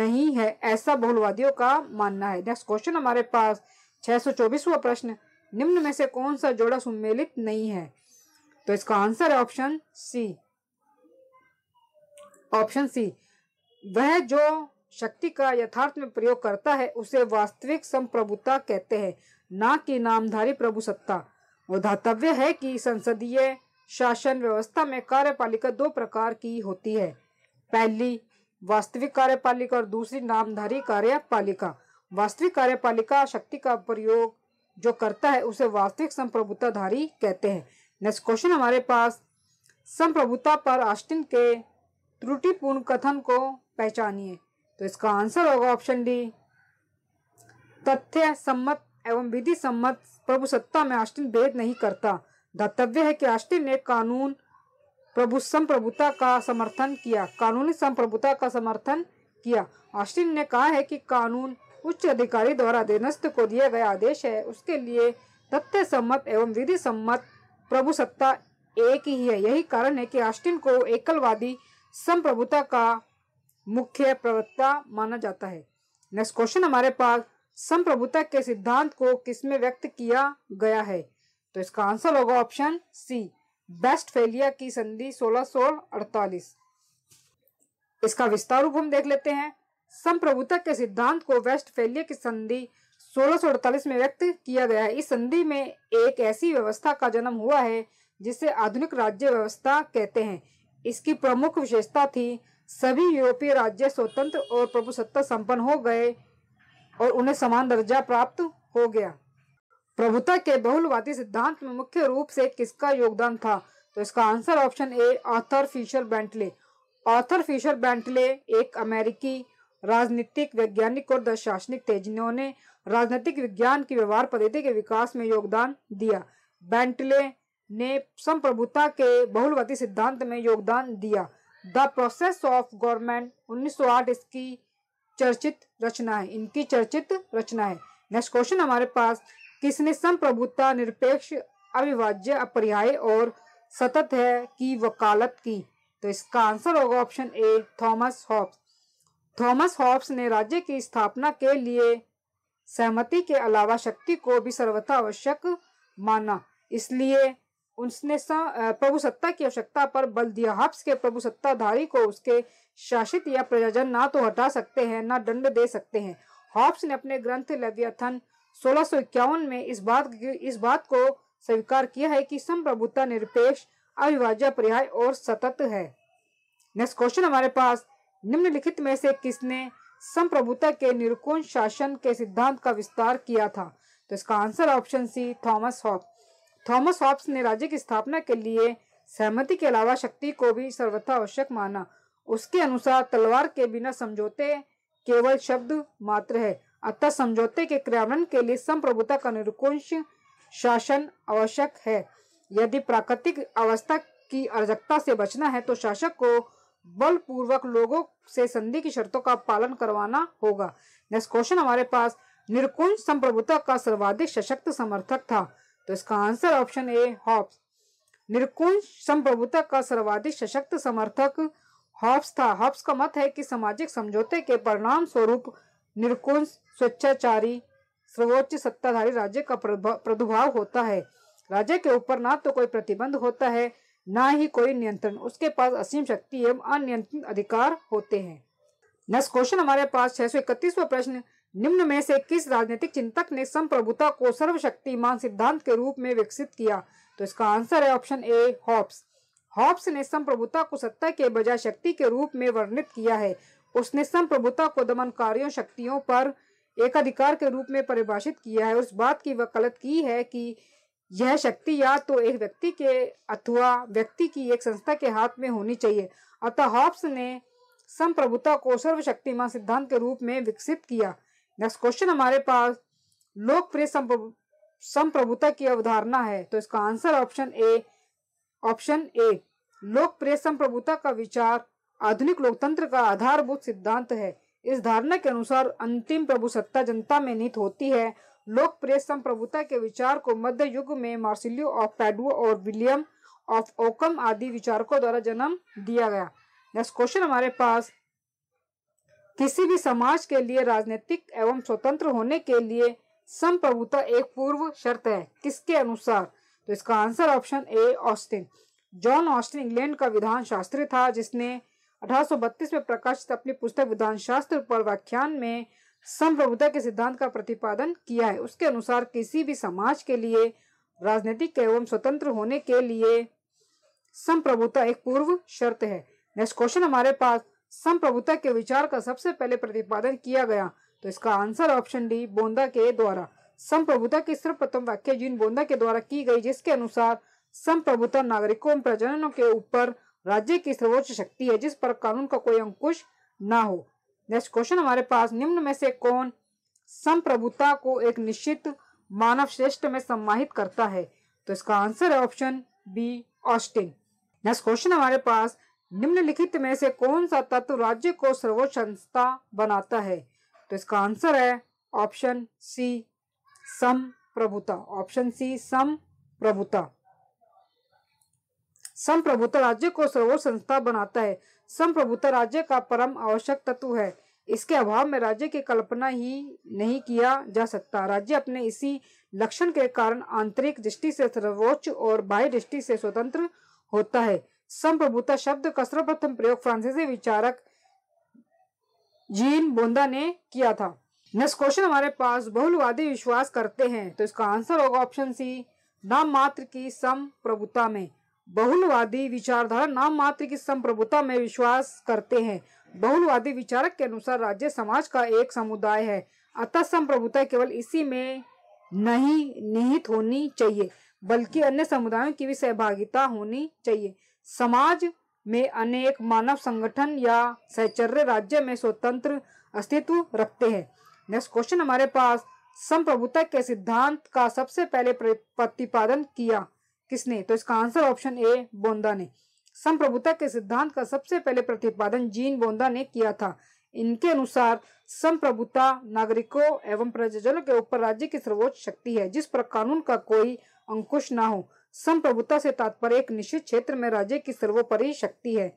नहीं है ऐसा बहुलवादियों का मानना है नेक्स्ट क्वेश्चन हमारे पास छह सौ प्रश्न निम्न में से कौन सा जोड़ा सुमेलित नहीं है तो इसका आंसर है ऑप्शन सी ऑप्शन सी वह जो शक्ति का यथार्थ में प्रयोग करता है उसे वास्तविक संप्रभुता कहते हैं ना कि नामधारी प्रभु सत्ता वो धातव्य है कि संसदीय शासन व्यवस्था में कार्यपालिका दो प्रकार की होती है पहली वास्तविक कार्यपालिका और दूसरी नामधारी कार्यपालिका वास्तविक कार्यपालिका शक्ति का प्रयोग जो करता है उसे वास्तविक संप्रभुताधारी कहते हैं नेक्स्ट क्वेश्चन हमारे पास संप्रभुता पर आस्टिन के त्रुटिपूर्ण कथन को पहचानिए तो इसका आंसर होगा ऑप्शन डी तथ्य सम्मत एवं विधि सम्मत प्रभुसत्ता में आस्टिन भेद नहीं करता धर्तव्य है कि आस्टिन ने कानून प्रभु संप्रभुता का समर्थन किया कानूनी संप्रभुता का समर्थन किया आस्टिन ने कहा है कि कानून उच्च अधिकारी द्वारा अधीनस्थ को दिया गया आदेश है उसके लिए तथ्य सम्मत एवं विधि सम्मत प्रभु सत्ता एक ही है यही कारण है कि ऑस्टिन को एकलवादी संप्रभुता का मुख्य प्रवक्ता माना जाता है नेक्स्ट क्वेश्चन हमारे पास संप्रभुता के सिद्धांत को किसमें व्यक्त किया गया है तो इसका आंसर होगा ऑप्शन सी बेस्ट फेलिया की संधि सोलह सो अड़तालीस इसका विस्तार रूप हम देख लेते हैं संप्रभुता के सिद्धांत को वेस्ट फेलिया की संधि सोलह में व्यक्त किया गया है इस संधि में एक ऐसी व्यवस्था का जन्म हुआ है जिसे आधुनिक राज्य व्यवस्था कहते हैं इसकी प्रमुख विशेषता थी सभी यूरोपीय राज्य स्वतंत्र और प्रभुसत्ता संपन्न हो गए और उन्हें समान दर्जा प्राप्त हो गया प्रभुता के बहुलवादी सिद्धांत में मुख्य रूप से किसका योगदान था तो इसका answer option A Arthur Fisher Bentley Arthur Fisher Bentley एक अमेरिकी राजनीतिक वैज्ञानिक और दर्शासनिक थे जिन्होंने राजनीतिक विज्ञान की व्यवहार पद्धति के विकास में योगदान दिया बैंटले ने संप्रभुता के बहुलवती सिद्धांत में योगदान दिया द प्रोसेस ऑफ गवर्नमेंट 1908 इसकी चर्चित रचना है इनकी चर्चित रचना है नेक्स्ट क्वेश्चन हमारे पास किसने संप्रभुता निरपेक्ष अविभाज्य अपरिहाय और सतत है की वकालत की तो इसका आंसर होगा option A Thomas Hobbes Thomas Hobbes ने राज्य की स्थापना के लिए सहमति के अलावा शक्ति को भी सर्वथा आवश्यक माना इसलिए उसने प्रभु सत्ता की आवश्यकता पर बल दिया हब्स के प्रभु सत्ताधारी को उसके शासित या प्रजाजन ना तो हटा सकते हैं ना दंड दे सकते हैं हॉब्स ने अपने ग्रंथ लेवियाथन सोलह में इस बात इस बात को स्वीकार किया है कि संप्रभुता निरपेक्ष अविभाज्य पर्याय और सतत है नेक्स्ट क्वेश्चन हमारे पास निम्नलिखित में से किसने संप्रभुता के निरकुंज शासन के सिद्धांत का विस्तार किया था तो इसका answer option C Thomas Hobbes Thomas Hobbes ने राज्य की स्थापना के लिए सहमति के अलावा शक्ति को भी सर्वथा आवश्यक माना उसके अनुसार तलवार के बिना समझौते केवल शब्द मात्र है अतः समझौते के क्रियान्वयन के लिए संप्रभुता का निरुकुंश शासन आवश्यक है यदि प्राकृतिक अवस्था की अराजकता से बचना है तो शासक को बलपूर्वक लोगों से संधि की शर्तों का पालन करवाना होगा नेक्स्ट क्वेश्चन हमारे पास निरकुंज संप्रभुता का सर्वाधिक सशक्त समर्थक था तो इसका आंसर ऑप्शन ए हॉब्स निरकुंज संप्रभुता का सर्वाधिक सशक्त समर्थक हॉब्स था हॉब्स का मत है कि सामाजिक समझौते के परिणाम स्वरूप निरकुंज स्वेच्छाचारी सर्वोच्च सत्ताधारी राज्य का प्रदुभाव होता है राज्य के ऊपर ना तो कोई प्रतिबंध होता है ना ही कोई नियंत्रण उसके पास असीम शक्ति एवं अनियंत्रित अधिकार होते हैं नेक्स्ट क्वेश्चन हमारे पास छह सौ इकतीसवा प्रश्न निम्न में से किस राजनीतिक चिंतक ने संप्रभुता को सर्वशक्तिमान सिद्धांत के रूप में विकसित किया तो इसका आंसर है ऑप्शन ए हॉब्स हॉब्स ने संप्रभुता को सत्ता के बजाय शक्ति के रूप में वर्णित किया है उसने संप्रभुता को दमनकारियों शक्तियों पर एकाधिकार के रूप में परिभाषित किया है उस बात की वकालत की है कि यह शक्ति या तो एक व्यक्ति के अथवा व्यक्ति की एक संस्था के हाथ में होनी चाहिए अतः हॉब्स ने संप्रभुता को सर्वशक्तिमान सिद्धांत के रूप में विकसित किया नेक्स्ट क्वेश्चन हमारे पास लोकप्रिय संप्रभुता की अवधारणा है तो इसका answer option A option A लोकप्रिय संप्रभुता का विचार आधुनिक लोकतंत्र का आधारभूत सिद्धांत है इस धारणा के अनुसार अंतिम प्रभु सत्ता जनता में निहित होती है लोकप्रिय संप्रभुता के विचार को मध्य युग में मार्सिलियो ऑफ पैडुओ और विलियम ऑफ ओकम आदि विचारकों द्वारा जन्म दिया गया नेक्स्ट क्वेश्चन हमारे पास किसी भी समाज के लिए राजनीतिक एवं स्वतंत्र होने के लिए संप्रभुता एक पूर्व शर्त है किसके अनुसार तो इसका answer option A Austin John Austin England का विधान शास्त्री था जिसने 1832 में प्रकाशित अपनी पुस्तक विधान शास्त्र पर व्याख्यान में संप्रभुता के सिद्धांत का प्रतिपादन किया है उसके अनुसार किसी भी समाज के लिए राजनीतिक एवं स्वतंत्र होने के लिए संप्रभुता एक पूर्व शर्त है नेक्स्ट क्वेश्चन हमारे पास संप्रभुता के विचार का सबसे पहले प्रतिपादन किया गया तो इसका आंसर ऑप्शन डी बोंदा के द्वारा संप्रभुता की सर्वप्रथम व्याख्या जीन बोंदा के द्वारा की गई जिसके अनुसार संप्रभुता नागरिकों प्रजननों के ऊपर राज्य की सर्वोच्च शक्ति है जिस पर कानून का कोई अंकुश ना हो नेक्स्ट क्वेश्चन हमारे पास निम्न में से कौन संप्रभुता को एक निश्चित मानव श्रेष्ठ में सम्माहित करता है तो इसका आंसर है option B Austin next question हमारे पास निम्नलिखित में से कौन सा तत्व राज्य को सर्वोच्च संस्था बनाता है तो इसका आंसर है ऑप्शन सी सम प्रभुता ऑप्शन सी सम प्रभुता प्रभुता राज्य को सर्वोच्च संस्था बनाता है संप्रभुता राज्य का परम आवश्यक तत्व है इसके अभाव में राज्य की कल्पना ही नहीं किया जा सकता राज्य अपने इसी लक्षण के कारण आंतरिक दृष्टि से सर्वोच्च और बाह्य दृष्टि से स्वतंत्र होता है संप्रभुता शब्द का सर्वप्रथम प्रयोग फ्रांसीसी विचारक जीन बोंदा ने किया था नेक्स्ट क्वेश्चन हमारे पास बहुलवादी विश्वास करते हैं तो इसका आंसर होगा ऑप्शन सी नाम मात्र की संप्रभुता में बहुलवादी विचारधारा नाम मात्र की संप्रभुता में विश्वास करते हैं बहुलवादी विचारक के अनुसार राज्य समाज का एक समुदाय है अतः संप्रभुता केवल इसी में नहीं निहित होनी चाहिए बल्कि अन्य समुदायों की भी सहभागिता होनी चाहिए समाज में अनेक मानव संगठन या सहचर्य राज्य में स्वतंत्र अस्तित्व रखते हैं नेक्स्ट क्वेश्चन हमारे पास संप्रभुता के सिद्धांत का सबसे पहले प्रतिपादन किया किसने तो इसका आंसर ऑप्शन ए बोंदा ने संप्रभुता के सिद्धांत का सबसे पहले प्रतिपादन जीन बोंदा ने किया था इनके अनुसार संप्रभुता नागरिकों एवं प्रजाजनों के ऊपर राज्य की सर्वोच्च शक्ति है जिस पर कानून का कोई अंकुश ना हो संप्रभुता से तात्पर्य एक निश्चित क्षेत्र में राज्य की सर्वोपरि शक्ति है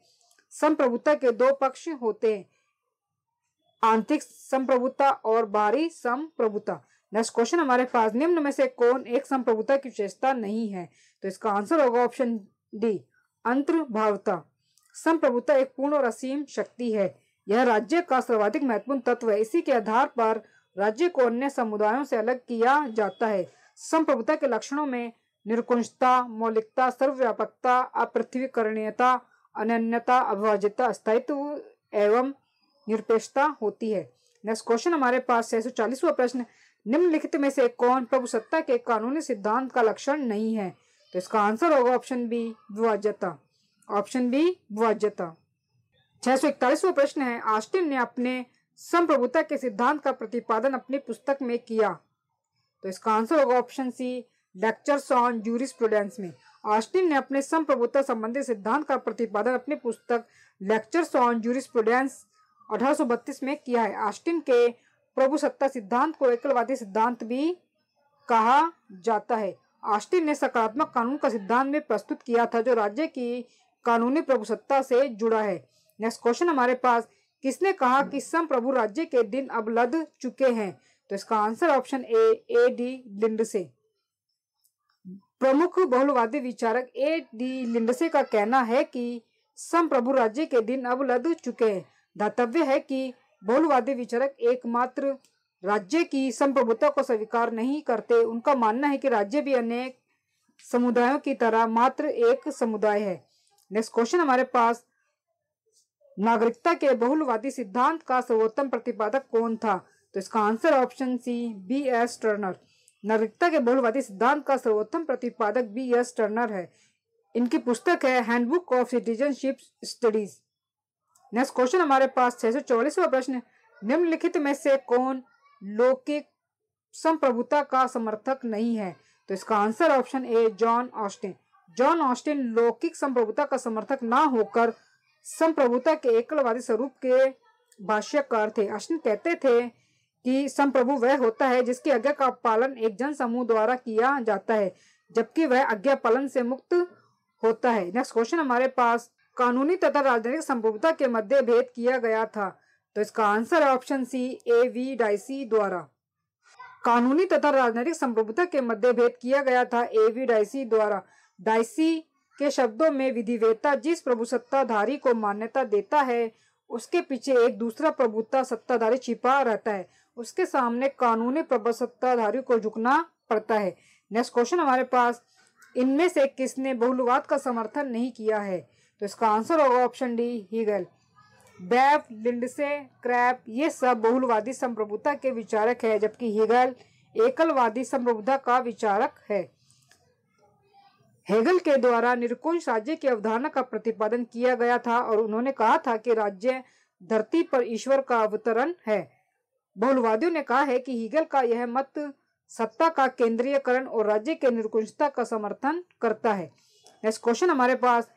संप्रभुता के दो पक्ष होते हैं आंतरिक संप्रभुता और बाहरी संप्रभुता नेक्स्ट क्वेश्चन हमारे पास निम्न में से कौन एक संप्रभुता की विशेषता नहीं है तो इसका आंसर होगा ऑप्शन डी अंतर्भावता संप्रभुता एक पूर्ण और असीम शक्ति है यह राज्य का सर्वाधिक महत्वपूर्ण तत्व है इसी के आधार पर राज्य को अन्य समुदायों से अलग किया जाता है संप्रभुता के लक्षणों में निरकुंजता मौलिकता सर्वव्यापकता अपृथ्वीकरणीयता अनन्यता अभिभाजता स्थायित्व एवं निरपेक्षता होती है नेक्स्ट क्वेश्चन हमारे पास छह सौ चालीसवा प्रश्न निम्नलिखित में से कौन प्रभु सत्ता के कानूनी सिद्धांत का लक्षण नहीं है तो इसका आंसर होगा ऑप्शन बी द्वाजता ऑप्शन बी द्वाजता छह सौ इकतालीसवा प्रश्न है आस्टिन ने अपने संप्रभुता के सिद्धांत का प्रतिपादन अपनी पुस्तक में किया तो इसका आंसर होगा option C lecture on prudence में आस्टिन ने अपने संप्रभुता संबंधी सिद्धांत का प्रतिपादन अपनी पुस्तक लेक्चर ऑन जूरिस्प्रूडेंस 1832 में किया है आस्टिन के प्रभु सत्ता सिद्धांत को एकलवादी सिद्धांत भी कहा जाता है आस्टिन ने सकारात्मक कानून का सिद्धांत में प्रस्तुत किया था जो राज्य की कानूनी प्रभुसत्ता से जुड़ा है नेक्स्ट क्वेश्चन हमारे पास किसने कहा कि सम प्रभु राज्य के दिन अब लद चुके हैं तो इसका answer option A A D Lindsay प्रमुख बहुलवादी विचारक ए डी लिंडसे का कहना है कि सम प्रभु राज्य के दिन अब लद चुके हैं धातव्य है कि बहुलवादी विचारक एकमात्र राज्य की संप्रभुता को स्वीकार नहीं करते उनका मानना है कि राज्य भी अनेक समुदायों की तरह मात्र एक समुदाय है नेक्स्ट क्वेश्चन हमारे पास नागरिकता के बहुलवादी सिद्धांत का सर्वोत्तम प्रतिपादक कौन था तो इसका answer option C B S Turner नागरिकता के बहुलवादी सिद्धांत का सर्वोत्तम प्रतिपादक बी एस टर्नर है इनकी पुस्तक है handbook of citizenship studies next question हमारे पास छह सौ चौवालीसवा प्रश्न निम्नलिखित में से कौन लौकिक संप्रभुता का समर्थक नहीं है तो इसका answer option A John Austin John Austin लौकिक संप्रभुता का समर्थक ना होकर संप्रभुता के एकलवादी स्वरूप के भाष्यकार थे ऑस्टिन कहते थे कि संप्रभु वह होता है जिसकी आज्ञा का पालन एक जन समूह द्वारा किया जाता है जबकि वह आज्ञा पालन से मुक्त होता है नेक्स्ट क्वेश्चन हमारे पास कानूनी तथा राजनीतिक संभवता के मध्य भेद किया गया था तो इसका आंसर है option C A V Dicey द्वारा कानूनी तथा राजनीतिक संप्रभुता के मध्य भेद किया गया था ए वी डाइसी द्वारा डाइसी के शब्दों में विधिवेता जिस प्रभु सत्ताधारी को मान्यता देता है उसके पीछे एक दूसरा प्रभुता सत्ताधारी छिपा रहता है उसके सामने कानूनी प्रभु सत्ताधारी को झुकना पड़ता है नेक्स्ट क्वेश्चन हमारे पास इनमें से किसने बहुलवाद का समर्थन नहीं किया है तो इसका आंसर होगा ऑप्शन डी हीगल बैफ लिंडसे क्रैप ये सब बहुलवादी संप्रभुता के विचारक है जबकि हीगल एकलवादी संप्रभुता का विचारक है हेगल के द्वारा निरकुंज राज्य की अवधारणा का प्रतिपादन किया गया था और उन्होंने कहा था कि राज्य धरती पर ईश्वर का अवतरण है बहुलवादियों ने कहा है कि हीगल का यह मत सत्ता का केंद्रीयकरण और राज्य के निरकुंजता का समर्थन करता है नेक्स्ट क्वेश्चन हमारे पास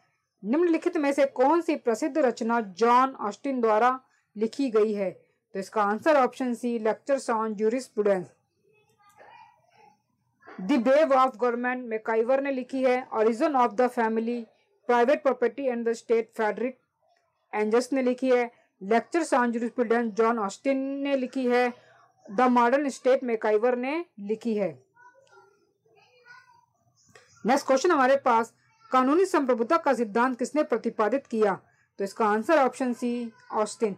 निम्नलिखित में से कौन सी प्रसिद्ध रचना जॉन ऑस्टिन द्वारा लिखी गई है तो इसका answer option C lecture on juris web of government MacIver ने लिखी है origin of the family private property and the state Frederick Engels ने लिखी है lecture on juris John Austin ने लिखी है द मॉडर्न स्टेट मेकाइवर ने लिखी है नेक्स्ट क्वेश्चन हमारे पास कानूनी संप्रभुता का सिद्धांत किसने प्रतिपादित किया तो इसका आंसर ऑप्शन सी ऑस्टिन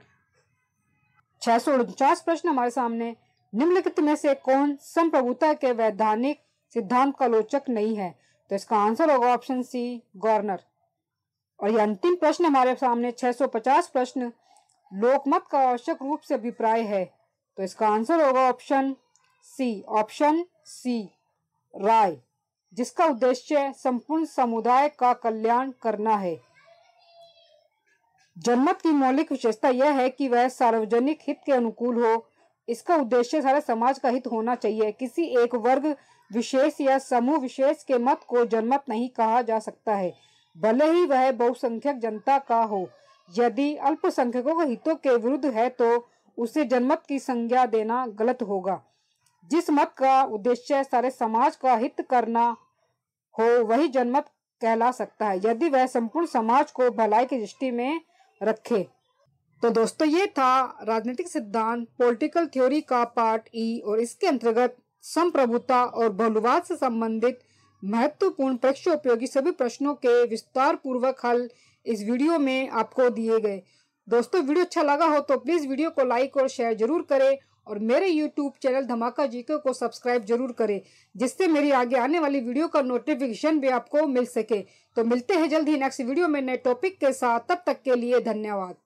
छह सौ उनचास प्रश्न हमारे सामने निम्नलिखित में से कौन संप्रभुता के वैधानिक सिद्धांत का लोचक नहीं है तो इसका आंसर होगा ऑप्शन सी गवर्नर और ये अंतिम प्रश्न हमारे सामने 650 प्रश्न लोकमत का आवश्यक रूप से अभिप्राय है तो इसका आंसर होगा ऑप्शन सी ऑप्शन सी राय जिसका उद्देश्य संपूर्ण समुदाय का कल्याण करना है जनमत की मौलिक विशेषता यह है कि वह सार्वजनिक हित के अनुकूल हो इसका उद्देश्य सारे समाज का हित होना चाहिए किसी एक वर्ग विशेष या समूह विशेष के मत को जनमत नहीं कहा जा सकता है भले ही वह बहुसंख्यक जनता का हो यदि अल्पसंख्यकों के हितों के विरुद्ध है तो उसे जनमत की संज्ञा देना गलत होगा जिस मत का उद्देश्य सारे समाज का हित करना हो वही जनमत कहला सकता है यदि वह संपूर्ण समाज को भलाई की दृष्टि में रखे तो दोस्तों ये था राजनीतिक सिद्धांत पॉलिटिकल थ्योरी का पार्ट ई और इसके अंतर्गत संप्रभुता और बहुलवाद से संबंधित महत्वपूर्ण परीक्षा उपयोगी सभी प्रश्नों के विस्तार पूर्वक हल इस वीडियो में आपको दिए गए दोस्तों वीडियो अच्छा लगा हो तो प्लीज़ वीडियो को लाइक और शेयर जरूर करें और मेरे यूट्यूब चैनल धमाका जीके को सब्सक्राइब जरूर करें जिससे मेरी आगे आने वाली वीडियो का नोटिफिकेशन भी आपको मिल सके तो मिलते हैं जल्द ही नेक्स्ट वीडियो में नए टॉपिक के साथ तब तक के लिए धन्यवाद